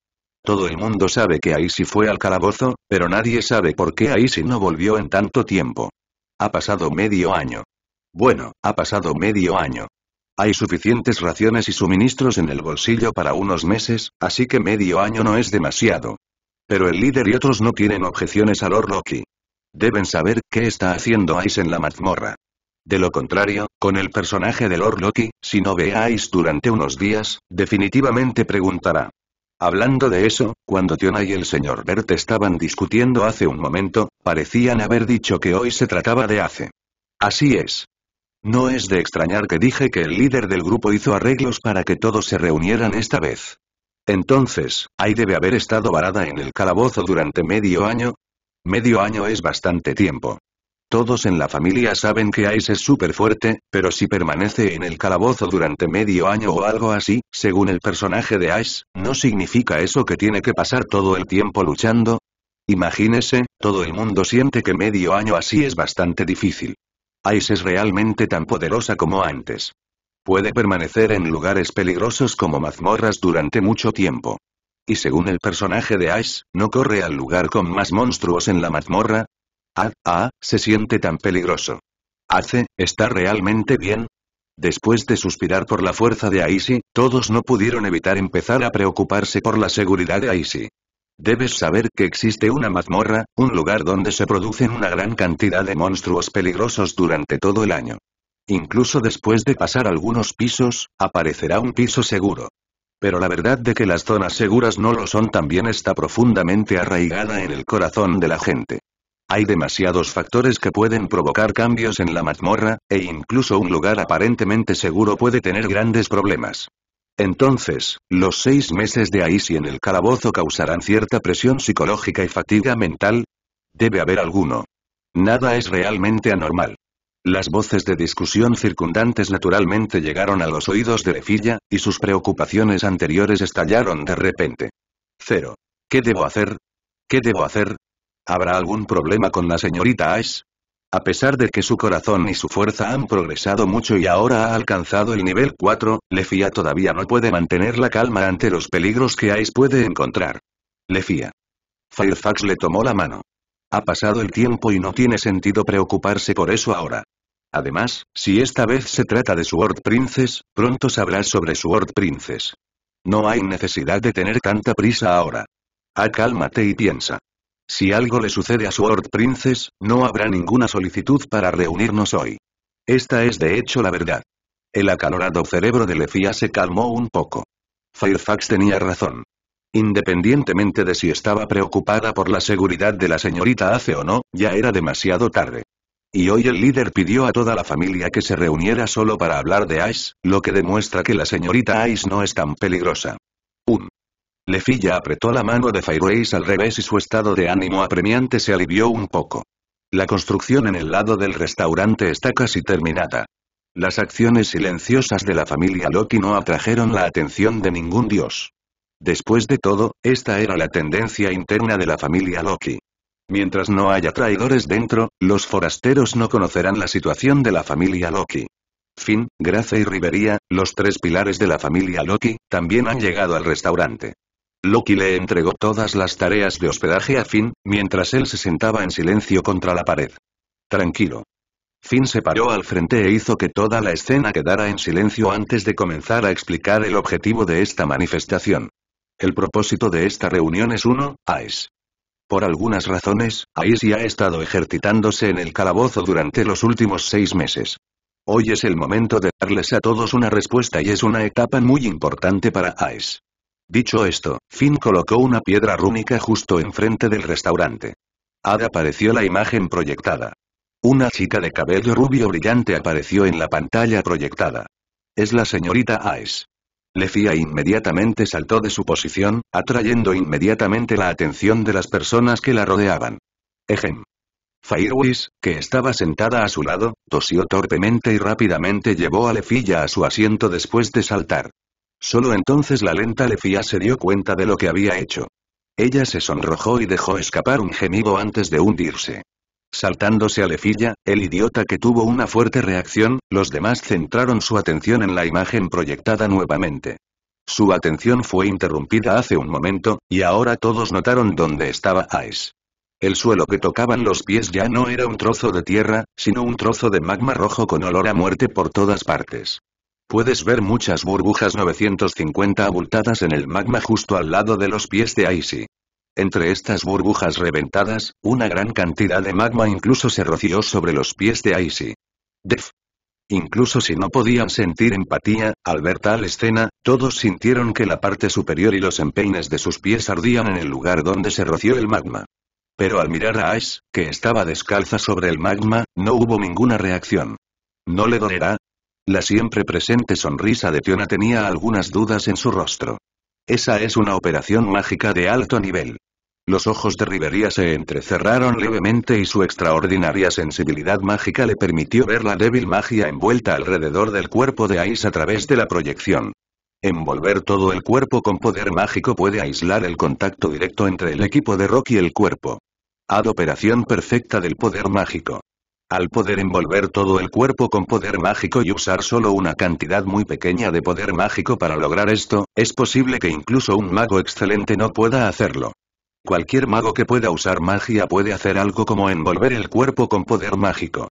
Todo el mundo sabe que Aisy fue al calabozo, pero nadie sabe por qué Aisi no volvió en tanto tiempo. Ha pasado medio año. Bueno, ha pasado medio año. Hay suficientes raciones y suministros en el bolsillo para unos meses, así que medio año no es demasiado. Pero el líder y otros no tienen objeciones a Lord Loki. Deben saber qué está haciendo Ice en la mazmorra. De lo contrario, con el personaje de Lord Loki, si no ve a durante unos días, definitivamente preguntará, Hablando de eso, cuando Tiona y el señor Bert estaban discutiendo hace un momento, parecían haber dicho que hoy se trataba de hace. Así es. No es de extrañar que dije que el líder del grupo hizo arreglos para que todos se reunieran esta vez. Entonces, ¿hay debe haber estado varada en el calabozo durante medio año? Medio año es bastante tiempo. Todos en la familia saben que Ice es súper fuerte, pero si permanece en el calabozo durante medio año o algo así, según el personaje de Ice, ¿no significa eso que tiene que pasar todo el tiempo luchando? Imagínese, todo el mundo siente que medio año así es bastante difícil. Ice es realmente tan poderosa como antes. Puede permanecer en lugares peligrosos como mazmorras durante mucho tiempo. Y según el personaje de Ice, no corre al lugar con más monstruos en la mazmorra, Ah, ah, se siente tan peligroso. Hace, ¿está realmente bien? Después de suspirar por la fuerza de Aisi, todos no pudieron evitar empezar a preocuparse por la seguridad de Aisy. Debes saber que existe una mazmorra, un lugar donde se producen una gran cantidad de monstruos peligrosos durante todo el año. Incluso después de pasar algunos pisos, aparecerá un piso seguro. Pero la verdad de que las zonas seguras no lo son también está profundamente arraigada en el corazón de la gente. Hay demasiados factores que pueden provocar cambios en la mazmorra, e incluso un lugar aparentemente seguro puede tener grandes problemas. Entonces, los seis meses de ahí si en el calabozo causarán cierta presión psicológica y fatiga mental. Debe haber alguno. Nada es realmente anormal. Las voces de discusión circundantes naturalmente llegaron a los oídos de Lefilla, y sus preocupaciones anteriores estallaron de repente. Cero. ¿Qué debo hacer? ¿Qué debo hacer? ¿Habrá algún problema con la señorita Ice? A pesar de que su corazón y su fuerza han progresado mucho y ahora ha alcanzado el nivel 4, Lefia todavía no puede mantener la calma ante los peligros que Ice puede encontrar. Lefia. Firefax le tomó la mano. Ha pasado el tiempo y no tiene sentido preocuparse por eso ahora. Además, si esta vez se trata de Sword Princess, pronto sabrás sobre Sword Princess. No hay necesidad de tener tanta prisa ahora. Acálmate ah, y piensa. Si algo le sucede a Sword Princess, no habrá ninguna solicitud para reunirnos hoy. Esta es de hecho la verdad. El acalorado cerebro de Lefia se calmó un poco. Firefax tenía razón. Independientemente de si estaba preocupada por la seguridad de la señorita Ace o no, ya era demasiado tarde. Y hoy el líder pidió a toda la familia que se reuniera solo para hablar de Ice, lo que demuestra que la señorita Ice no es tan peligrosa. 1. Lefilla apretó la mano de Fireways al revés y su estado de ánimo apremiante se alivió un poco. La construcción en el lado del restaurante está casi terminada. Las acciones silenciosas de la familia Loki no atrajeron la atención de ningún dios. Después de todo, esta era la tendencia interna de la familia Loki. Mientras no haya traidores dentro, los forasteros no conocerán la situación de la familia Loki. Fin. Grace y Rivería, los tres pilares de la familia Loki, también han llegado al restaurante. Loki le entregó todas las tareas de hospedaje a Finn, mientras él se sentaba en silencio contra la pared. Tranquilo. Finn se paró al frente e hizo que toda la escena quedara en silencio antes de comenzar a explicar el objetivo de esta manifestación. El propósito de esta reunión es uno, Ice. Por algunas razones, Ice ha estado ejercitándose en el calabozo durante los últimos seis meses. Hoy es el momento de darles a todos una respuesta y es una etapa muy importante para Ice. Dicho esto, Finn colocó una piedra rúnica justo enfrente del restaurante. Ada apareció la imagen proyectada. Una chica de cabello rubio brillante apareció en la pantalla proyectada. Es la señorita Aes. Lefia inmediatamente saltó de su posición, atrayendo inmediatamente la atención de las personas que la rodeaban. Ejem. Fairwis, que estaba sentada a su lado, tosió torpemente y rápidamente llevó a Lefia a su asiento después de saltar. Solo entonces la lenta Lefia se dio cuenta de lo que había hecho. Ella se sonrojó y dejó escapar un gemido antes de hundirse. Saltándose a Lefilla, el idiota que tuvo una fuerte reacción, los demás centraron su atención en la imagen proyectada nuevamente. Su atención fue interrumpida hace un momento, y ahora todos notaron dónde estaba Ice. El suelo que tocaban los pies ya no era un trozo de tierra, sino un trozo de magma rojo con olor a muerte por todas partes. Puedes ver muchas burbujas 950 abultadas en el magma justo al lado de los pies de Icy. Entre estas burbujas reventadas, una gran cantidad de magma incluso se roció sobre los pies de Icy. Def. Incluso si no podían sentir empatía, al ver tal escena, todos sintieron que la parte superior y los empeines de sus pies ardían en el lugar donde se roció el magma. Pero al mirar a Ash, que estaba descalza sobre el magma, no hubo ninguna reacción. ¿No le dolerá? La siempre presente sonrisa de Tiona tenía algunas dudas en su rostro. Esa es una operación mágica de alto nivel. Los ojos de Rivería se entrecerraron levemente y su extraordinaria sensibilidad mágica le permitió ver la débil magia envuelta alrededor del cuerpo de Ais a través de la proyección. Envolver todo el cuerpo con poder mágico puede aislar el contacto directo entre el equipo de Rock y el cuerpo. Ad operación perfecta del poder mágico. Al poder envolver todo el cuerpo con poder mágico y usar solo una cantidad muy pequeña de poder mágico para lograr esto, es posible que incluso un mago excelente no pueda hacerlo. Cualquier mago que pueda usar magia puede hacer algo como envolver el cuerpo con poder mágico.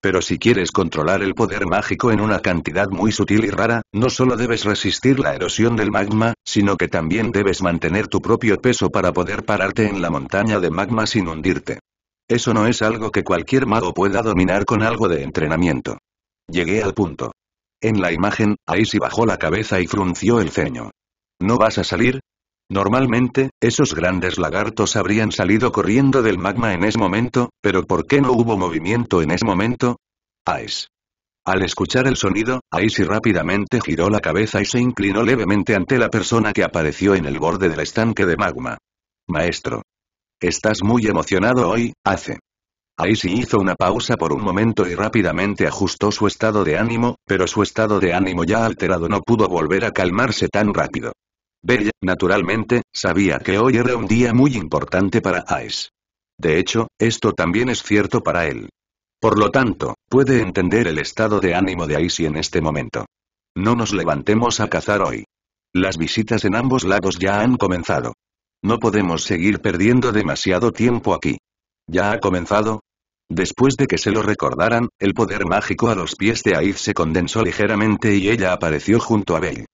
Pero si quieres controlar el poder mágico en una cantidad muy sutil y rara, no solo debes resistir la erosión del magma, sino que también debes mantener tu propio peso para poder pararte en la montaña de magma sin hundirte. Eso no es algo que cualquier mago pueda dominar con algo de entrenamiento. Llegué al punto. En la imagen, Aisy bajó la cabeza y frunció el ceño. ¿No vas a salir? Normalmente, esos grandes lagartos habrían salido corriendo del magma en ese momento, pero ¿por qué no hubo movimiento en ese momento? Ais. Al escuchar el sonido, Aisy rápidamente giró la cabeza y se inclinó levemente ante la persona que apareció en el borde del estanque de magma. Maestro. Estás muy emocionado hoy, hace. Ahí hizo una pausa por un momento y rápidamente ajustó su estado de ánimo, pero su estado de ánimo ya alterado no pudo volver a calmarse tan rápido. Bella, naturalmente, sabía que hoy era un día muy importante para Ace. De hecho, esto también es cierto para él. Por lo tanto, puede entender el estado de ánimo de Ace en este momento. No nos levantemos a cazar hoy. Las visitas en ambos lados ya han comenzado. No podemos seguir perdiendo demasiado tiempo aquí. ¿Ya ha comenzado? Después de que se lo recordaran, el poder mágico a los pies de Aiz se condensó ligeramente y ella apareció junto a Bell.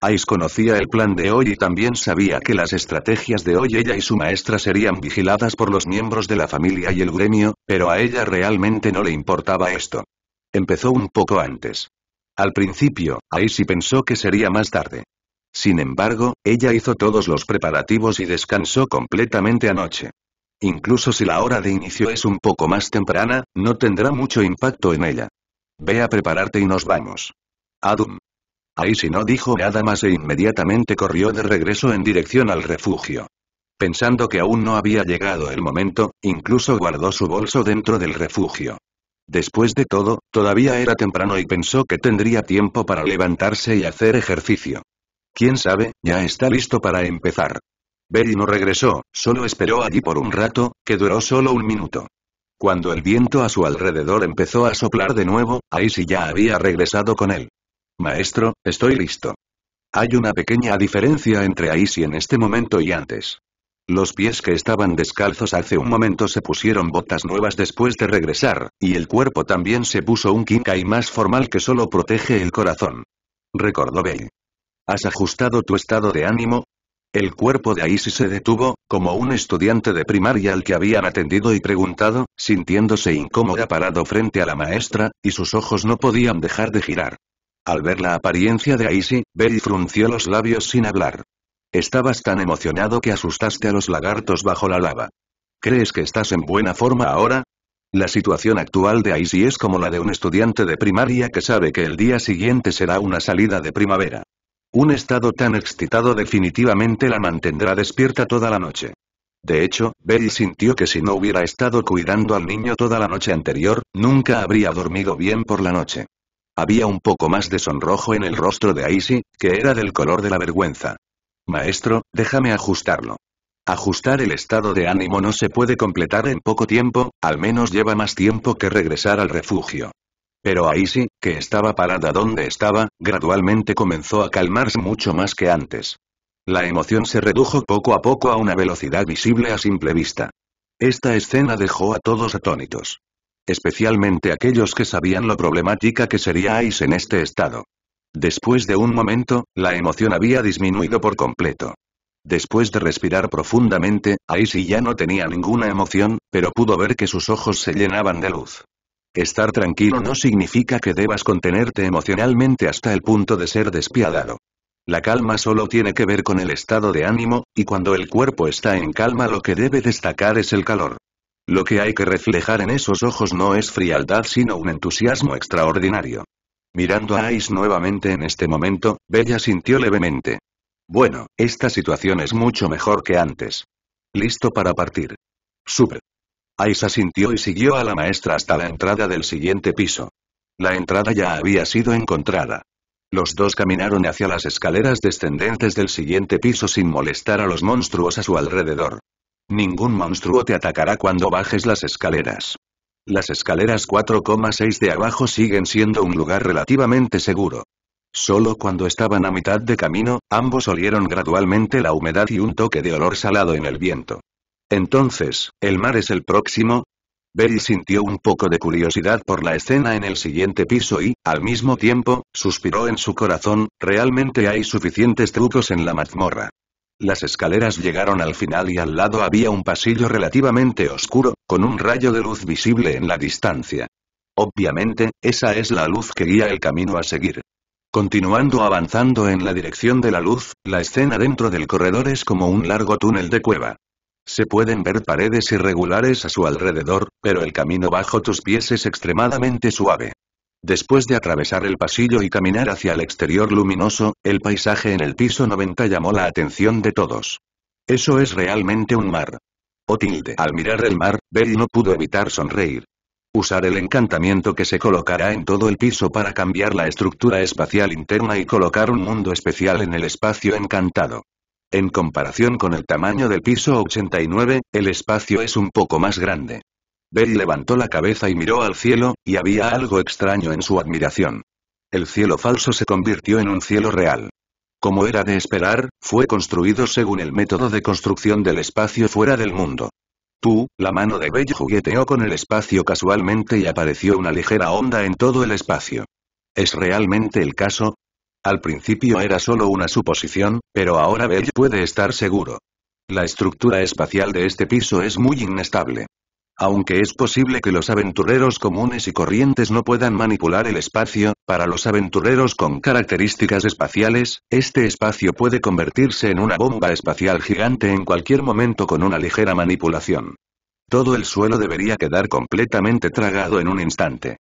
Aiz conocía el plan de hoy y también sabía que las estrategias de hoy ella y su maestra serían vigiladas por los miembros de la familia y el gremio, pero a ella realmente no le importaba esto. Empezó un poco antes. Al principio, Aiz pensó que sería más tarde. Sin embargo, ella hizo todos los preparativos y descansó completamente anoche. Incluso si la hora de inicio es un poco más temprana, no tendrá mucho impacto en ella. Ve a prepararte y nos vamos. Adum. Ahí si no dijo nada más e inmediatamente corrió de regreso en dirección al refugio. Pensando que aún no había llegado el momento, incluso guardó su bolso dentro del refugio. Después de todo, todavía era temprano y pensó que tendría tiempo para levantarse y hacer ejercicio quién sabe, ya está listo para empezar. Berry no regresó, solo esperó allí por un rato, que duró solo un minuto. Cuando el viento a su alrededor empezó a soplar de nuevo, ahí ya había regresado con él. Maestro, estoy listo. Hay una pequeña diferencia entre sí en este momento y antes. Los pies que estaban descalzos hace un momento se pusieron botas nuevas después de regresar, y el cuerpo también se puso un kinkai más formal que solo protege el corazón. Recordó Bell. ¿Has ajustado tu estado de ánimo? El cuerpo de Aisi se detuvo, como un estudiante de primaria al que habían atendido y preguntado, sintiéndose incómoda parado frente a la maestra, y sus ojos no podían dejar de girar. Al ver la apariencia de Aisi, Berry frunció los labios sin hablar. Estabas tan emocionado que asustaste a los lagartos bajo la lava. ¿Crees que estás en buena forma ahora? La situación actual de Aisi es como la de un estudiante de primaria que sabe que el día siguiente será una salida de primavera. Un estado tan excitado definitivamente la mantendrá despierta toda la noche. De hecho, Betty sintió que si no hubiera estado cuidando al niño toda la noche anterior, nunca habría dormido bien por la noche. Había un poco más de sonrojo en el rostro de Aisy, que era del color de la vergüenza. Maestro, déjame ajustarlo. Ajustar el estado de ánimo no se puede completar en poco tiempo, al menos lleva más tiempo que regresar al refugio. Pero ahí que estaba parada donde estaba, gradualmente comenzó a calmarse mucho más que antes. La emoción se redujo poco a poco a una velocidad visible a simple vista. Esta escena dejó a todos atónitos. Especialmente aquellos que sabían lo problemática que sería Ice en este estado. Después de un momento, la emoción había disminuido por completo. Después de respirar profundamente, Ice ya no tenía ninguna emoción, pero pudo ver que sus ojos se llenaban de luz. Estar tranquilo no significa que debas contenerte emocionalmente hasta el punto de ser despiadado. La calma solo tiene que ver con el estado de ánimo, y cuando el cuerpo está en calma lo que debe destacar es el calor. Lo que hay que reflejar en esos ojos no es frialdad sino un entusiasmo extraordinario. Mirando a Ice nuevamente en este momento, Bella sintió levemente. Bueno, esta situación es mucho mejor que antes. Listo para partir. Super. Aisa sintió y siguió a la maestra hasta la entrada del siguiente piso. La entrada ya había sido encontrada. Los dos caminaron hacia las escaleras descendentes del siguiente piso sin molestar a los monstruos a su alrededor. Ningún monstruo te atacará cuando bajes las escaleras. Las escaleras 4,6 de abajo siguen siendo un lugar relativamente seguro. Solo cuando estaban a mitad de camino, ambos olieron gradualmente la humedad y un toque de olor salado en el viento. Entonces, ¿el mar es el próximo? Berry sintió un poco de curiosidad por la escena en el siguiente piso y, al mismo tiempo, suspiró en su corazón, realmente hay suficientes trucos en la mazmorra. Las escaleras llegaron al final y al lado había un pasillo relativamente oscuro, con un rayo de luz visible en la distancia. Obviamente, esa es la luz que guía el camino a seguir. Continuando avanzando en la dirección de la luz, la escena dentro del corredor es como un largo túnel de cueva. Se pueden ver paredes irregulares a su alrededor, pero el camino bajo tus pies es extremadamente suave. Después de atravesar el pasillo y caminar hacia el exterior luminoso, el paisaje en el piso 90 llamó la atención de todos. Eso es realmente un mar. Otilde. Al mirar el mar, Bell no pudo evitar sonreír. Usar el encantamiento que se colocará en todo el piso para cambiar la estructura espacial interna y colocar un mundo especial en el espacio encantado. En comparación con el tamaño del piso 89, el espacio es un poco más grande. Bell levantó la cabeza y miró al cielo, y había algo extraño en su admiración. El cielo falso se convirtió en un cielo real. Como era de esperar, fue construido según el método de construcción del espacio fuera del mundo. Tú, la mano de Bell jugueteó con el espacio casualmente y apareció una ligera onda en todo el espacio. ¿Es realmente el caso? Al principio era solo una suposición, pero ahora Bell puede estar seguro. La estructura espacial de este piso es muy inestable. Aunque es posible que los aventureros comunes y corrientes no puedan manipular el espacio, para los aventureros con características espaciales, este espacio puede convertirse en una bomba espacial gigante en cualquier momento con una ligera manipulación. Todo el suelo debería quedar completamente tragado en un instante.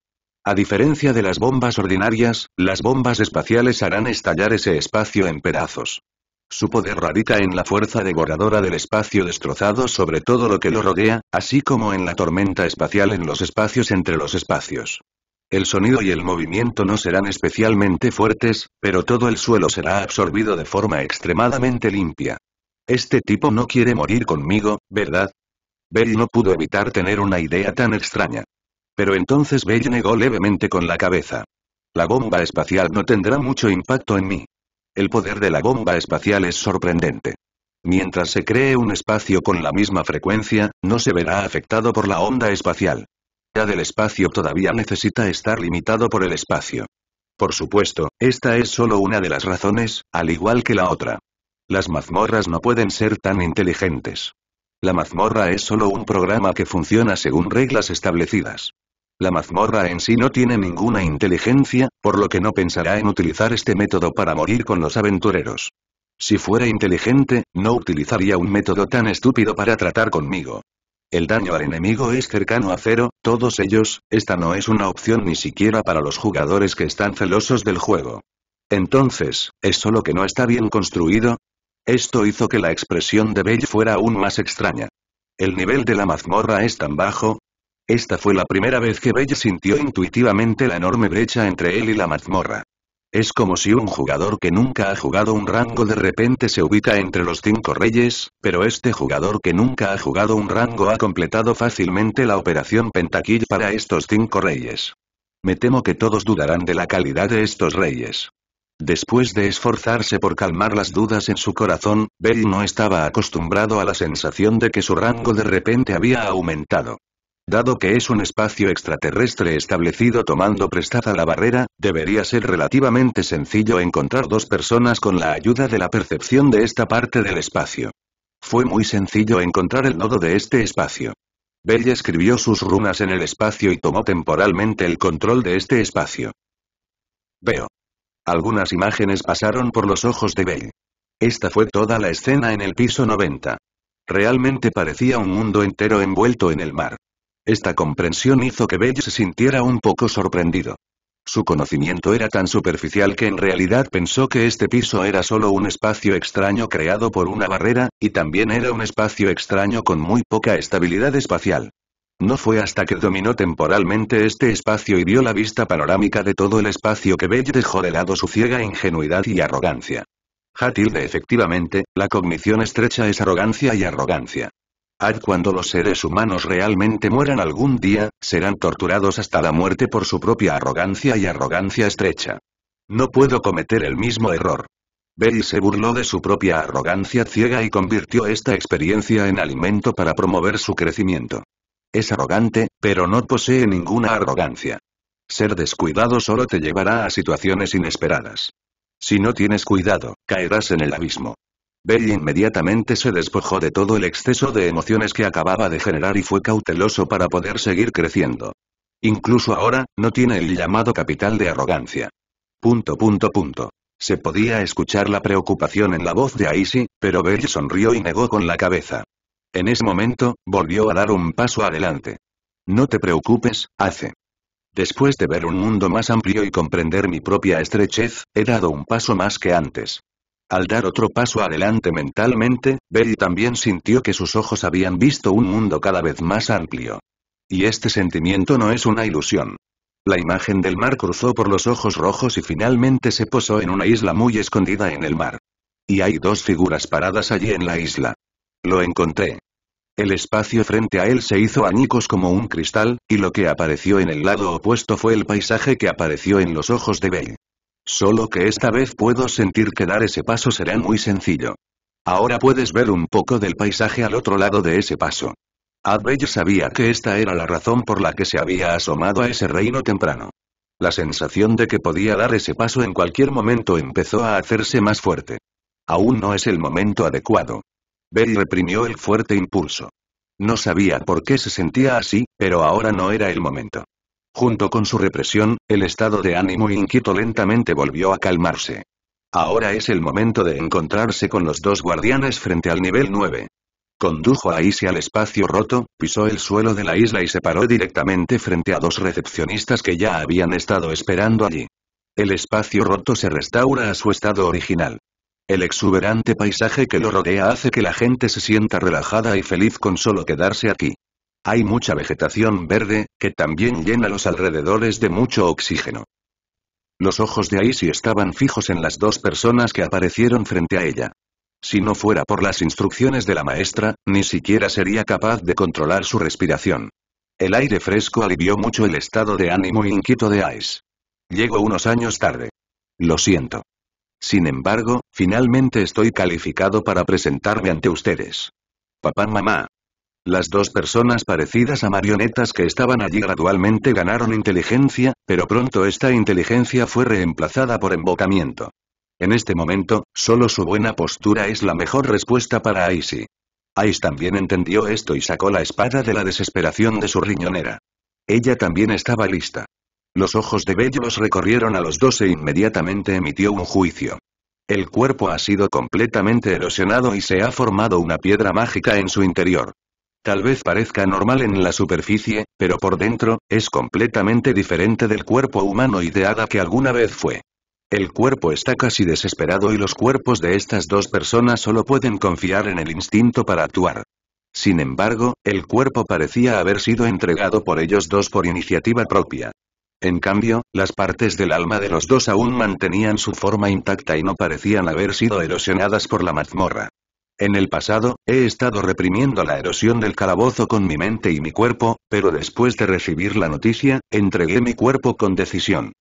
A diferencia de las bombas ordinarias, las bombas espaciales harán estallar ese espacio en pedazos. Su poder radica en la fuerza devoradora del espacio destrozado sobre todo lo que lo rodea, así como en la tormenta espacial en los espacios entre los espacios. El sonido y el movimiento no serán especialmente fuertes, pero todo el suelo será absorbido de forma extremadamente limpia. Este tipo no quiere morir conmigo, ¿verdad? Bell no pudo evitar tener una idea tan extraña. Pero entonces Bell negó levemente con la cabeza. La bomba espacial no tendrá mucho impacto en mí. El poder de la bomba espacial es sorprendente. Mientras se cree un espacio con la misma frecuencia, no se verá afectado por la onda espacial. Ya del espacio todavía necesita estar limitado por el espacio. Por supuesto, esta es solo una de las razones, al igual que la otra. Las mazmorras no pueden ser tan inteligentes. La mazmorra es solo un programa que funciona según reglas establecidas. La mazmorra en sí no tiene ninguna inteligencia, por lo que no pensará en utilizar este método para morir con los aventureros. Si fuera inteligente, no utilizaría un método tan estúpido para tratar conmigo. El daño al enemigo es cercano a cero, todos ellos, esta no es una opción ni siquiera para los jugadores que están celosos del juego. Entonces, ¿es solo que no está bien construido? Esto hizo que la expresión de Bell fuera aún más extraña. El nivel de la mazmorra es tan bajo, esta fue la primera vez que Bell sintió intuitivamente la enorme brecha entre él y la mazmorra. Es como si un jugador que nunca ha jugado un rango de repente se ubica entre los cinco reyes, pero este jugador que nunca ha jugado un rango ha completado fácilmente la operación Pentakill para estos cinco reyes. Me temo que todos dudarán de la calidad de estos reyes. Después de esforzarse por calmar las dudas en su corazón, Bell no estaba acostumbrado a la sensación de que su rango de repente había aumentado. Dado que es un espacio extraterrestre establecido tomando prestada la barrera, debería ser relativamente sencillo encontrar dos personas con la ayuda de la percepción de esta parte del espacio. Fue muy sencillo encontrar el nodo de este espacio. Bell escribió sus runas en el espacio y tomó temporalmente el control de este espacio. Veo. Algunas imágenes pasaron por los ojos de Bell. Esta fue toda la escena en el piso 90. Realmente parecía un mundo entero envuelto en el mar. Esta comprensión hizo que Bell se sintiera un poco sorprendido. Su conocimiento era tan superficial que en realidad pensó que este piso era solo un espacio extraño creado por una barrera, y también era un espacio extraño con muy poca estabilidad espacial. No fue hasta que dominó temporalmente este espacio y vio la vista panorámica de todo el espacio que Bell dejó de lado su ciega ingenuidad y arrogancia. Hatilde efectivamente, la cognición estrecha es arrogancia y arrogancia. Ad cuando los seres humanos realmente mueran algún día, serán torturados hasta la muerte por su propia arrogancia y arrogancia estrecha. No puedo cometer el mismo error. Berry se burló de su propia arrogancia ciega y convirtió esta experiencia en alimento para promover su crecimiento. Es arrogante, pero no posee ninguna arrogancia. Ser descuidado solo te llevará a situaciones inesperadas. Si no tienes cuidado, caerás en el abismo. Bell inmediatamente se despojó de todo el exceso de emociones que acababa de generar y fue cauteloso para poder seguir creciendo. Incluso ahora, no tiene el llamado capital de arrogancia. Punto punto punto. Se podía escuchar la preocupación en la voz de Aisy, pero Bell sonrió y negó con la cabeza. En ese momento, volvió a dar un paso adelante. No te preocupes, hace. Después de ver un mundo más amplio y comprender mi propia estrechez, he dado un paso más que antes. Al dar otro paso adelante mentalmente, Bell también sintió que sus ojos habían visto un mundo cada vez más amplio. Y este sentimiento no es una ilusión. La imagen del mar cruzó por los ojos rojos y finalmente se posó en una isla muy escondida en el mar. Y hay dos figuras paradas allí en la isla. Lo encontré. El espacio frente a él se hizo añicos como un cristal, y lo que apareció en el lado opuesto fue el paisaje que apareció en los ojos de Bell. Solo que esta vez puedo sentir que dar ese paso será muy sencillo. Ahora puedes ver un poco del paisaje al otro lado de ese paso. Adbell sabía que esta era la razón por la que se había asomado a ese reino temprano. La sensación de que podía dar ese paso en cualquier momento empezó a hacerse más fuerte. Aún no es el momento adecuado. Bell reprimió el fuerte impulso. No sabía por qué se sentía así, pero ahora no era el momento. Junto con su represión, el estado de ánimo inquieto lentamente volvió a calmarse. Ahora es el momento de encontrarse con los dos guardianes frente al nivel 9. Condujo a Isia al espacio roto, pisó el suelo de la isla y se paró directamente frente a dos recepcionistas que ya habían estado esperando allí. El espacio roto se restaura a su estado original. El exuberante paisaje que lo rodea hace que la gente se sienta relajada y feliz con solo quedarse aquí. Hay mucha vegetación verde, que también llena los alrededores de mucho oxígeno. Los ojos de Aisy estaban fijos en las dos personas que aparecieron frente a ella. Si no fuera por las instrucciones de la maestra, ni siquiera sería capaz de controlar su respiración. El aire fresco alivió mucho el estado de ánimo inquieto de Ice. Llego unos años tarde. Lo siento. Sin embargo, finalmente estoy calificado para presentarme ante ustedes. Papá, mamá, las dos personas parecidas a marionetas que estaban allí gradualmente ganaron inteligencia, pero pronto esta inteligencia fue reemplazada por embocamiento. En este momento, solo su buena postura es la mejor respuesta para Aisy. Ice también entendió esto y sacó la espada de la desesperación de su riñonera. Ella también estaba lista. Los ojos de Bellos recorrieron a los dos e inmediatamente emitió un juicio. El cuerpo ha sido completamente erosionado y se ha formado una piedra mágica en su interior. Tal vez parezca normal en la superficie, pero por dentro, es completamente diferente del cuerpo humano ideada que alguna vez fue. El cuerpo está casi desesperado y los cuerpos de estas dos personas solo pueden confiar en el instinto para actuar. Sin embargo, el cuerpo parecía haber sido entregado por ellos dos por iniciativa propia. En cambio, las partes del alma de los dos aún mantenían su forma intacta y no parecían haber sido erosionadas por la mazmorra. En el pasado, he estado reprimiendo la erosión del calabozo con mi mente y mi cuerpo, pero después de recibir la noticia, entregué mi cuerpo con decisión.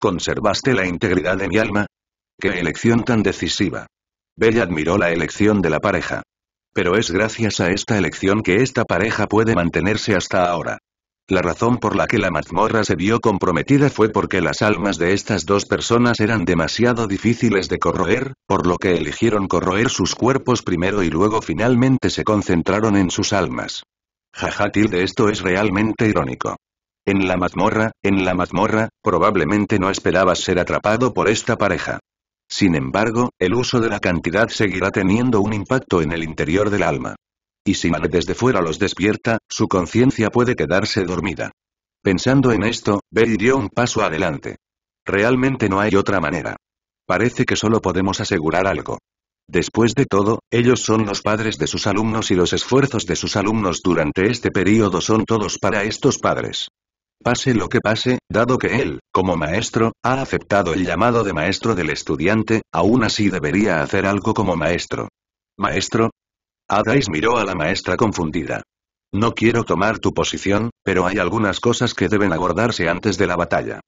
¿Conservaste la integridad de mi alma? ¡Qué elección tan decisiva! Bella admiró la elección de la pareja. Pero es gracias a esta elección que esta pareja puede mantenerse hasta ahora. La razón por la que la mazmorra se vio comprometida fue porque las almas de estas dos personas eran demasiado difíciles de corroer, por lo que eligieron corroer sus cuerpos primero y luego finalmente se concentraron en sus almas. Jaja de esto es realmente irónico. En la mazmorra, en la mazmorra, probablemente no esperabas ser atrapado por esta pareja. Sin embargo, el uso de la cantidad seguirá teniendo un impacto en el interior del alma. Y si Male desde fuera los despierta, su conciencia puede quedarse dormida. Pensando en esto, Berry dio un paso adelante. Realmente no hay otra manera. Parece que solo podemos asegurar algo. Después de todo, ellos son los padres de sus alumnos y los esfuerzos de sus alumnos durante este período son todos para estos padres. Pase lo que pase, dado que él, como maestro, ha aceptado el llamado de maestro del estudiante, aún así debería hacer algo como maestro. Maestro, Adais miró a la maestra confundida. No quiero tomar tu posición, pero hay algunas cosas que deben abordarse antes de la batalla.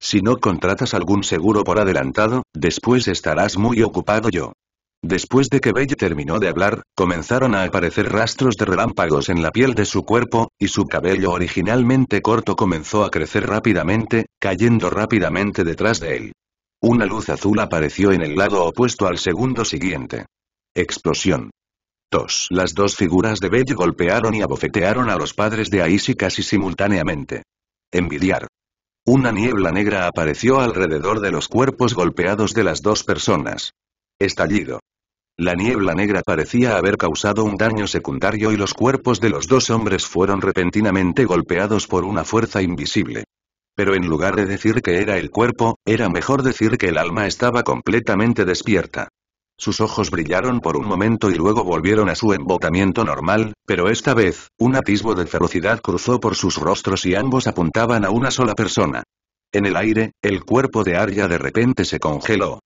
Si no contratas algún seguro por adelantado, después estarás muy ocupado yo. Después de que Belle terminó de hablar, comenzaron a aparecer rastros de relámpagos en la piel de su cuerpo, y su cabello originalmente corto comenzó a crecer rápidamente, cayendo rápidamente detrás de él. Una luz azul apareció en el lado opuesto al segundo siguiente. Explosión. Las dos figuras de Bell golpearon y abofetearon a los padres de Aisy casi simultáneamente. Envidiar. Una niebla negra apareció alrededor de los cuerpos golpeados de las dos personas. Estallido. La niebla negra parecía haber causado un daño secundario y los cuerpos de los dos hombres fueron repentinamente golpeados por una fuerza invisible. Pero en lugar de decir que era el cuerpo, era mejor decir que el alma estaba completamente despierta. Sus ojos brillaron por un momento y luego volvieron a su embotamiento normal, pero esta vez, un atisbo de ferocidad cruzó por sus rostros y ambos apuntaban a una sola persona. En el aire, el cuerpo de Arya de repente se congeló.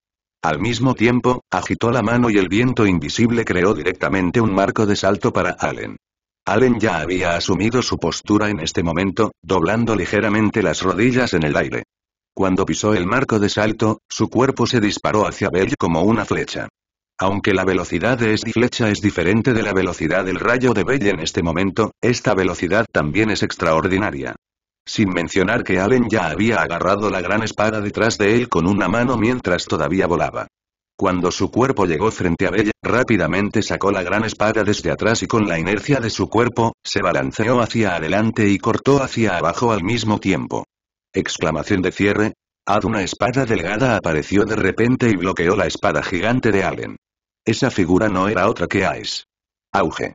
Al mismo tiempo, agitó la mano y el viento invisible creó directamente un marco de salto para Allen. Allen ya había asumido su postura en este momento, doblando ligeramente las rodillas en el aire. Cuando pisó el marco de salto, su cuerpo se disparó hacia Bell como una flecha. Aunque la velocidad de esta flecha es diferente de la velocidad del rayo de Bell en este momento, esta velocidad también es extraordinaria. Sin mencionar que Allen ya había agarrado la gran espada detrás de él con una mano mientras todavía volaba. Cuando su cuerpo llegó frente a Bell, rápidamente sacó la gran espada desde atrás y con la inercia de su cuerpo, se balanceó hacia adelante y cortó hacia abajo al mismo tiempo. Exclamación de cierre. Haz una espada delgada apareció de repente y bloqueó la espada gigante de Allen. Esa figura no era otra que Ice. Auge.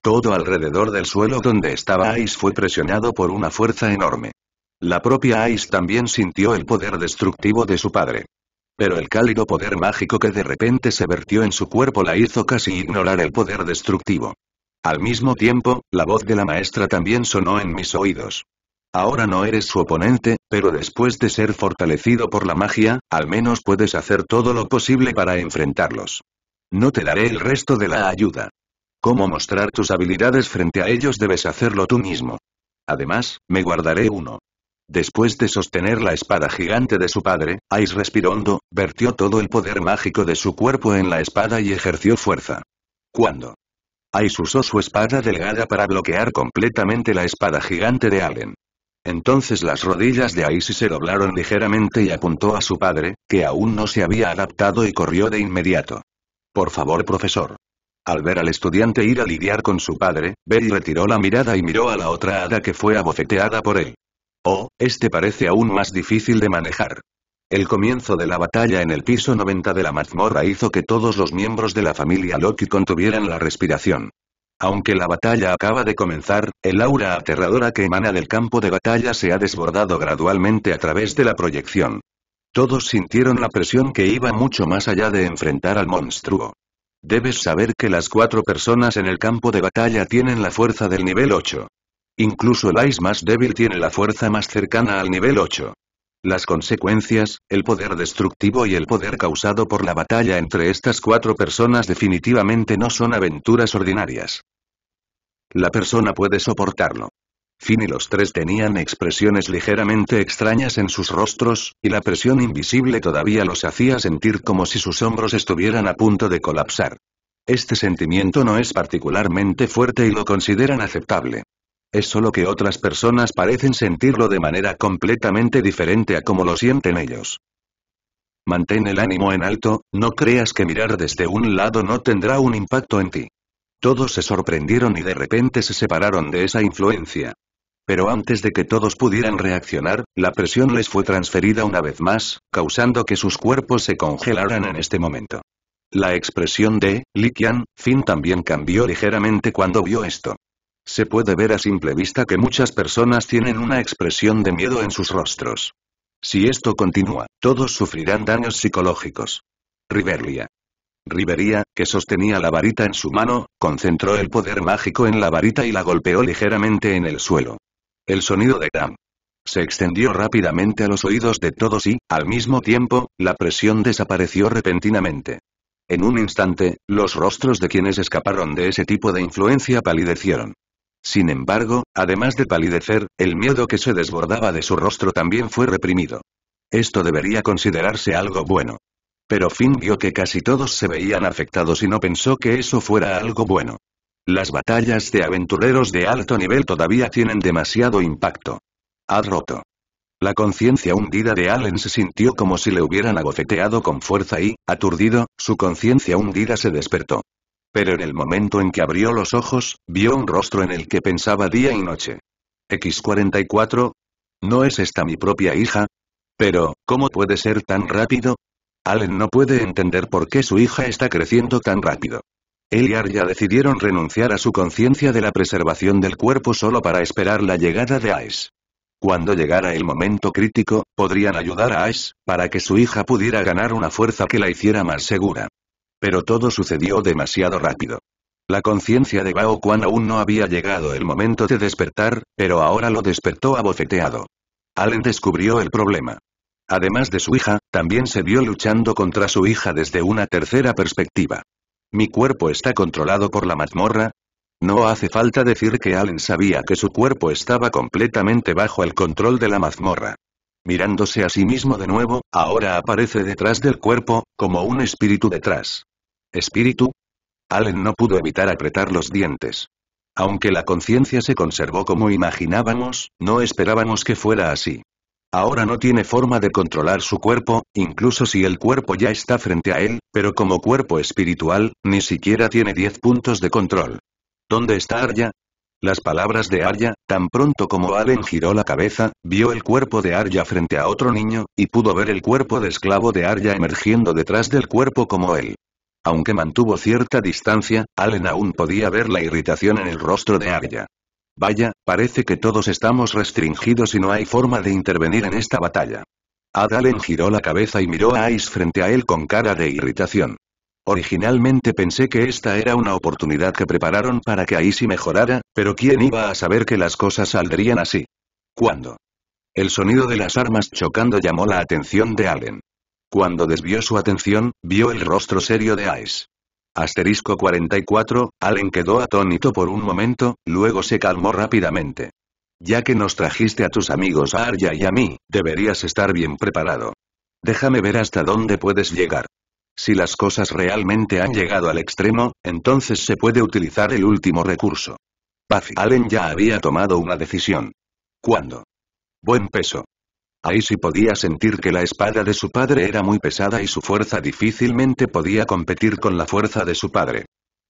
Todo alrededor del suelo donde estaba Ice fue presionado por una fuerza enorme. La propia Ice también sintió el poder destructivo de su padre. Pero el cálido poder mágico que de repente se vertió en su cuerpo la hizo casi ignorar el poder destructivo. Al mismo tiempo, la voz de la maestra también sonó en mis oídos. Ahora no eres su oponente, pero después de ser fortalecido por la magia, al menos puedes hacer todo lo posible para enfrentarlos. No te daré el resto de la ayuda. Cómo mostrar tus habilidades frente a ellos debes hacerlo tú mismo. Además, me guardaré uno. Después de sostener la espada gigante de su padre, Ais respiró hondo, vertió todo el poder mágico de su cuerpo en la espada y ejerció fuerza. Cuando Ais usó su espada delgada para bloquear completamente la espada gigante de Allen. Entonces las rodillas de Aisy se doblaron ligeramente y apuntó a su padre, que aún no se había adaptado y corrió de inmediato. Por favor, profesor. Al ver al estudiante ir a lidiar con su padre, Bell retiró la mirada y miró a la otra hada que fue abofeteada por él. Oh, este parece aún más difícil de manejar. El comienzo de la batalla en el piso 90 de la mazmorra hizo que todos los miembros de la familia Loki contuvieran la respiración. Aunque la batalla acaba de comenzar, el aura aterradora que emana del campo de batalla se ha desbordado gradualmente a través de la proyección. Todos sintieron la presión que iba mucho más allá de enfrentar al monstruo. Debes saber que las cuatro personas en el campo de batalla tienen la fuerza del nivel 8. Incluso el Ice más débil tiene la fuerza más cercana al nivel 8. Las consecuencias, el poder destructivo y el poder causado por la batalla entre estas cuatro personas definitivamente no son aventuras ordinarias. La persona puede soportarlo. Fin. y los tres tenían expresiones ligeramente extrañas en sus rostros, y la presión invisible todavía los hacía sentir como si sus hombros estuvieran a punto de colapsar. Este sentimiento no es particularmente fuerte y lo consideran aceptable. Es solo que otras personas parecen sentirlo de manera completamente diferente a como lo sienten ellos. Mantén el ánimo en alto, no creas que mirar desde un lado no tendrá un impacto en ti. Todos se sorprendieron y de repente se separaron de esa influencia. Pero antes de que todos pudieran reaccionar, la presión les fue transferida una vez más, causando que sus cuerpos se congelaran en este momento. La expresión de Li Qian, fin también cambió ligeramente cuando vio esto. Se puede ver a simple vista que muchas personas tienen una expresión de miedo en sus rostros. Si esto continúa, todos sufrirán daños psicológicos. Riveria. Riveria, que sostenía la varita en su mano, concentró el poder mágico en la varita y la golpeó ligeramente en el suelo. El sonido de Gram. Se extendió rápidamente a los oídos de todos y, al mismo tiempo, la presión desapareció repentinamente. En un instante, los rostros de quienes escaparon de ese tipo de influencia palidecieron. Sin embargo, además de palidecer, el miedo que se desbordaba de su rostro también fue reprimido. Esto debería considerarse algo bueno. Pero Finn vio que casi todos se veían afectados y no pensó que eso fuera algo bueno. Las batallas de aventureros de alto nivel todavía tienen demasiado impacto. Ha roto. La conciencia hundida de Allen se sintió como si le hubieran agofeteado con fuerza y, aturdido, su conciencia hundida se despertó pero en el momento en que abrió los ojos, vio un rostro en el que pensaba día y noche. X44. ¿No es esta mi propia hija? Pero, ¿cómo puede ser tan rápido? Allen no puede entender por qué su hija está creciendo tan rápido. Él y Arya decidieron renunciar a su conciencia de la preservación del cuerpo solo para esperar la llegada de Aes. Cuando llegara el momento crítico, podrían ayudar a Aes, para que su hija pudiera ganar una fuerza que la hiciera más segura. Pero todo sucedió demasiado rápido. La conciencia de Bao Quan aún no había llegado el momento de despertar, pero ahora lo despertó abofeteado. Allen descubrió el problema. Además de su hija, también se vio luchando contra su hija desde una tercera perspectiva. ¿Mi cuerpo está controlado por la mazmorra? No hace falta decir que Allen sabía que su cuerpo estaba completamente bajo el control de la mazmorra. Mirándose a sí mismo de nuevo, ahora aparece detrás del cuerpo, como un espíritu detrás. ¿Espíritu? Allen no pudo evitar apretar los dientes. Aunque la conciencia se conservó como imaginábamos, no esperábamos que fuera así. Ahora no tiene forma de controlar su cuerpo, incluso si el cuerpo ya está frente a él, pero como cuerpo espiritual, ni siquiera tiene 10 puntos de control. ¿Dónde está Arya? Las palabras de Arya, tan pronto como Allen giró la cabeza, vio el cuerpo de Arya frente a otro niño, y pudo ver el cuerpo de esclavo de Arya emergiendo detrás del cuerpo como él. Aunque mantuvo cierta distancia, Allen aún podía ver la irritación en el rostro de Arya. Vaya, parece que todos estamos restringidos y no hay forma de intervenir en esta batalla. Ad Allen giró la cabeza y miró a Ice frente a él con cara de irritación. Originalmente pensé que esta era una oportunidad que prepararon para que Ice mejorara, pero ¿quién iba a saber que las cosas saldrían así? ¿Cuándo? El sonido de las armas chocando llamó la atención de Allen. Cuando desvió su atención, vio el rostro serio de Ice. Asterisco 44, Allen quedó atónito por un momento, luego se calmó rápidamente. Ya que nos trajiste a tus amigos a Arya y a mí, deberías estar bien preparado. Déjame ver hasta dónde puedes llegar. Si las cosas realmente han llegado al extremo, entonces se puede utilizar el último recurso. Paz Allen ya había tomado una decisión. ¿Cuándo? Buen peso. Ahí sí podía sentir que la espada de su padre era muy pesada y su fuerza difícilmente podía competir con la fuerza de su padre.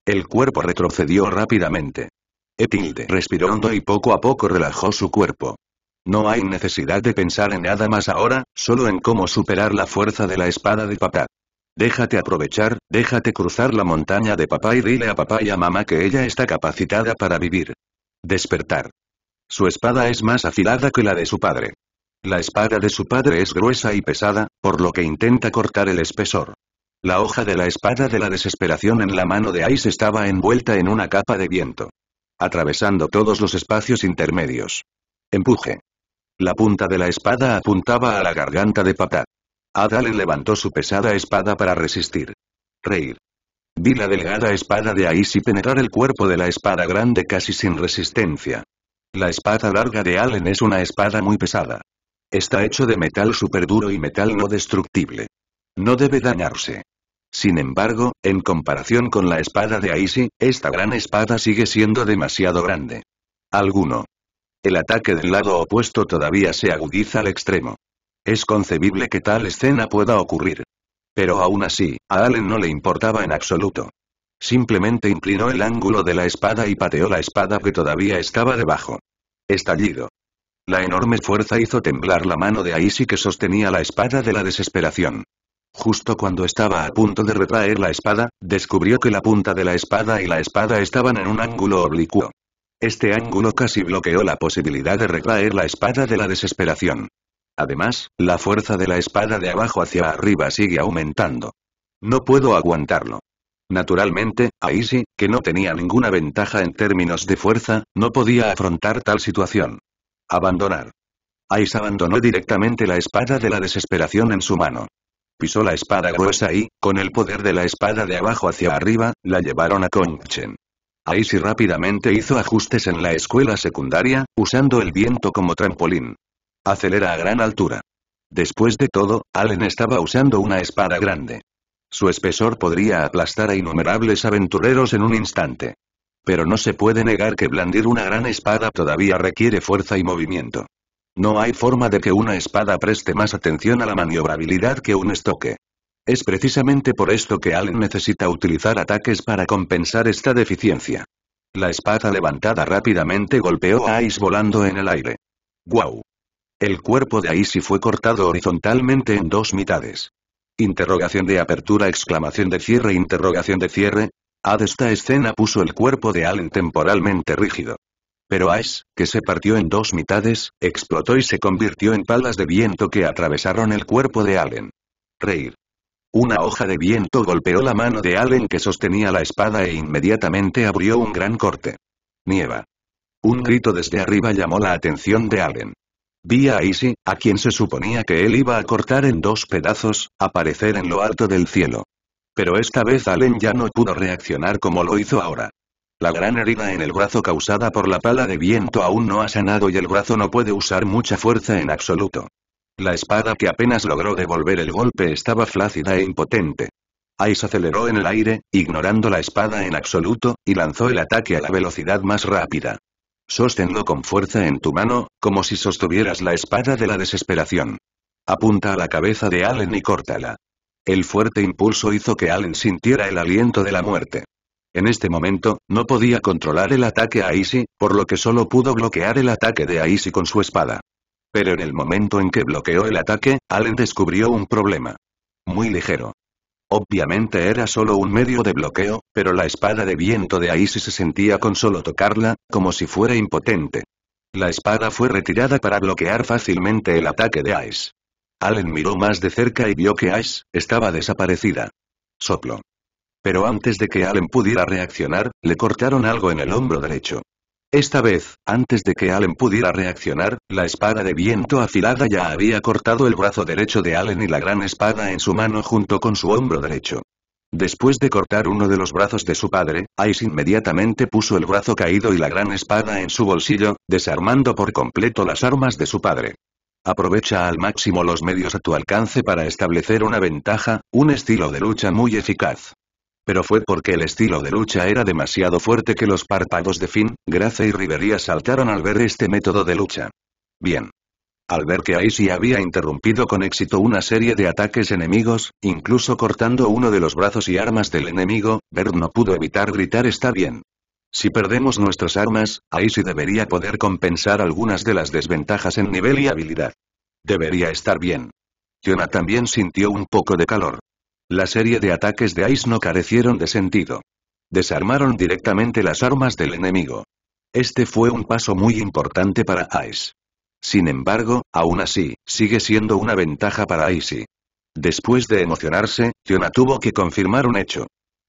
El cuerpo retrocedió rápidamente. Etilde respiró hondo y poco a poco relajó su cuerpo. No hay necesidad de pensar en nada más ahora, solo en cómo superar la fuerza de la espada de papá. Déjate aprovechar, déjate cruzar la montaña de papá y dile a papá y a mamá que ella está capacitada para vivir. Despertar. Su espada es más afilada que la de su padre. La espada de su padre es gruesa y pesada, por lo que intenta cortar el espesor. La hoja de la espada de la desesperación en la mano de Ais estaba envuelta en una capa de viento. Atravesando todos los espacios intermedios. Empuje. La punta de la espada apuntaba a la garganta de papá. Adalen levantó su pesada espada para resistir. Reír. Vi la delgada espada de Ais y penetrar el cuerpo de la espada grande casi sin resistencia. La espada larga de Allen es una espada muy pesada. Está hecho de metal superduro y metal no destructible. No debe dañarse. Sin embargo, en comparación con la espada de Aisi, esta gran espada sigue siendo demasiado grande. Alguno. El ataque del lado opuesto todavía se agudiza al extremo. Es concebible que tal escena pueda ocurrir. Pero aún así, a Allen no le importaba en absoluto. Simplemente inclinó el ángulo de la espada y pateó la espada que todavía estaba debajo. Estallido. La enorme fuerza hizo temblar la mano de Aisi que sostenía la espada de la desesperación. Justo cuando estaba a punto de retraer la espada, descubrió que la punta de la espada y la espada estaban en un ángulo oblicuo. Este ángulo casi bloqueó la posibilidad de retraer la espada de la desesperación. Además, la fuerza de la espada de abajo hacia arriba sigue aumentando. No puedo aguantarlo. Naturalmente, Aisi que no tenía ninguna ventaja en términos de fuerza, no podía afrontar tal situación. Abandonar. Ais abandonó directamente la espada de la desesperación en su mano. Pisó la espada gruesa y, con el poder de la espada de abajo hacia arriba, la llevaron a Kongchen. y rápidamente hizo ajustes en la escuela secundaria, usando el viento como trampolín. Acelera a gran altura. Después de todo, Allen estaba usando una espada grande. Su espesor podría aplastar a innumerables aventureros en un instante. Pero no se puede negar que blandir una gran espada todavía requiere fuerza y movimiento. No hay forma de que una espada preste más atención a la maniobrabilidad que un estoque. Es precisamente por esto que Allen necesita utilizar ataques para compensar esta deficiencia. La espada levantada rápidamente golpeó a Ice volando en el aire. ¡Guau! El cuerpo de Ice fue cortado horizontalmente en dos mitades. Interrogación de apertura, exclamación de cierre, interrogación de cierre, Ad esta escena puso el cuerpo de Allen temporalmente rígido. Pero Ash, que se partió en dos mitades, explotó y se convirtió en palas de viento que atravesaron el cuerpo de Allen. Reír. Una hoja de viento golpeó la mano de Allen que sostenía la espada e inmediatamente abrió un gran corte. Nieva. Un grito desde arriba llamó la atención de Allen. Vi a Izzy, a quien se suponía que él iba a cortar en dos pedazos, aparecer en lo alto del cielo. Pero esta vez Allen ya no pudo reaccionar como lo hizo ahora. La gran herida en el brazo causada por la pala de viento aún no ha sanado y el brazo no puede usar mucha fuerza en absoluto. La espada que apenas logró devolver el golpe estaba flácida e impotente. Ice aceleró en el aire, ignorando la espada en absoluto, y lanzó el ataque a la velocidad más rápida. Sosténlo con fuerza en tu mano, como si sostuvieras la espada de la desesperación. Apunta a la cabeza de Allen y córtala. El fuerte impulso hizo que Allen sintiera el aliento de la muerte. En este momento, no podía controlar el ataque a Icy, por lo que solo pudo bloquear el ataque de Icy con su espada. Pero en el momento en que bloqueó el ataque, Allen descubrió un problema. Muy ligero. Obviamente era solo un medio de bloqueo, pero la espada de viento de Icy se sentía con solo tocarla, como si fuera impotente. La espada fue retirada para bloquear fácilmente el ataque de Ice. Allen miró más de cerca y vio que Ice estaba desaparecida. Soplo. Pero antes de que Allen pudiera reaccionar, le cortaron algo en el hombro derecho. Esta vez, antes de que Allen pudiera reaccionar, la espada de viento afilada ya había cortado el brazo derecho de Allen y la gran espada en su mano junto con su hombro derecho. Después de cortar uno de los brazos de su padre, Ice inmediatamente puso el brazo caído y la gran espada en su bolsillo, desarmando por completo las armas de su padre. Aprovecha al máximo los medios a tu alcance para establecer una ventaja, un estilo de lucha muy eficaz. Pero fue porque el estilo de lucha era demasiado fuerte que los párpados de Finn, Grace y Rivería saltaron al ver este método de lucha. Bien. Al ver que sí había interrumpido con éxito una serie de ataques enemigos, incluso cortando uno de los brazos y armas del enemigo, Bert no pudo evitar gritar está bien. Si perdemos nuestras armas, ahí debería poder compensar algunas de las desventajas en nivel y habilidad. Debería estar bien. Tiona también sintió un poco de calor. La serie de ataques de Ice no carecieron de sentido. Desarmaron directamente las armas del enemigo. Este fue un paso muy importante para Ice. Sin embargo, aún así, sigue siendo una ventaja para Icy. Después de emocionarse, Tiona tuvo que confirmar un hecho.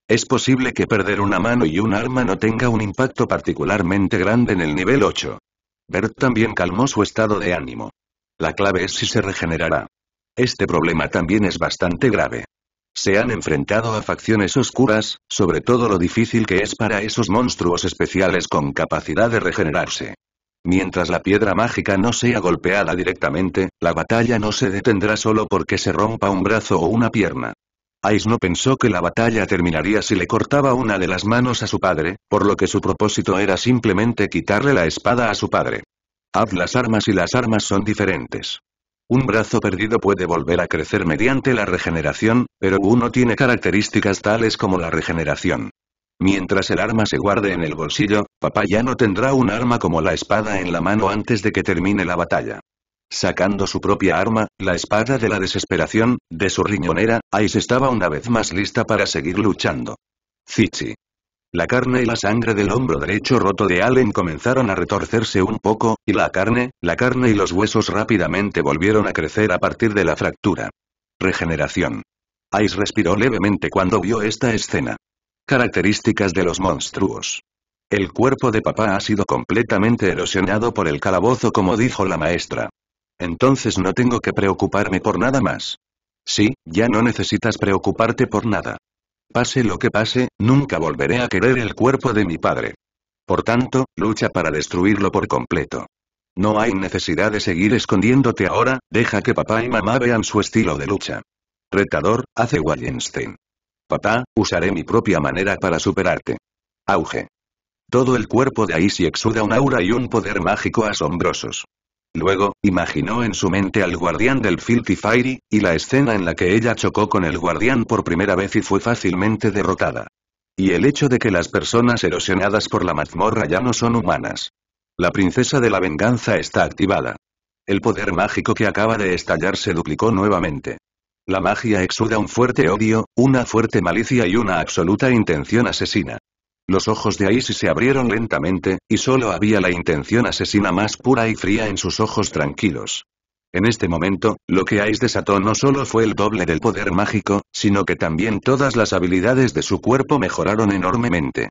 Es posible que perder una mano y un arma no tenga un impacto particularmente grande en el nivel 8. Bert también calmó su estado de ánimo. La clave es si se regenerará. Este problema también es bastante grave. Se han enfrentado a facciones oscuras, sobre todo lo difícil que es para esos monstruos especiales con capacidad de regenerarse. Mientras la piedra mágica no sea golpeada directamente, la batalla no se detendrá solo porque se rompa un brazo o una pierna. Ais no pensó que la batalla terminaría si le cortaba una de las manos a su padre, por lo que su propósito era simplemente quitarle la espada a su padre. Haz las armas y las armas son diferentes. Un brazo perdido puede volver a crecer mediante la regeneración, pero uno tiene características tales como la regeneración. Mientras el arma se guarde en el bolsillo, papá ya no tendrá un arma como la espada en la mano antes de que termine la batalla. Sacando su propia arma, la espada de la desesperación, de su riñonera, Ice estaba una vez más lista para seguir luchando. Zichi. La carne y la sangre del hombro derecho roto de Allen comenzaron a retorcerse un poco, y la carne, la carne y los huesos rápidamente volvieron a crecer a partir de la fractura. Regeneración. Ice respiró levemente cuando vio esta escena. Características de los monstruos. El cuerpo de papá ha sido completamente erosionado por el calabozo como dijo la maestra. Entonces no tengo que preocuparme por nada más. Sí, ya no necesitas preocuparte por nada. Pase lo que pase, nunca volveré a querer el cuerpo de mi padre. Por tanto, lucha para destruirlo por completo. No hay necesidad de seguir escondiéndote ahora, deja que papá y mamá vean su estilo de lucha. Retador, hace Wallenstein. Papá, usaré mi propia manera para superarte. Auge. Todo el cuerpo de se exuda un aura y un poder mágico asombrosos. Luego, imaginó en su mente al guardián del Filthy Fairy, y la escena en la que ella chocó con el guardián por primera vez y fue fácilmente derrotada. Y el hecho de que las personas erosionadas por la mazmorra ya no son humanas. La princesa de la venganza está activada. El poder mágico que acaba de estallar se duplicó nuevamente. La magia exuda un fuerte odio, una fuerte malicia y una absoluta intención asesina. Los ojos de Aisy se abrieron lentamente, y solo había la intención asesina más pura y fría en sus ojos tranquilos. En este momento, lo que Ais desató no solo fue el doble del poder mágico, sino que también todas las habilidades de su cuerpo mejoraron enormemente.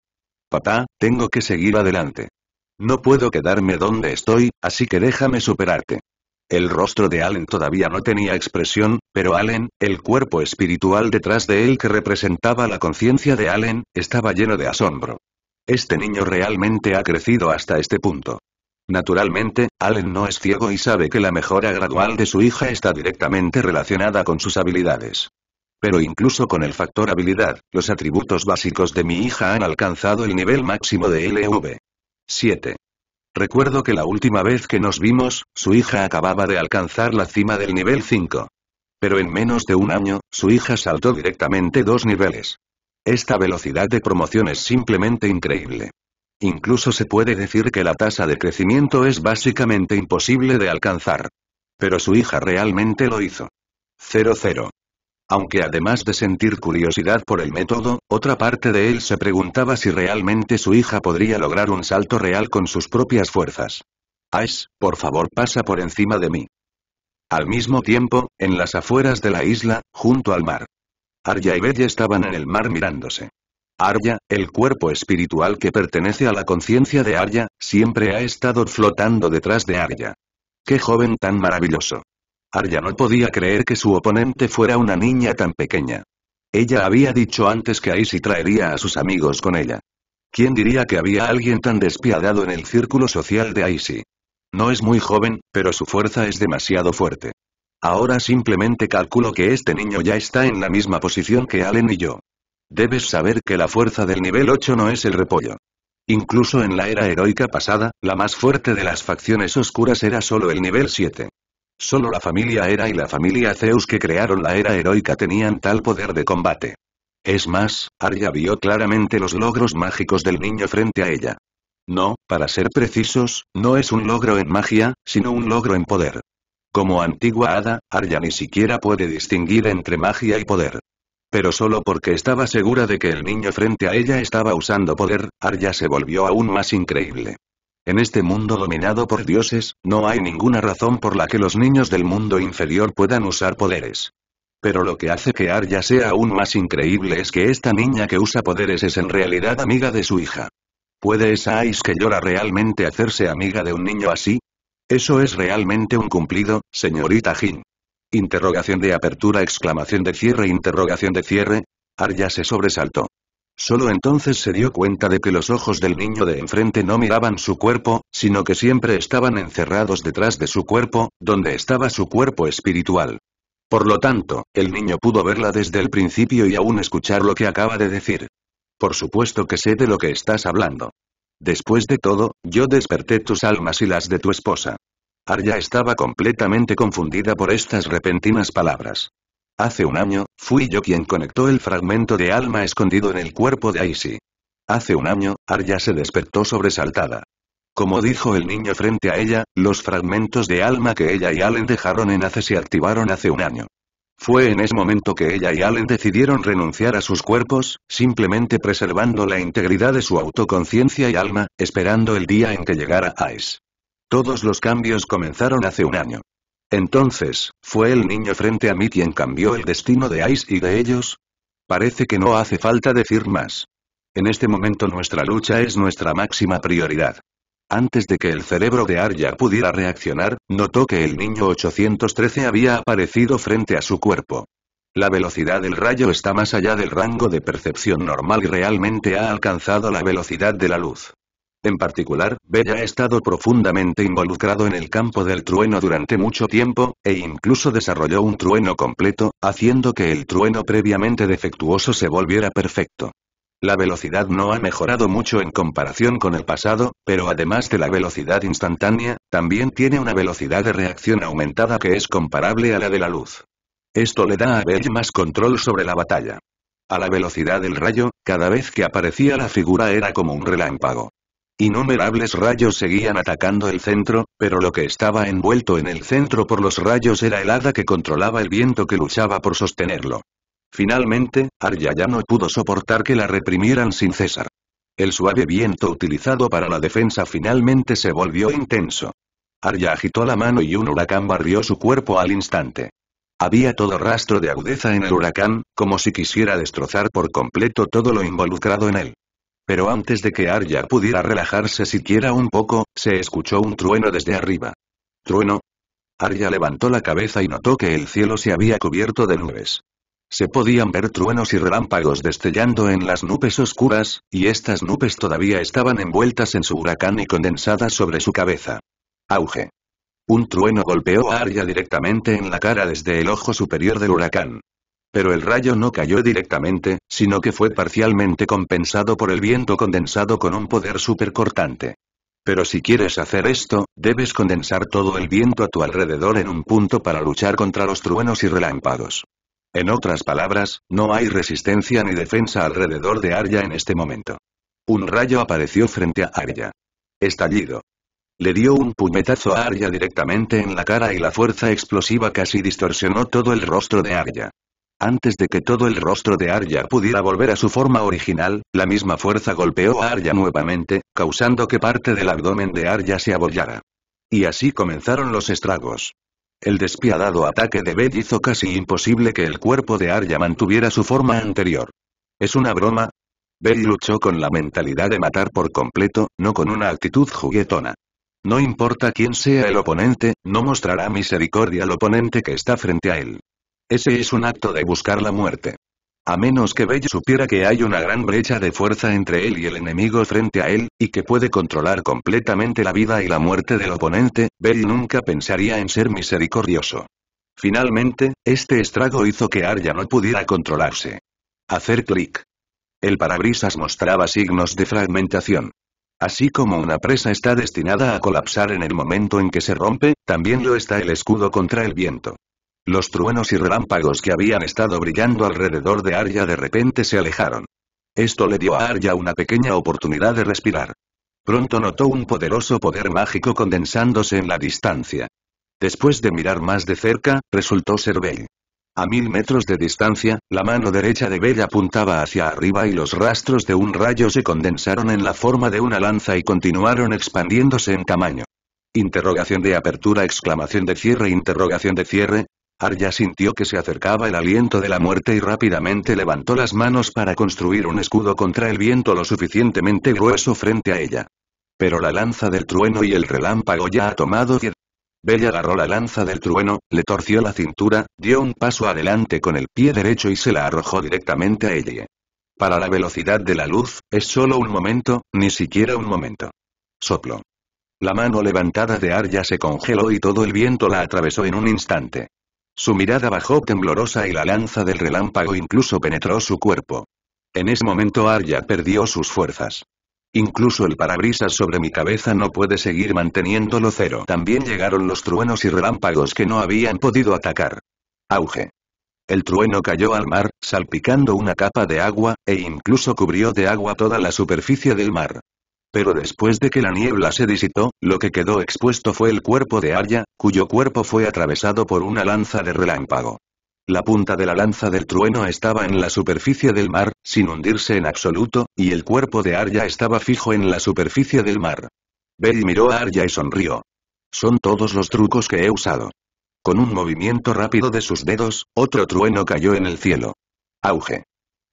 Papá, tengo que seguir adelante. No puedo quedarme donde estoy, así que déjame superarte. El rostro de Allen todavía no tenía expresión, pero Allen, el cuerpo espiritual detrás de él que representaba la conciencia de Allen, estaba lleno de asombro. Este niño realmente ha crecido hasta este punto. Naturalmente, Allen no es ciego y sabe que la mejora gradual de su hija está directamente relacionada con sus habilidades. Pero incluso con el factor habilidad, los atributos básicos de mi hija han alcanzado el nivel máximo de LV. 7. Recuerdo que la última vez que nos vimos, su hija acababa de alcanzar la cima del nivel 5. Pero en menos de un año, su hija saltó directamente dos niveles. Esta velocidad de promoción es simplemente increíble. Incluso se puede decir que la tasa de crecimiento es básicamente imposible de alcanzar. Pero su hija realmente lo hizo. 00. Aunque además de sentir curiosidad por el método, otra parte de él se preguntaba si realmente su hija podría lograr un salto real con sus propias fuerzas. Ash, por favor pasa por encima de mí. Al mismo tiempo, en las afueras de la isla, junto al mar. Arya y Bella estaban en el mar mirándose. Arya, el cuerpo espiritual que pertenece a la conciencia de Arya, siempre ha estado flotando detrás de Arya. ¡Qué joven tan maravilloso! Arya no podía creer que su oponente fuera una niña tan pequeña. Ella había dicho antes que Aisy traería a sus amigos con ella. ¿Quién diría que había alguien tan despiadado en el círculo social de Aisi? No es muy joven, pero su fuerza es demasiado fuerte. Ahora simplemente calculo que este niño ya está en la misma posición que Allen y yo. Debes saber que la fuerza del nivel 8 no es el repollo. Incluso en la era heroica pasada, la más fuerte de las facciones oscuras era solo el nivel 7. Solo la familia Era y la familia Zeus que crearon la era heroica tenían tal poder de combate. Es más, Arya vio claramente los logros mágicos del niño frente a ella. No, para ser precisos, no es un logro en magia, sino un logro en poder. Como antigua hada, Arya ni siquiera puede distinguir entre magia y poder. Pero solo porque estaba segura de que el niño frente a ella estaba usando poder, Arya se volvió aún más increíble. En este mundo dominado por dioses, no hay ninguna razón por la que los niños del mundo inferior puedan usar poderes. Pero lo que hace que Arya sea aún más increíble es que esta niña que usa poderes es en realidad amiga de su hija. ¿Puede esa Ice que llora realmente hacerse amiga de un niño así? Eso es realmente un cumplido, señorita Jin. Interrogación de apertura exclamación de cierre interrogación de cierre. Arya se sobresaltó. Solo entonces se dio cuenta de que los ojos del niño de enfrente no miraban su cuerpo, sino que siempre estaban encerrados detrás de su cuerpo, donde estaba su cuerpo espiritual. Por lo tanto, el niño pudo verla desde el principio y aún escuchar lo que acaba de decir. Por supuesto que sé de lo que estás hablando. Después de todo, yo desperté tus almas y las de tu esposa. Arya estaba completamente confundida por estas repentinas palabras. Hace un año, fui yo quien conectó el fragmento de alma escondido en el cuerpo de Icy. Hace un año, Arya se despertó sobresaltada. Como dijo el niño frente a ella, los fragmentos de alma que ella y Allen dejaron en Ace se activaron hace un año. Fue en ese momento que ella y Allen decidieron renunciar a sus cuerpos, simplemente preservando la integridad de su autoconciencia y alma, esperando el día en que llegara Ice. Todos los cambios comenzaron hace un año. Entonces, ¿fue el niño frente a mí quien cambió el destino de Ice y de ellos? Parece que no hace falta decir más. En este momento nuestra lucha es nuestra máxima prioridad. Antes de que el cerebro de Arya pudiera reaccionar, notó que el niño 813 había aparecido frente a su cuerpo. La velocidad del rayo está más allá del rango de percepción normal y realmente ha alcanzado la velocidad de la luz. En particular, Bell ha estado profundamente involucrado en el campo del trueno durante mucho tiempo, e incluso desarrolló un trueno completo, haciendo que el trueno previamente defectuoso se volviera perfecto. La velocidad no ha mejorado mucho en comparación con el pasado, pero además de la velocidad instantánea, también tiene una velocidad de reacción aumentada que es comparable a la de la luz. Esto le da a Bell más control sobre la batalla. A la velocidad del rayo, cada vez que aparecía la figura era como un relámpago. Innumerables rayos seguían atacando el centro, pero lo que estaba envuelto en el centro por los rayos era el hada que controlaba el viento que luchaba por sostenerlo. Finalmente, Arya no pudo soportar que la reprimieran sin cesar. El suave viento utilizado para la defensa finalmente se volvió intenso. Arya agitó la mano y un huracán barrió su cuerpo al instante. Había todo rastro de agudeza en el huracán, como si quisiera destrozar por completo todo lo involucrado en él. Pero antes de que Arya pudiera relajarse siquiera un poco, se escuchó un trueno desde arriba. ¿Trueno? Arya levantó la cabeza y notó que el cielo se había cubierto de nubes. Se podían ver truenos y relámpagos destellando en las nubes oscuras, y estas nubes todavía estaban envueltas en su huracán y condensadas sobre su cabeza. Auge. Un trueno golpeó a Arya directamente en la cara desde el ojo superior del huracán pero el rayo no cayó directamente, sino que fue parcialmente compensado por el viento condensado con un poder supercortante. Pero si quieres hacer esto, debes condensar todo el viento a tu alrededor en un punto para luchar contra los truenos y relámpagos. En otras palabras, no hay resistencia ni defensa alrededor de Arya en este momento. Un rayo apareció frente a Arya. Estallido. Le dio un puñetazo a Arya directamente en la cara y la fuerza explosiva casi distorsionó todo el rostro de Arya. Antes de que todo el rostro de Arya pudiera volver a su forma original, la misma fuerza golpeó a Arya nuevamente, causando que parte del abdomen de Arya se abollara. Y así comenzaron los estragos. El despiadado ataque de Bell hizo casi imposible que el cuerpo de Arya mantuviera su forma anterior. ¿Es una broma? Bell luchó con la mentalidad de matar por completo, no con una actitud juguetona. No importa quién sea el oponente, no mostrará misericordia al oponente que está frente a él. Ese es un acto de buscar la muerte. A menos que Bell supiera que hay una gran brecha de fuerza entre él y el enemigo frente a él, y que puede controlar completamente la vida y la muerte del oponente, Bell nunca pensaría en ser misericordioso. Finalmente, este estrago hizo que Arya no pudiera controlarse. Hacer clic. El parabrisas mostraba signos de fragmentación. Así como una presa está destinada a colapsar en el momento en que se rompe, también lo está el escudo contra el viento. Los truenos y relámpagos que habían estado brillando alrededor de Arya de repente se alejaron. Esto le dio a Arya una pequeña oportunidad de respirar. Pronto notó un poderoso poder mágico condensándose en la distancia. Después de mirar más de cerca, resultó ser Bell. A mil metros de distancia, la mano derecha de Bella apuntaba hacia arriba y los rastros de un rayo se condensaron en la forma de una lanza y continuaron expandiéndose en tamaño. Interrogación de apertura exclamación de cierre interrogación de cierre, Arya sintió que se acercaba el aliento de la muerte y rápidamente levantó las manos para construir un escudo contra el viento lo suficientemente grueso frente a ella. Pero la lanza del trueno y el relámpago ya ha tomado tierra. Bella agarró la lanza del trueno, le torció la cintura, dio un paso adelante con el pie derecho y se la arrojó directamente a ella. Para la velocidad de la luz, es solo un momento, ni siquiera un momento. Soplo. La mano levantada de Arya se congeló y todo el viento la atravesó en un instante. Su mirada bajó temblorosa y la lanza del relámpago incluso penetró su cuerpo. En ese momento Arya perdió sus fuerzas. Incluso el parabrisas sobre mi cabeza no puede seguir manteniéndolo cero. También llegaron los truenos y relámpagos que no habían podido atacar. Auge. El trueno cayó al mar, salpicando una capa de agua, e incluso cubrió de agua toda la superficie del mar. Pero después de que la niebla se disipó, lo que quedó expuesto fue el cuerpo de Arya, cuyo cuerpo fue atravesado por una lanza de relámpago. La punta de la lanza del trueno estaba en la superficie del mar, sin hundirse en absoluto, y el cuerpo de Arya estaba fijo en la superficie del mar. Bell miró a Arya y sonrió. Son todos los trucos que he usado. Con un movimiento rápido de sus dedos, otro trueno cayó en el cielo. Auge.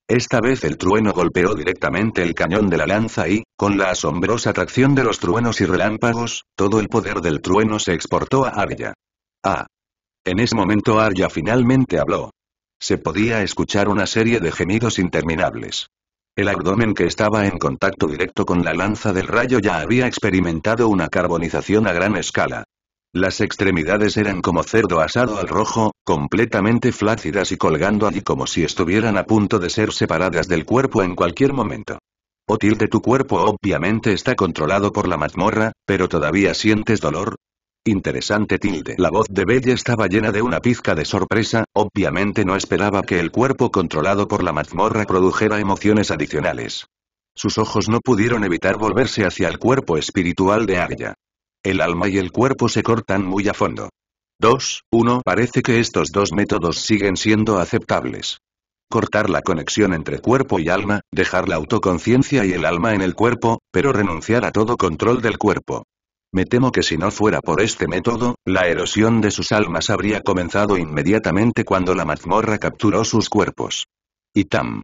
Esta vez el trueno golpeó directamente el cañón de la lanza y, con la asombrosa tracción de los truenos y relámpagos, todo el poder del trueno se exportó a Arya. Ah. En ese momento Arya finalmente habló. Se podía escuchar una serie de gemidos interminables. El abdomen que estaba en contacto directo con la lanza del rayo ya había experimentado una carbonización a gran escala. Las extremidades eran como cerdo asado al rojo, completamente flácidas y colgando allí como si estuvieran a punto de ser separadas del cuerpo en cualquier momento. O tilde tu cuerpo obviamente está controlado por la mazmorra, pero todavía sientes dolor. Interesante tilde. La voz de Bella estaba llena de una pizca de sorpresa, obviamente no esperaba que el cuerpo controlado por la mazmorra produjera emociones adicionales. Sus ojos no pudieron evitar volverse hacia el cuerpo espiritual de Arya el alma y el cuerpo se cortan muy a fondo. 2. 1. Parece que estos dos métodos siguen siendo aceptables. Cortar la conexión entre cuerpo y alma, dejar la autoconciencia y el alma en el cuerpo, pero renunciar a todo control del cuerpo. Me temo que si no fuera por este método, la erosión de sus almas habría comenzado inmediatamente cuando la mazmorra capturó sus cuerpos. Itam.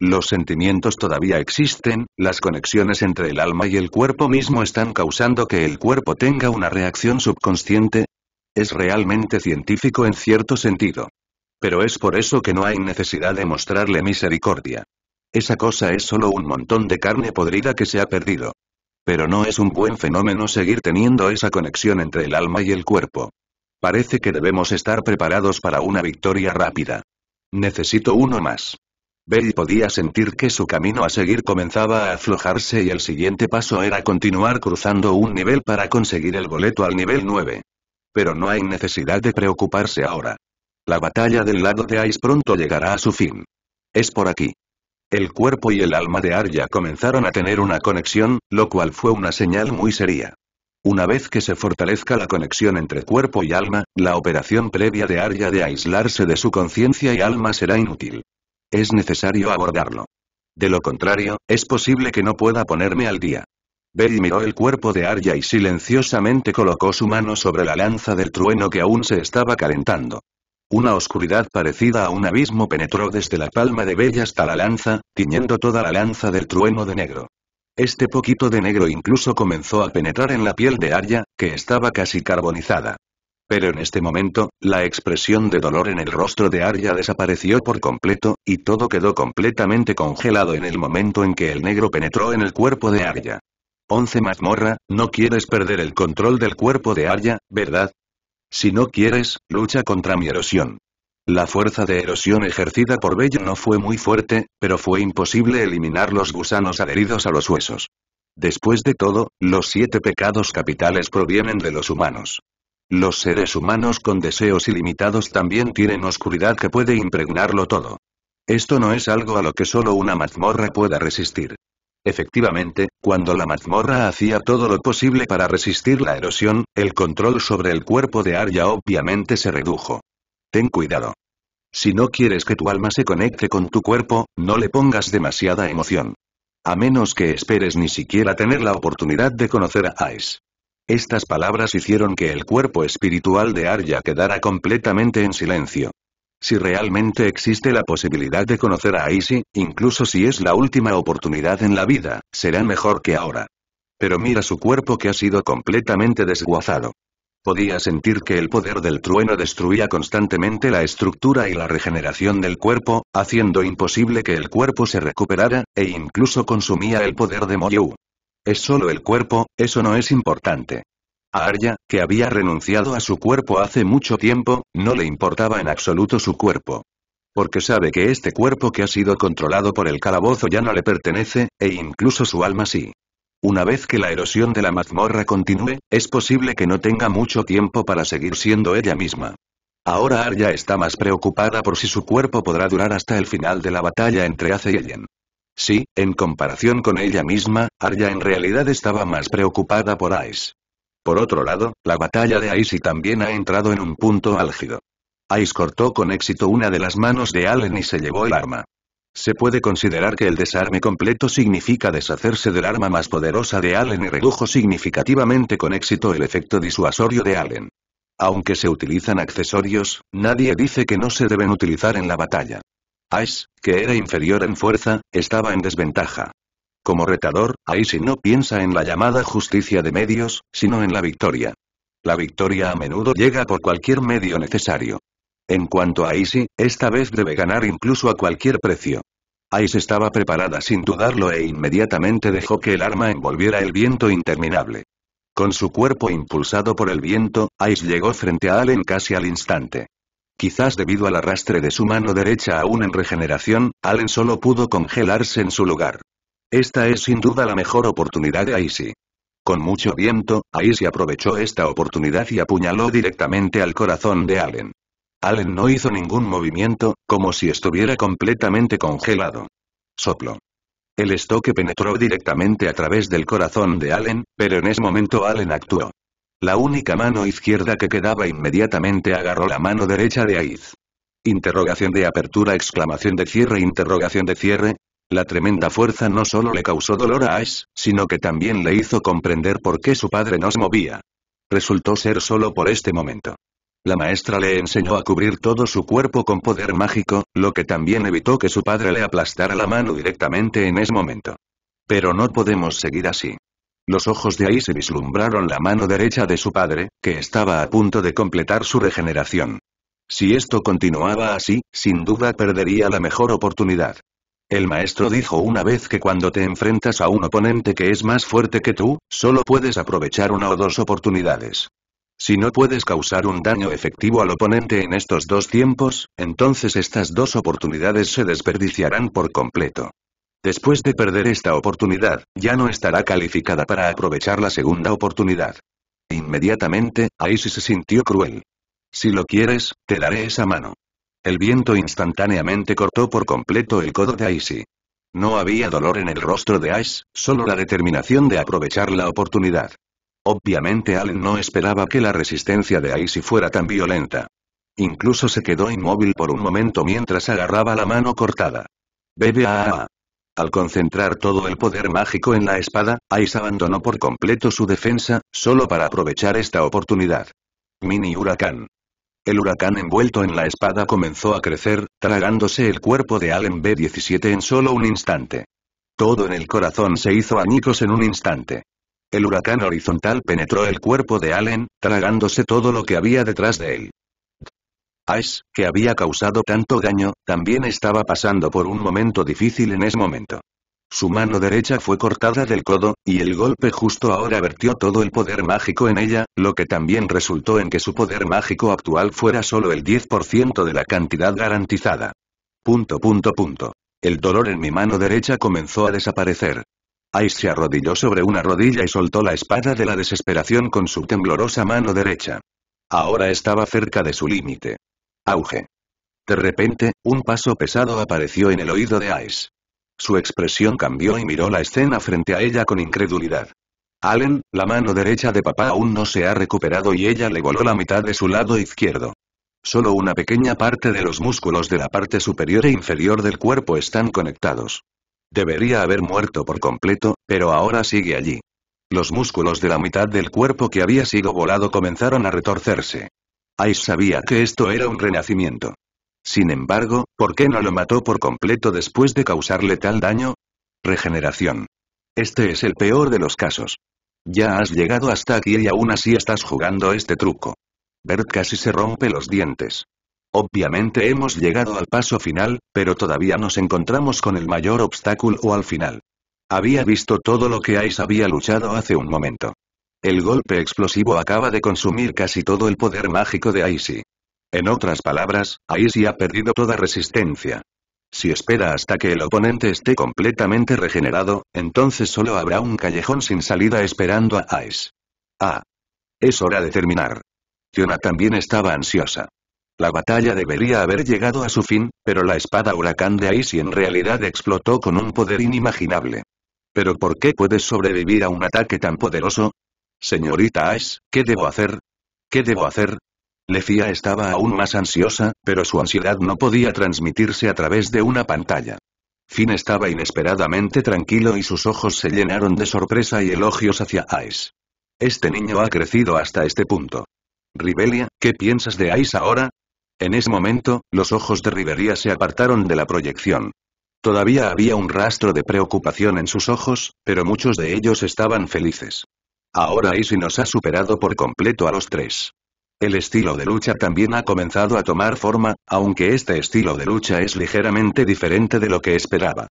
Los sentimientos todavía existen, las conexiones entre el alma y el cuerpo mismo están causando que el cuerpo tenga una reacción subconsciente. Es realmente científico en cierto sentido. Pero es por eso que no hay necesidad de mostrarle misericordia. Esa cosa es solo un montón de carne podrida que se ha perdido. Pero no es un buen fenómeno seguir teniendo esa conexión entre el alma y el cuerpo. Parece que debemos estar preparados para una victoria rápida. Necesito uno más. Bell podía sentir que su camino a seguir comenzaba a aflojarse y el siguiente paso era continuar cruzando un nivel para conseguir el boleto al nivel 9. Pero no hay necesidad de preocuparse ahora. La batalla del lado de Ice pronto llegará a su fin. Es por aquí. El cuerpo y el alma de Arya comenzaron a tener una conexión, lo cual fue una señal muy seria. Una vez que se fortalezca la conexión entre cuerpo y alma, la operación previa de Arya de aislarse de su conciencia y alma será inútil. Es necesario abordarlo. De lo contrario, es posible que no pueda ponerme al día. Bell miró el cuerpo de Arya y silenciosamente colocó su mano sobre la lanza del trueno que aún se estaba calentando. Una oscuridad parecida a un abismo penetró desde la palma de Bell hasta la lanza, tiñendo toda la lanza del trueno de negro. Este poquito de negro incluso comenzó a penetrar en la piel de Arya, que estaba casi carbonizada. Pero en este momento, la expresión de dolor en el rostro de Arya desapareció por completo, y todo quedó completamente congelado en el momento en que el negro penetró en el cuerpo de Arya. «Once mazmorra, no quieres perder el control del cuerpo de Arya, ¿verdad? Si no quieres, lucha contra mi erosión. La fuerza de erosión ejercida por Bello no fue muy fuerte, pero fue imposible eliminar los gusanos adheridos a los huesos. Después de todo, los siete pecados capitales provienen de los humanos. Los seres humanos con deseos ilimitados también tienen oscuridad que puede impregnarlo todo. Esto no es algo a lo que solo una mazmorra pueda resistir. Efectivamente, cuando la mazmorra hacía todo lo posible para resistir la erosión, el control sobre el cuerpo de Arya obviamente se redujo. Ten cuidado. Si no quieres que tu alma se conecte con tu cuerpo, no le pongas demasiada emoción. A menos que esperes ni siquiera tener la oportunidad de conocer a Aes. Estas palabras hicieron que el cuerpo espiritual de Arya quedara completamente en silencio. Si realmente existe la posibilidad de conocer a Aishi, incluso si es la última oportunidad en la vida, será mejor que ahora. Pero mira su cuerpo que ha sido completamente desguazado. Podía sentir que el poder del trueno destruía constantemente la estructura y la regeneración del cuerpo, haciendo imposible que el cuerpo se recuperara, e incluso consumía el poder de Moyu. Es solo el cuerpo, eso no es importante. A Arya, que había renunciado a su cuerpo hace mucho tiempo, no le importaba en absoluto su cuerpo. Porque sabe que este cuerpo que ha sido controlado por el calabozo ya no le pertenece, e incluso su alma sí. Una vez que la erosión de la mazmorra continúe, es posible que no tenga mucho tiempo para seguir siendo ella misma. Ahora Arya está más preocupada por si su cuerpo podrá durar hasta el final de la batalla entre Ace y Ellen. Sí, en comparación con ella misma, Arya en realidad estaba más preocupada por Ice. Por otro lado, la batalla de Ice también ha entrado en un punto álgido. Ice cortó con éxito una de las manos de Allen y se llevó el arma. Se puede considerar que el desarme completo significa deshacerse del arma más poderosa de Allen y redujo significativamente con éxito el efecto disuasorio de Allen. Aunque se utilizan accesorios, nadie dice que no se deben utilizar en la batalla. Ice, que era inferior en fuerza, estaba en desventaja. Como retador, Ice no piensa en la llamada justicia de medios, sino en la victoria. La victoria a menudo llega por cualquier medio necesario. En cuanto a Ice, esta vez debe ganar incluso a cualquier precio. Ice estaba preparada sin dudarlo e inmediatamente dejó que el arma envolviera el viento interminable. Con su cuerpo impulsado por el viento, Ice llegó frente a Allen casi al instante. Quizás debido al arrastre de su mano derecha aún en regeneración, Allen solo pudo congelarse en su lugar. Esta es sin duda la mejor oportunidad de Icy. Con mucho viento, Icy aprovechó esta oportunidad y apuñaló directamente al corazón de Allen. Allen no hizo ningún movimiento, como si estuviera completamente congelado. Soplo. El estoque penetró directamente a través del corazón de Allen, pero en ese momento Allen actuó. La única mano izquierda que quedaba inmediatamente agarró la mano derecha de Aiz. Interrogación de apertura exclamación de cierre interrogación de cierre. La tremenda fuerza no solo le causó dolor a Aiz, sino que también le hizo comprender por qué su padre no se movía. Resultó ser solo por este momento. La maestra le enseñó a cubrir todo su cuerpo con poder mágico, lo que también evitó que su padre le aplastara la mano directamente en ese momento. Pero no podemos seguir así. Los ojos de ahí se vislumbraron la mano derecha de su padre, que estaba a punto de completar su regeneración. Si esto continuaba así, sin duda perdería la mejor oportunidad. El maestro dijo una vez que cuando te enfrentas a un oponente que es más fuerte que tú, solo puedes aprovechar una o dos oportunidades. Si no puedes causar un daño efectivo al oponente en estos dos tiempos, entonces estas dos oportunidades se desperdiciarán por completo. Después de perder esta oportunidad, ya no estará calificada para aprovechar la segunda oportunidad. Inmediatamente, Aisi se sintió cruel. Si lo quieres, te daré esa mano. El viento instantáneamente cortó por completo el codo de Aisi. No había dolor en el rostro de Ice, solo la determinación de aprovechar la oportunidad. Obviamente Allen no esperaba que la resistencia de Icy fuera tan violenta. Incluso se quedó inmóvil por un momento mientras agarraba la mano cortada. Bebe -a. Al concentrar todo el poder mágico en la espada, Ice abandonó por completo su defensa, solo para aprovechar esta oportunidad. Mini huracán. El huracán envuelto en la espada comenzó a crecer, tragándose el cuerpo de Allen B-17 en solo un instante. Todo en el corazón se hizo añicos en un instante. El huracán horizontal penetró el cuerpo de Allen, tragándose todo lo que había detrás de él. Ice, que había causado tanto daño, también estaba pasando por un momento difícil en ese momento. Su mano derecha fue cortada del codo, y el golpe justo ahora vertió todo el poder mágico en ella, lo que también resultó en que su poder mágico actual fuera solo el 10% de la cantidad garantizada. Punto punto punto. El dolor en mi mano derecha comenzó a desaparecer. Ice se arrodilló sobre una rodilla y soltó la espada de la desesperación con su temblorosa mano derecha. Ahora estaba cerca de su límite. Auge. De repente, un paso pesado apareció en el oído de Ice. Su expresión cambió y miró la escena frente a ella con incredulidad. Allen, la mano derecha de papá aún no se ha recuperado y ella le voló la mitad de su lado izquierdo. Solo una pequeña parte de los músculos de la parte superior e inferior del cuerpo están conectados. Debería haber muerto por completo, pero ahora sigue allí. Los músculos de la mitad del cuerpo que había sido volado comenzaron a retorcerse. Ice sabía que esto era un renacimiento. Sin embargo, ¿por qué no lo mató por completo después de causarle tal daño? Regeneración. Este es el peor de los casos. Ya has llegado hasta aquí y aún así estás jugando este truco. Bert casi se rompe los dientes. Obviamente hemos llegado al paso final, pero todavía nos encontramos con el mayor obstáculo o al final. Había visto todo lo que Ice había luchado hace un momento. El golpe explosivo acaba de consumir casi todo el poder mágico de Icy. En otras palabras, Icy ha perdido toda resistencia. Si espera hasta que el oponente esté completamente regenerado, entonces solo habrá un callejón sin salida esperando a Ice. Ah. Es hora de terminar. Fiona también estaba ansiosa. La batalla debería haber llegado a su fin, pero la espada huracán de Aishi en realidad explotó con un poder inimaginable. ¿Pero por qué puedes sobrevivir a un ataque tan poderoso? Señorita Ice, ¿qué debo hacer? ¿Qué debo hacer? Lefía estaba aún más ansiosa, pero su ansiedad no podía transmitirse a través de una pantalla. Finn estaba inesperadamente tranquilo y sus ojos se llenaron de sorpresa y elogios hacia Ice. Este niño ha crecido hasta este punto. Ribelia, ¿qué piensas de Ice ahora? En ese momento, los ojos de Ribelia se apartaron de la proyección. Todavía había un rastro de preocupación en sus ojos, pero muchos de ellos estaban felices. Ahora si nos ha superado por completo a los tres. El estilo de lucha también ha comenzado a tomar forma, aunque este estilo de lucha es ligeramente diferente de lo que esperaba.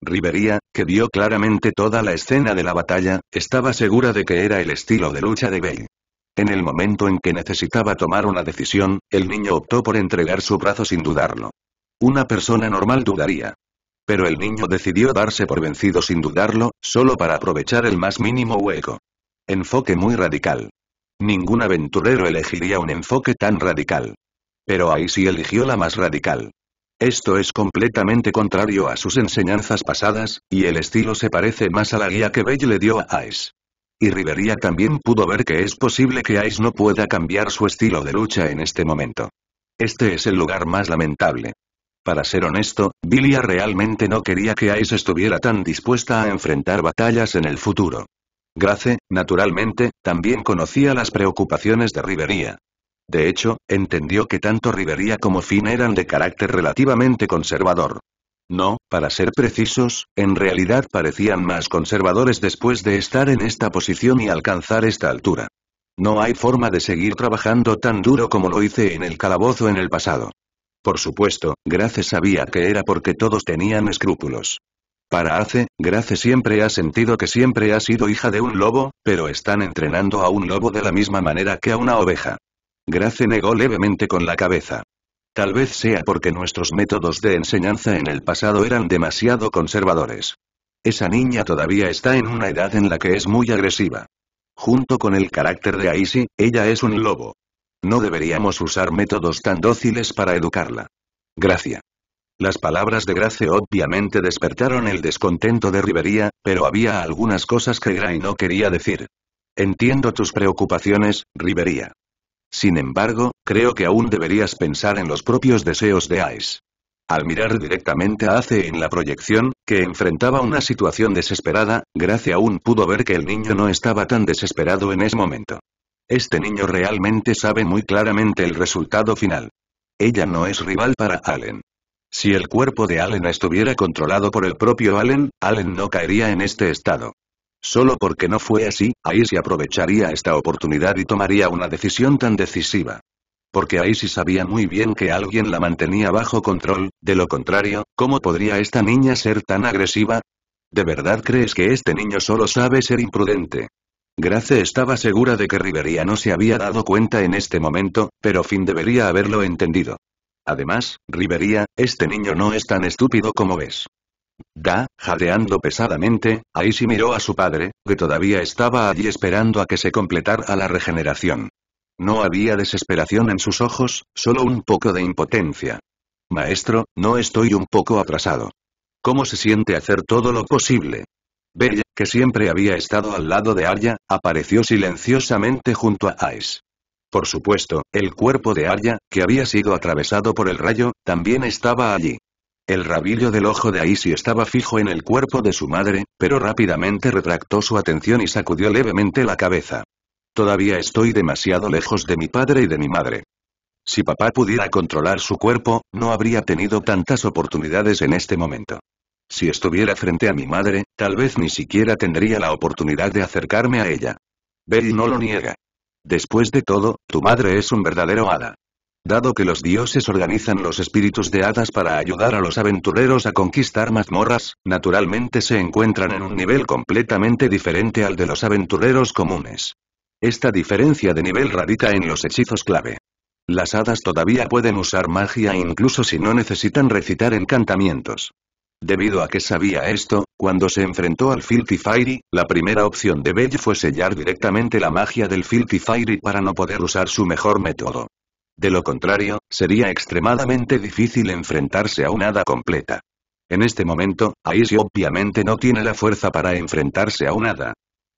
Rivería, que vio claramente toda la escena de la batalla, estaba segura de que era el estilo de lucha de Bell. En el momento en que necesitaba tomar una decisión, el niño optó por entregar su brazo sin dudarlo. Una persona normal dudaría. Pero el niño decidió darse por vencido sin dudarlo, solo para aprovechar el más mínimo hueco. Enfoque muy radical. Ningún aventurero elegiría un enfoque tan radical. Pero ahí sí eligió la más radical. Esto es completamente contrario a sus enseñanzas pasadas, y el estilo se parece más a la guía que Bell le dio a Ice. Y Riveria también pudo ver que es posible que Ice no pueda cambiar su estilo de lucha en este momento. Este es el lugar más lamentable. Para ser honesto, Billy realmente no quería que Ice estuviera tan dispuesta a enfrentar batallas en el futuro. Grace, naturalmente, también conocía las preocupaciones de Rivería. De hecho, entendió que tanto Rivería como Finn eran de carácter relativamente conservador. No, para ser precisos, en realidad parecían más conservadores después de estar en esta posición y alcanzar esta altura. No hay forma de seguir trabajando tan duro como lo hice en el calabozo en el pasado. Por supuesto, Grace sabía que era porque todos tenían escrúpulos. Para Ace, Grace siempre ha sentido que siempre ha sido hija de un lobo, pero están entrenando a un lobo de la misma manera que a una oveja. Grace negó levemente con la cabeza. Tal vez sea porque nuestros métodos de enseñanza en el pasado eran demasiado conservadores. Esa niña todavía está en una edad en la que es muy agresiva. Junto con el carácter de Aisy, ella es un lobo. No deberíamos usar métodos tan dóciles para educarla. Gracias. Las palabras de Grace obviamente despertaron el descontento de Rivería, pero había algunas cosas que Gray no quería decir. Entiendo tus preocupaciones, Rivería. Sin embargo, creo que aún deberías pensar en los propios deseos de Ice. Al mirar directamente a Ace en la proyección, que enfrentaba una situación desesperada, Grace aún pudo ver que el niño no estaba tan desesperado en ese momento. Este niño realmente sabe muy claramente el resultado final. Ella no es rival para Allen. Si el cuerpo de Allen estuviera controlado por el propio Allen, Allen no caería en este estado. Solo porque no fue así, Aisy aprovecharía esta oportunidad y tomaría una decisión tan decisiva. Porque Aisy sabía muy bien que alguien la mantenía bajo control, de lo contrario, ¿cómo podría esta niña ser tan agresiva? ¿De verdad crees que este niño solo sabe ser imprudente? Grace estaba segura de que Riveria no se había dado cuenta en este momento, pero Finn debería haberlo entendido. Además, Rivería, este niño no es tan estúpido como ves. Da, jadeando pesadamente, ahí miró a su padre, que todavía estaba allí esperando a que se completara la regeneración. No había desesperación en sus ojos, solo un poco de impotencia. Maestro, no estoy un poco atrasado. ¿Cómo se siente hacer todo lo posible? Bella, que siempre había estado al lado de Arya, apareció silenciosamente junto a Ice. Por supuesto, el cuerpo de Arya, que había sido atravesado por el rayo, también estaba allí. El rabillo del ojo de Aisy estaba fijo en el cuerpo de su madre, pero rápidamente retractó su atención y sacudió levemente la cabeza. Todavía estoy demasiado lejos de mi padre y de mi madre. Si papá pudiera controlar su cuerpo, no habría tenido tantas oportunidades en este momento. Si estuviera frente a mi madre, tal vez ni siquiera tendría la oportunidad de acercarme a ella. Bell no lo niega. Después de todo, tu madre es un verdadero hada. Dado que los dioses organizan los espíritus de hadas para ayudar a los aventureros a conquistar mazmorras, naturalmente se encuentran en un nivel completamente diferente al de los aventureros comunes. Esta diferencia de nivel radica en los hechizos clave. Las hadas todavía pueden usar magia incluso si no necesitan recitar encantamientos. Debido a que sabía esto, cuando se enfrentó al Filthy Fairy, la primera opción de Bell fue sellar directamente la magia del Filthy Fairy para no poder usar su mejor método. De lo contrario, sería extremadamente difícil enfrentarse a un hada completa. En este momento, Aishi obviamente no tiene la fuerza para enfrentarse a un hada.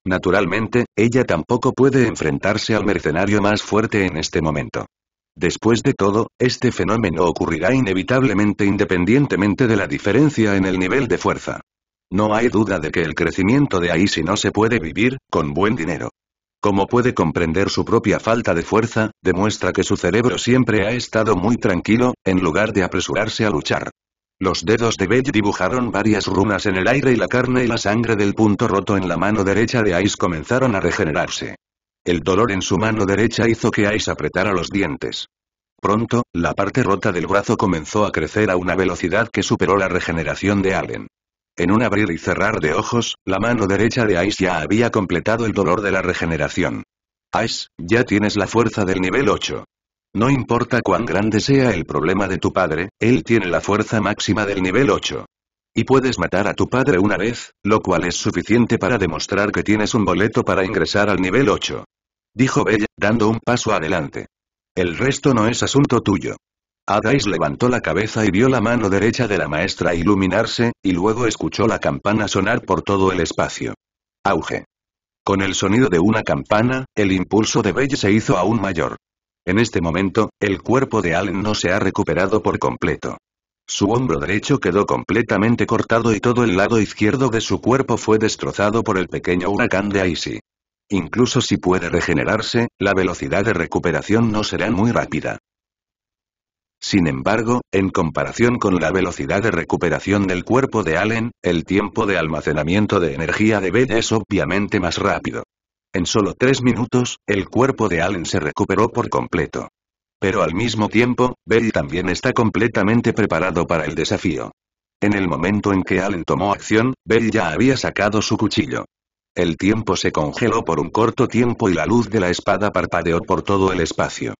Naturalmente, ella tampoco puede enfrentarse al mercenario más fuerte en este momento. Después de todo, este fenómeno ocurrirá inevitablemente independientemente de la diferencia en el nivel de fuerza. No hay duda de que el crecimiento de ahí no se puede vivir, con buen dinero. Como puede comprender su propia falta de fuerza, demuestra que su cerebro siempre ha estado muy tranquilo, en lugar de apresurarse a luchar. Los dedos de Bell dibujaron varias runas en el aire y la carne y la sangre del punto roto en la mano derecha de Ice comenzaron a regenerarse. El dolor en su mano derecha hizo que Ice apretara los dientes. Pronto, la parte rota del brazo comenzó a crecer a una velocidad que superó la regeneración de Allen. En un abrir y cerrar de ojos, la mano derecha de Ice ya había completado el dolor de la regeneración. Ice, ya tienes la fuerza del nivel 8. No importa cuán grande sea el problema de tu padre, él tiene la fuerza máxima del nivel 8. Y puedes matar a tu padre una vez, lo cual es suficiente para demostrar que tienes un boleto para ingresar al nivel 8. Dijo Bella, dando un paso adelante. El resto no es asunto tuyo. Adais levantó la cabeza y vio la mano derecha de la maestra iluminarse, y luego escuchó la campana sonar por todo el espacio. Auge. Con el sonido de una campana, el impulso de Bella se hizo aún mayor. En este momento, el cuerpo de Allen no se ha recuperado por completo. Su hombro derecho quedó completamente cortado y todo el lado izquierdo de su cuerpo fue destrozado por el pequeño huracán de Icy. Incluso si puede regenerarse, la velocidad de recuperación no será muy rápida. Sin embargo, en comparación con la velocidad de recuperación del cuerpo de Allen, el tiempo de almacenamiento de energía de Bella es obviamente más rápido. En solo tres minutos, el cuerpo de Allen se recuperó por completo. Pero al mismo tiempo, Bell también está completamente preparado para el desafío. En el momento en que Allen tomó acción, Bell ya había sacado su cuchillo. El tiempo se congeló por un corto tiempo y la luz de la espada parpadeó por todo el espacio.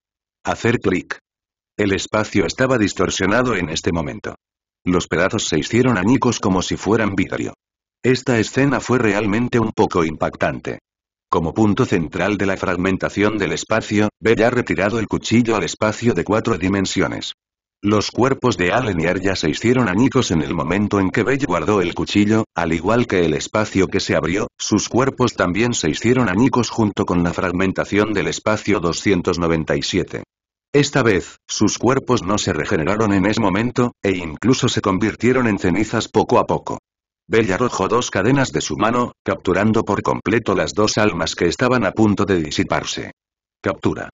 Hacer clic. El espacio estaba distorsionado en este momento. Los pedazos se hicieron añicos como si fueran vidrio. Esta escena fue realmente un poco impactante. Como punto central de la fragmentación del espacio, Bell ha retirado el cuchillo al espacio de cuatro dimensiones. Los cuerpos de Allen y Arya se hicieron añicos en el momento en que Bell guardó el cuchillo, al igual que el espacio que se abrió, sus cuerpos también se hicieron añicos junto con la fragmentación del espacio 297. Esta vez, sus cuerpos no se regeneraron en ese momento, e incluso se convirtieron en cenizas poco a poco. Bella arrojó dos cadenas de su mano, capturando por completo las dos almas que estaban a punto de disiparse. Captura.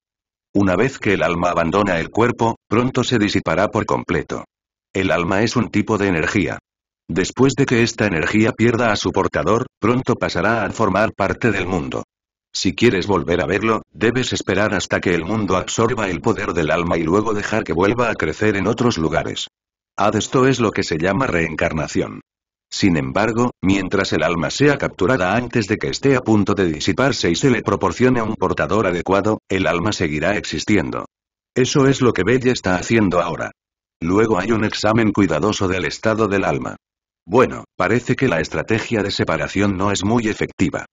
Una vez que el alma abandona el cuerpo, pronto se disipará por completo. El alma es un tipo de energía. Después de que esta energía pierda a su portador, pronto pasará a formar parte del mundo. Si quieres volver a verlo, debes esperar hasta que el mundo absorba el poder del alma y luego dejar que vuelva a crecer en otros lugares. Ad esto es lo que se llama reencarnación. Sin embargo, mientras el alma sea capturada antes de que esté a punto de disiparse y se le proporcione un portador adecuado, el alma seguirá existiendo. Eso es lo que Bella está haciendo ahora. Luego hay un examen cuidadoso del estado del alma. Bueno, parece que la estrategia de separación no es muy efectiva.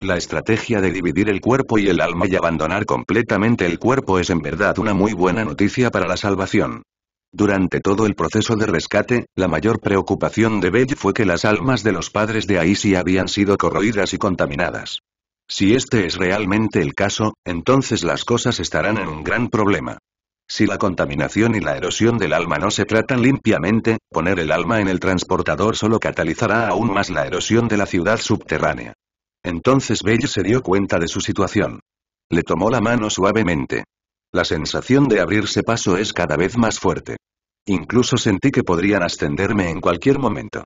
La estrategia de dividir el cuerpo y el alma y abandonar completamente el cuerpo es en verdad una muy buena noticia para la salvación. Durante todo el proceso de rescate, la mayor preocupación de Bell fue que las almas de los padres de Aisi habían sido corroídas y contaminadas. Si este es realmente el caso, entonces las cosas estarán en un gran problema. Si la contaminación y la erosión del alma no se tratan limpiamente, poner el alma en el transportador solo catalizará aún más la erosión de la ciudad subterránea. Entonces Bell se dio cuenta de su situación. Le tomó la mano suavemente. La sensación de abrirse paso es cada vez más fuerte. Incluso sentí que podrían ascenderme en cualquier momento.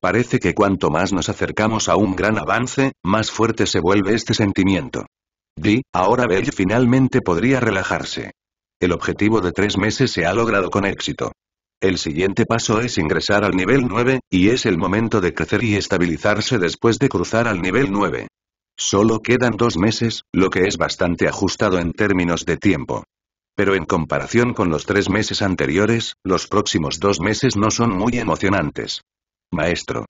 Parece que cuanto más nos acercamos a un gran avance, más fuerte se vuelve este sentimiento. Di, ahora Bell finalmente podría relajarse. El objetivo de tres meses se ha logrado con éxito. El siguiente paso es ingresar al nivel 9, y es el momento de crecer y estabilizarse después de cruzar al nivel 9. Solo quedan dos meses, lo que es bastante ajustado en términos de tiempo. Pero en comparación con los tres meses anteriores, los próximos dos meses no son muy emocionantes. Maestro.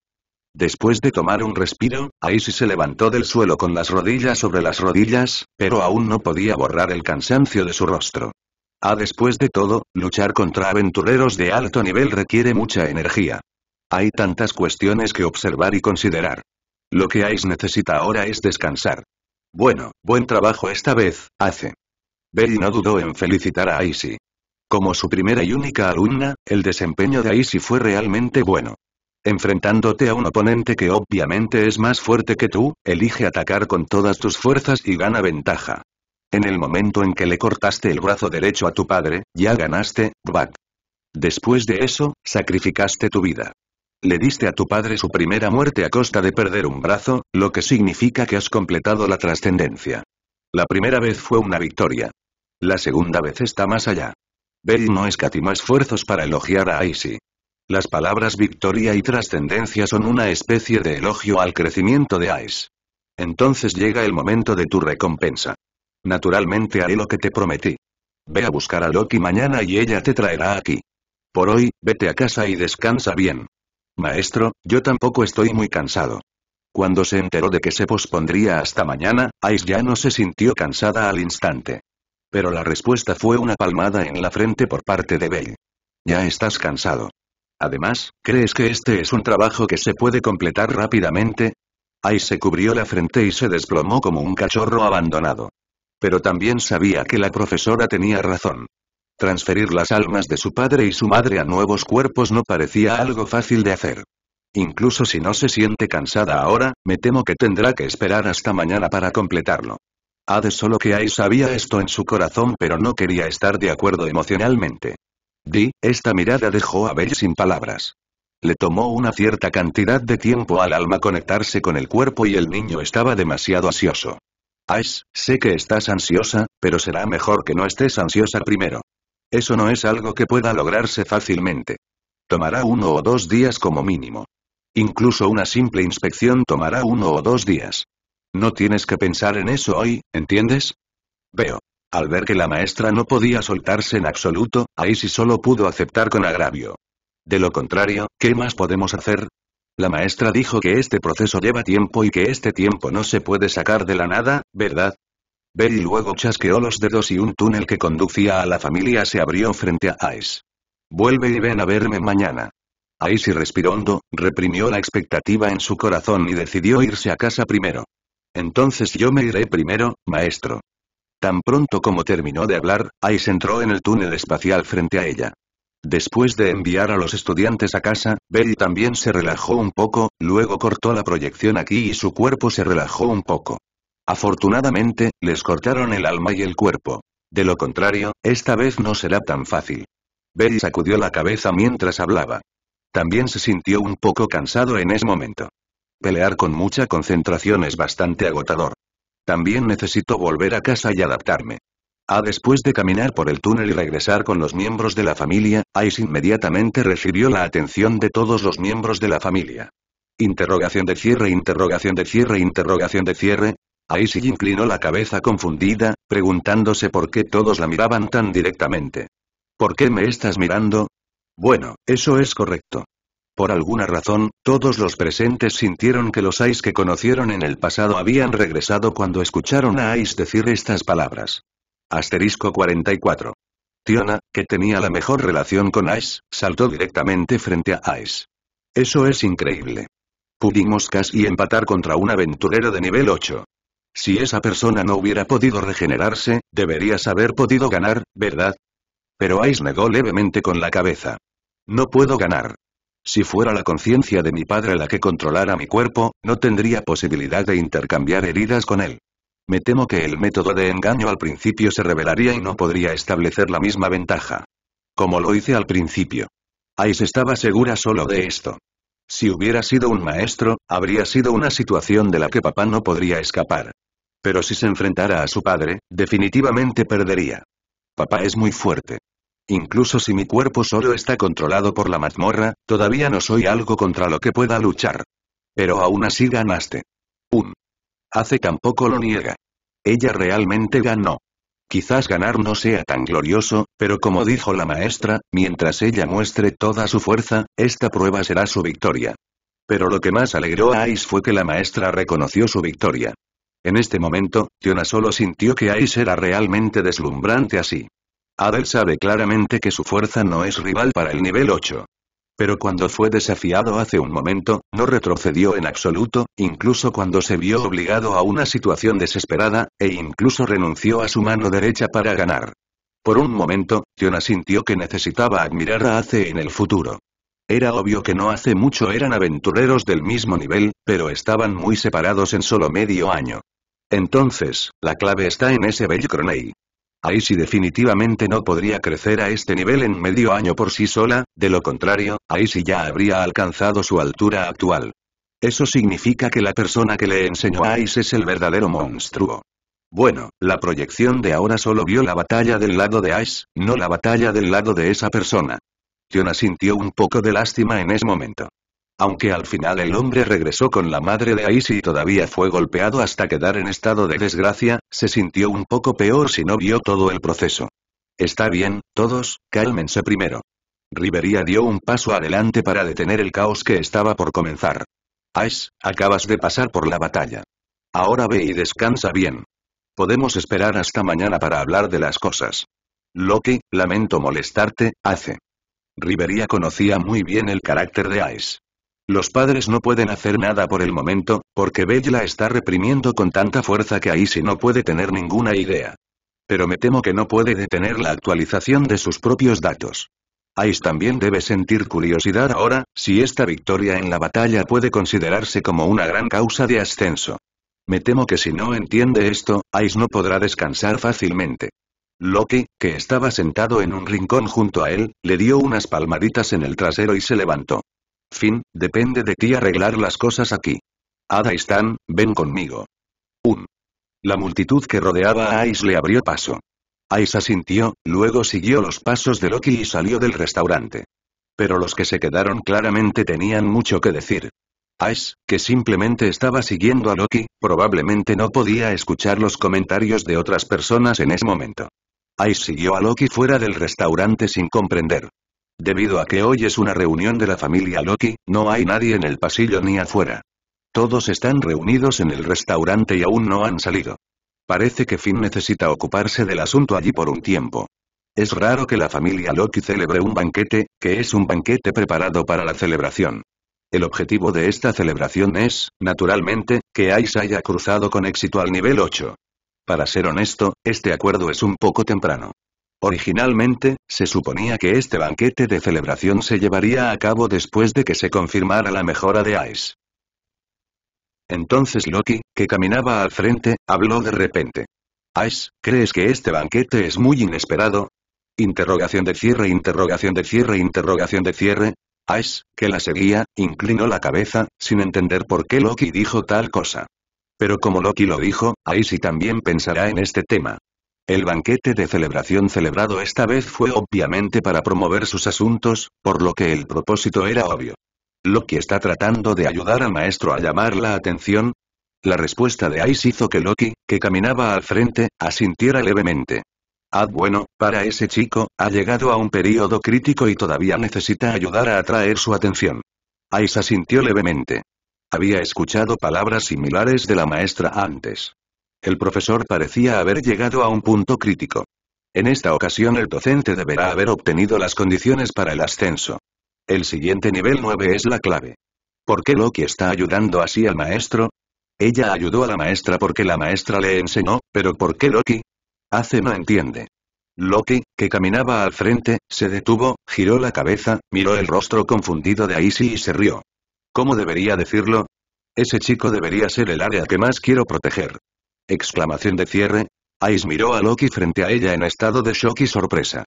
Después de tomar un respiro, Aisy se levantó del suelo con las rodillas sobre las rodillas, pero aún no podía borrar el cansancio de su rostro. Ah, después de todo, luchar contra aventureros de alto nivel requiere mucha energía. Hay tantas cuestiones que observar y considerar. Lo que Ice necesita ahora es descansar. Bueno, buen trabajo esta vez, hace. Berry no dudó en felicitar a Aisy. Como su primera y única alumna, el desempeño de Aisy fue realmente bueno. Enfrentándote a un oponente que obviamente es más fuerte que tú, elige atacar con todas tus fuerzas y gana ventaja. En el momento en que le cortaste el brazo derecho a tu padre, ya ganaste, Back. Después de eso, sacrificaste tu vida. Le diste a tu padre su primera muerte a costa de perder un brazo, lo que significa que has completado la trascendencia. La primera vez fue una victoria. La segunda vez está más allá. Bell no escatimó esfuerzos para elogiar a Aisy. Las palabras victoria y trascendencia son una especie de elogio al crecimiento de Ice. Entonces llega el momento de tu recompensa. Naturalmente haré lo que te prometí. Ve a buscar a Loki mañana y ella te traerá aquí. Por hoy, vete a casa y descansa bien. Maestro, yo tampoco estoy muy cansado. Cuando se enteró de que se pospondría hasta mañana, Ais ya no se sintió cansada al instante. Pero la respuesta fue una palmada en la frente por parte de Bell. Ya estás cansado. Además, ¿crees que este es un trabajo que se puede completar rápidamente? Ais se cubrió la frente y se desplomó como un cachorro abandonado. Pero también sabía que la profesora tenía razón. Transferir las almas de su padre y su madre a nuevos cuerpos no parecía algo fácil de hacer. Incluso si no se siente cansada ahora, me temo que tendrá que esperar hasta mañana para completarlo. de solo que hay sabía esto en su corazón pero no quería estar de acuerdo emocionalmente. Di, esta mirada dejó a Bell sin palabras. Le tomó una cierta cantidad de tiempo al alma conectarse con el cuerpo y el niño estaba demasiado ansioso. Ais sé que estás ansiosa, pero será mejor que no estés ansiosa primero. Eso no es algo que pueda lograrse fácilmente. Tomará uno o dos días como mínimo. Incluso una simple inspección tomará uno o dos días. No tienes que pensar en eso hoy, ¿entiendes? Veo. Al ver que la maestra no podía soltarse en absoluto, ahí sí solo pudo aceptar con agravio. De lo contrario, ¿qué más podemos hacer? La maestra dijo que este proceso lleva tiempo y que este tiempo no se puede sacar de la nada, ¿verdad? Belly luego chasqueó los dedos y un túnel que conducía a la familia se abrió frente a Ice. Vuelve y ven a verme mañana. Ice respiró hondo, reprimió la expectativa en su corazón y decidió irse a casa primero. Entonces yo me iré primero, maestro. Tan pronto como terminó de hablar, Ice entró en el túnel espacial frente a ella. Después de enviar a los estudiantes a casa, Bell también se relajó un poco, luego cortó la proyección aquí y su cuerpo se relajó un poco. Afortunadamente, les cortaron el alma y el cuerpo. De lo contrario, esta vez no será tan fácil. Berry sacudió la cabeza mientras hablaba. También se sintió un poco cansado en ese momento. Pelear con mucha concentración es bastante agotador. También necesito volver a casa y adaptarme. a ah, después de caminar por el túnel y regresar con los miembros de la familia, Ice inmediatamente recibió la atención de todos los miembros de la familia. Interrogación de cierre, interrogación de cierre, interrogación de cierre, ais inclinó la cabeza confundida, preguntándose por qué todos la miraban tan directamente. ¿Por qué me estás mirando? Bueno, eso es correcto. Por alguna razón, todos los presentes sintieron que los Ais que conocieron en el pasado habían regresado cuando escucharon a Ais decir estas palabras. Asterisco 44. Tiona, que tenía la mejor relación con Ais, saltó directamente frente a Ais. Eso es increíble. Pudimos casi empatar contra un aventurero de nivel 8. Si esa persona no hubiera podido regenerarse, deberías haber podido ganar, ¿verdad? Pero Ais negó levemente con la cabeza. No puedo ganar. Si fuera la conciencia de mi padre la que controlara mi cuerpo, no tendría posibilidad de intercambiar heridas con él. Me temo que el método de engaño al principio se revelaría y no podría establecer la misma ventaja. Como lo hice al principio. Ice estaba segura solo de esto. Si hubiera sido un maestro, habría sido una situación de la que papá no podría escapar. Pero si se enfrentara a su padre, definitivamente perdería. Papá es muy fuerte. Incluso si mi cuerpo solo está controlado por la mazmorra, todavía no soy algo contra lo que pueda luchar. Pero aún así ganaste. Un. Hace tampoco lo niega. Ella realmente ganó. Quizás ganar no sea tan glorioso, pero como dijo la maestra, mientras ella muestre toda su fuerza, esta prueba será su victoria. Pero lo que más alegró a Ice fue que la maestra reconoció su victoria. En este momento, Tiona solo sintió que Ice era realmente deslumbrante así. Adel sabe claramente que su fuerza no es rival para el nivel 8. Pero cuando fue desafiado hace un momento, no retrocedió en absoluto, incluso cuando se vio obligado a una situación desesperada, e incluso renunció a su mano derecha para ganar. Por un momento, Tiona sintió que necesitaba admirar a Ace en el futuro. Era obvio que no hace mucho eran aventureros del mismo nivel, pero estaban muy separados en solo medio año. Entonces, la clave está en ese Bell Croney si definitivamente no podría crecer a este nivel en medio año por sí sola, de lo contrario, Aishi ya habría alcanzado su altura actual. Eso significa que la persona que le enseñó a ice es el verdadero monstruo. Bueno, la proyección de ahora solo vio la batalla del lado de Ice, no la batalla del lado de esa persona. Tiona sintió un poco de lástima en ese momento. Aunque al final el hombre regresó con la madre de Ais y todavía fue golpeado hasta quedar en estado de desgracia, se sintió un poco peor si no vio todo el proceso. Está bien, todos, cálmense primero. Rivería dio un paso adelante para detener el caos que estaba por comenzar. Ais, acabas de pasar por la batalla. Ahora ve y descansa bien. Podemos esperar hasta mañana para hablar de las cosas. Loki, lamento molestarte, hace. Rivería conocía muy bien el carácter de Ice. Los padres no pueden hacer nada por el momento, porque Bella está reprimiendo con tanta fuerza que Ais no puede tener ninguna idea. Pero me temo que no puede detener la actualización de sus propios datos. Ais también debe sentir curiosidad ahora, si esta victoria en la batalla puede considerarse como una gran causa de ascenso. Me temo que si no entiende esto, Ais no podrá descansar fácilmente. Loki, que estaba sentado en un rincón junto a él, le dio unas palmaditas en el trasero y se levantó. Fin, depende de ti arreglar las cosas aquí. Ada Stan, ven conmigo. Un. La multitud que rodeaba a Ice le abrió paso. Ice asintió, luego siguió los pasos de Loki y salió del restaurante. Pero los que se quedaron claramente tenían mucho que decir. Ice, que simplemente estaba siguiendo a Loki, probablemente no podía escuchar los comentarios de otras personas en ese momento. Ice siguió a Loki fuera del restaurante sin comprender. Debido a que hoy es una reunión de la familia Loki, no hay nadie en el pasillo ni afuera. Todos están reunidos en el restaurante y aún no han salido. Parece que Finn necesita ocuparse del asunto allí por un tiempo. Es raro que la familia Loki celebre un banquete, que es un banquete preparado para la celebración. El objetivo de esta celebración es, naturalmente, que Ice haya cruzado con éxito al nivel 8. Para ser honesto, este acuerdo es un poco temprano. Originalmente, se suponía que este banquete de celebración se llevaría a cabo después de que se confirmara la mejora de Ice. Entonces Loki, que caminaba al frente, habló de repente. Ice, ¿crees que este banquete es muy inesperado? Interrogación de cierre, interrogación de cierre, interrogación de cierre. Ice, que la seguía, inclinó la cabeza, sin entender por qué Loki dijo tal cosa. Pero como Loki lo dijo, Ice también pensará en este tema. El banquete de celebración celebrado esta vez fue obviamente para promover sus asuntos, por lo que el propósito era obvio. Loki está tratando de ayudar al maestro a llamar la atención. La respuesta de Ice hizo que Loki, que caminaba al frente, asintiera levemente. Ah bueno, para ese chico, ha llegado a un período crítico y todavía necesita ayudar a atraer su atención. Ice asintió levemente. Había escuchado palabras similares de la maestra antes. El profesor parecía haber llegado a un punto crítico. En esta ocasión el docente deberá haber obtenido las condiciones para el ascenso. El siguiente nivel 9 es la clave. ¿Por qué Loki está ayudando así al maestro? Ella ayudó a la maestra porque la maestra le enseñó, pero ¿por qué Loki? Hace no entiende. Loki, que caminaba al frente, se detuvo, giró la cabeza, miró el rostro confundido de Aisi y se rió. ¿Cómo debería decirlo? Ese chico debería ser el área que más quiero proteger. Exclamación de cierre. Ice miró a Loki frente a ella en estado de shock y sorpresa.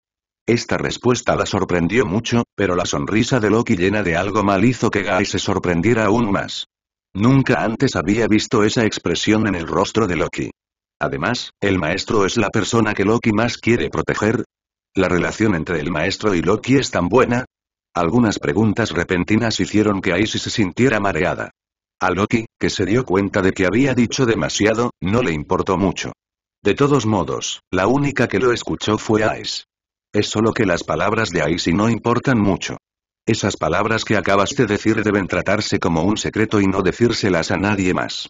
Esta respuesta la sorprendió mucho, pero la sonrisa de Loki llena de algo mal hizo que Gai se sorprendiera aún más. Nunca antes había visto esa expresión en el rostro de Loki. Además, el maestro es la persona que Loki más quiere proteger. ¿La relación entre el maestro y Loki es tan buena? Algunas preguntas repentinas hicieron que Ice se sintiera mareada. A Loki, que se dio cuenta de que había dicho demasiado, no le importó mucho. De todos modos, la única que lo escuchó fue Ais. Es solo que las palabras de y no importan mucho. Esas palabras que acabas de decir deben tratarse como un secreto y no decírselas a nadie más.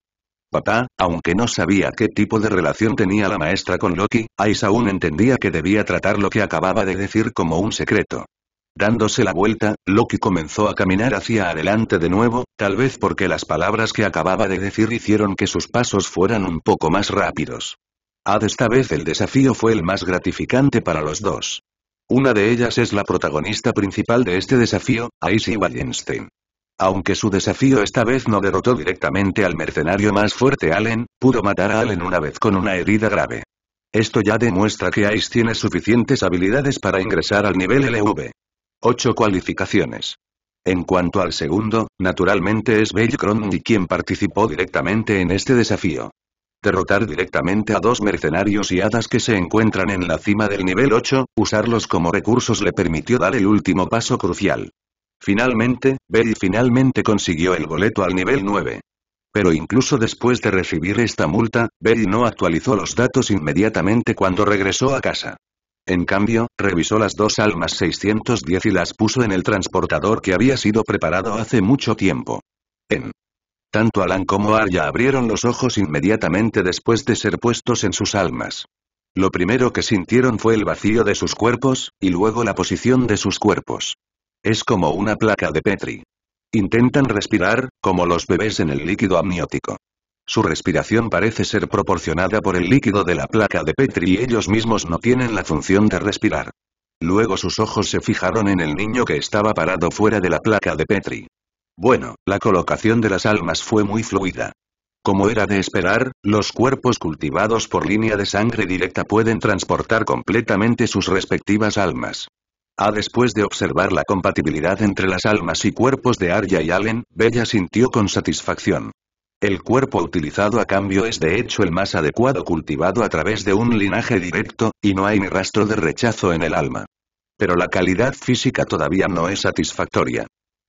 Papá, aunque no sabía qué tipo de relación tenía la maestra con Loki, Ais aún entendía que debía tratar lo que acababa de decir como un secreto. Dándose la vuelta, Loki comenzó a caminar hacia adelante de nuevo, tal vez porque las palabras que acababa de decir hicieron que sus pasos fueran un poco más rápidos. Ad esta vez el desafío fue el más gratificante para los dos. Una de ellas es la protagonista principal de este desafío, y Wallenstein. Aunque su desafío esta vez no derrotó directamente al mercenario más fuerte Allen, pudo matar a Allen una vez con una herida grave. Esto ya demuestra que Ice tiene suficientes habilidades para ingresar al nivel LV. 8 cualificaciones. En cuanto al segundo, naturalmente es Bell Cronny quien participó directamente en este desafío. Derrotar directamente a dos mercenarios y hadas que se encuentran en la cima del nivel 8, usarlos como recursos le permitió dar el último paso crucial. Finalmente, Bell finalmente consiguió el boleto al nivel 9. Pero incluso después de recibir esta multa, Bell no actualizó los datos inmediatamente cuando regresó a casa. En cambio, revisó las dos almas 610 y las puso en el transportador que había sido preparado hace mucho tiempo. En tanto Alan como Arya abrieron los ojos inmediatamente después de ser puestos en sus almas. Lo primero que sintieron fue el vacío de sus cuerpos, y luego la posición de sus cuerpos. Es como una placa de Petri. Intentan respirar, como los bebés en el líquido amniótico. Su respiración parece ser proporcionada por el líquido de la placa de Petri y ellos mismos no tienen la función de respirar. Luego sus ojos se fijaron en el niño que estaba parado fuera de la placa de Petri. Bueno, la colocación de las almas fue muy fluida. Como era de esperar, los cuerpos cultivados por línea de sangre directa pueden transportar completamente sus respectivas almas. A ah, después de observar la compatibilidad entre las almas y cuerpos de Arya y Allen, Bella sintió con satisfacción. El cuerpo utilizado a cambio es de hecho el más adecuado cultivado a través de un linaje directo, y no hay ni rastro de rechazo en el alma. Pero la calidad física todavía no es satisfactoria.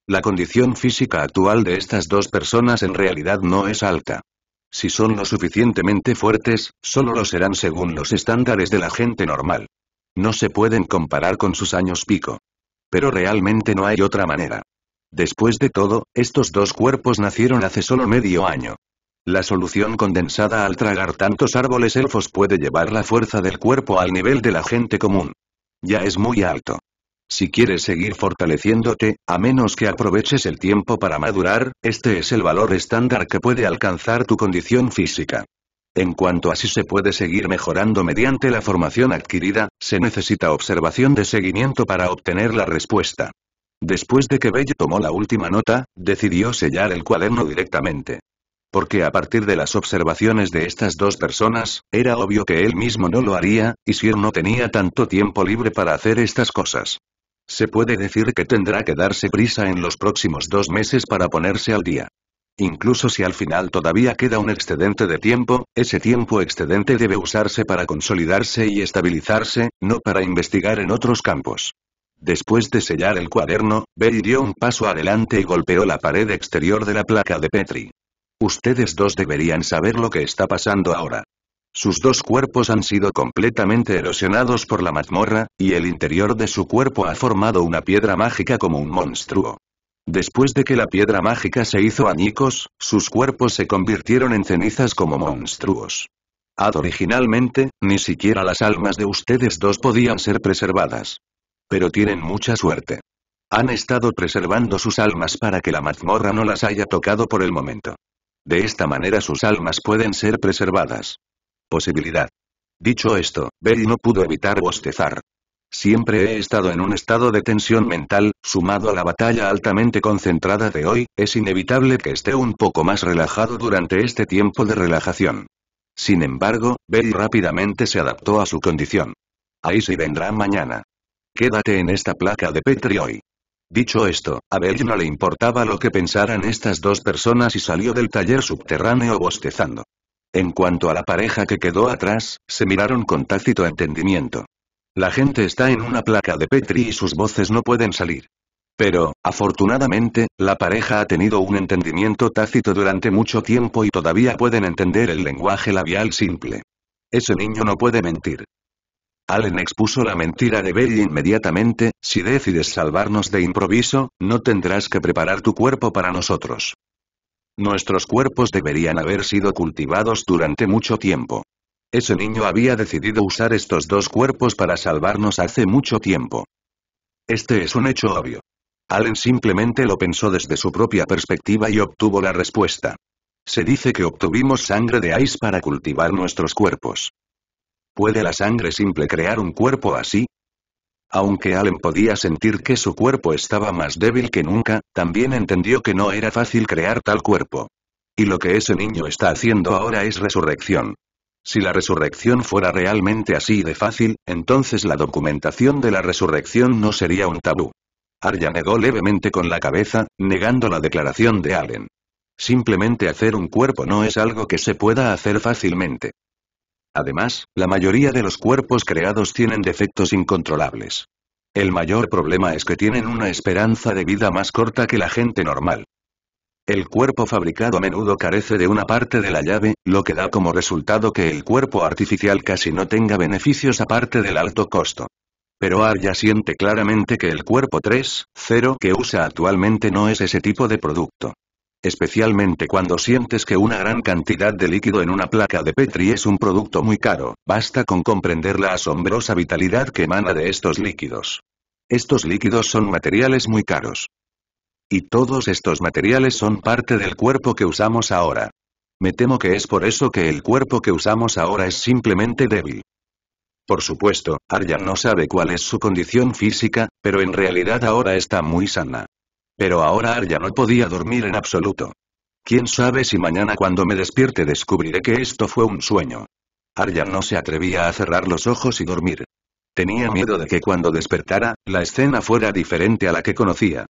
La condición física actual de estas dos personas en realidad no es alta. Si son lo suficientemente fuertes, solo lo serán según los estándares de la gente normal. No se pueden comparar con sus años pico. Pero realmente no hay otra manera. Después de todo, estos dos cuerpos nacieron hace solo medio año. La solución condensada al tragar tantos árboles elfos puede llevar la fuerza del cuerpo al nivel de la gente común. Ya es muy alto. Si quieres seguir fortaleciéndote, a menos que aproveches el tiempo para madurar, este es el valor estándar que puede alcanzar tu condición física. En cuanto a si se puede seguir mejorando mediante la formación adquirida, se necesita observación de seguimiento para obtener la respuesta. Después de que Bell tomó la última nota, decidió sellar el cuaderno directamente. Porque a partir de las observaciones de estas dos personas, era obvio que él mismo no lo haría, y si él no tenía tanto tiempo libre para hacer estas cosas. Se puede decir que tendrá que darse prisa en los próximos dos meses para ponerse al día. Incluso si al final todavía queda un excedente de tiempo, ese tiempo excedente debe usarse para consolidarse y estabilizarse, no para investigar en otros campos. Después de sellar el cuaderno, Bell dio un paso adelante y golpeó la pared exterior de la placa de Petri. Ustedes dos deberían saber lo que está pasando ahora. Sus dos cuerpos han sido completamente erosionados por la mazmorra, y el interior de su cuerpo ha formado una piedra mágica como un monstruo. Después de que la piedra mágica se hizo añicos, sus cuerpos se convirtieron en cenizas como monstruos. Ad originalmente, ni siquiera las almas de ustedes dos podían ser preservadas pero tienen mucha suerte. Han estado preservando sus almas para que la mazmorra no las haya tocado por el momento. De esta manera sus almas pueden ser preservadas. Posibilidad. Dicho esto, Bell no pudo evitar bostezar. Siempre he estado en un estado de tensión mental, sumado a la batalla altamente concentrada de hoy, es inevitable que esté un poco más relajado durante este tiempo de relajación. Sin embargo, Bell rápidamente se adaptó a su condición. Ahí se vendrá mañana. Quédate en esta placa de Petri hoy. Dicho esto, a Bell no le importaba lo que pensaran estas dos personas y salió del taller subterráneo bostezando. En cuanto a la pareja que quedó atrás, se miraron con tácito entendimiento. La gente está en una placa de Petri y sus voces no pueden salir. Pero, afortunadamente, la pareja ha tenido un entendimiento tácito durante mucho tiempo y todavía pueden entender el lenguaje labial simple. Ese niño no puede mentir. Allen expuso la mentira de Belly inmediatamente, si decides salvarnos de improviso, no tendrás que preparar tu cuerpo para nosotros. Nuestros cuerpos deberían haber sido cultivados durante mucho tiempo. Ese niño había decidido usar estos dos cuerpos para salvarnos hace mucho tiempo. Este es un hecho obvio. Allen simplemente lo pensó desde su propia perspectiva y obtuvo la respuesta. Se dice que obtuvimos sangre de Ice para cultivar nuestros cuerpos. ¿Puede la sangre simple crear un cuerpo así? Aunque Allen podía sentir que su cuerpo estaba más débil que nunca, también entendió que no era fácil crear tal cuerpo. Y lo que ese niño está haciendo ahora es resurrección. Si la resurrección fuera realmente así de fácil, entonces la documentación de la resurrección no sería un tabú. Arya negó levemente con la cabeza, negando la declaración de Allen. Simplemente hacer un cuerpo no es algo que se pueda hacer fácilmente. Además, la mayoría de los cuerpos creados tienen defectos incontrolables. El mayor problema es que tienen una esperanza de vida más corta que la gente normal. El cuerpo fabricado a menudo carece de una parte de la llave, lo que da como resultado que el cuerpo artificial casi no tenga beneficios aparte del alto costo. Pero Arya siente claramente que el cuerpo 3.0 que usa actualmente no es ese tipo de producto. Especialmente cuando sientes que una gran cantidad de líquido en una placa de Petri es un producto muy caro, basta con comprender la asombrosa vitalidad que emana de estos líquidos. Estos líquidos son materiales muy caros. Y todos estos materiales son parte del cuerpo que usamos ahora. Me temo que es por eso que el cuerpo que usamos ahora es simplemente débil. Por supuesto, Arya no sabe cuál es su condición física, pero en realidad ahora está muy sana. Pero ahora Arya no podía dormir en absoluto. ¿Quién sabe si mañana cuando me despierte descubriré que esto fue un sueño? Arya no se atrevía a cerrar los ojos y dormir. Tenía miedo de que cuando despertara, la escena fuera diferente a la que conocía.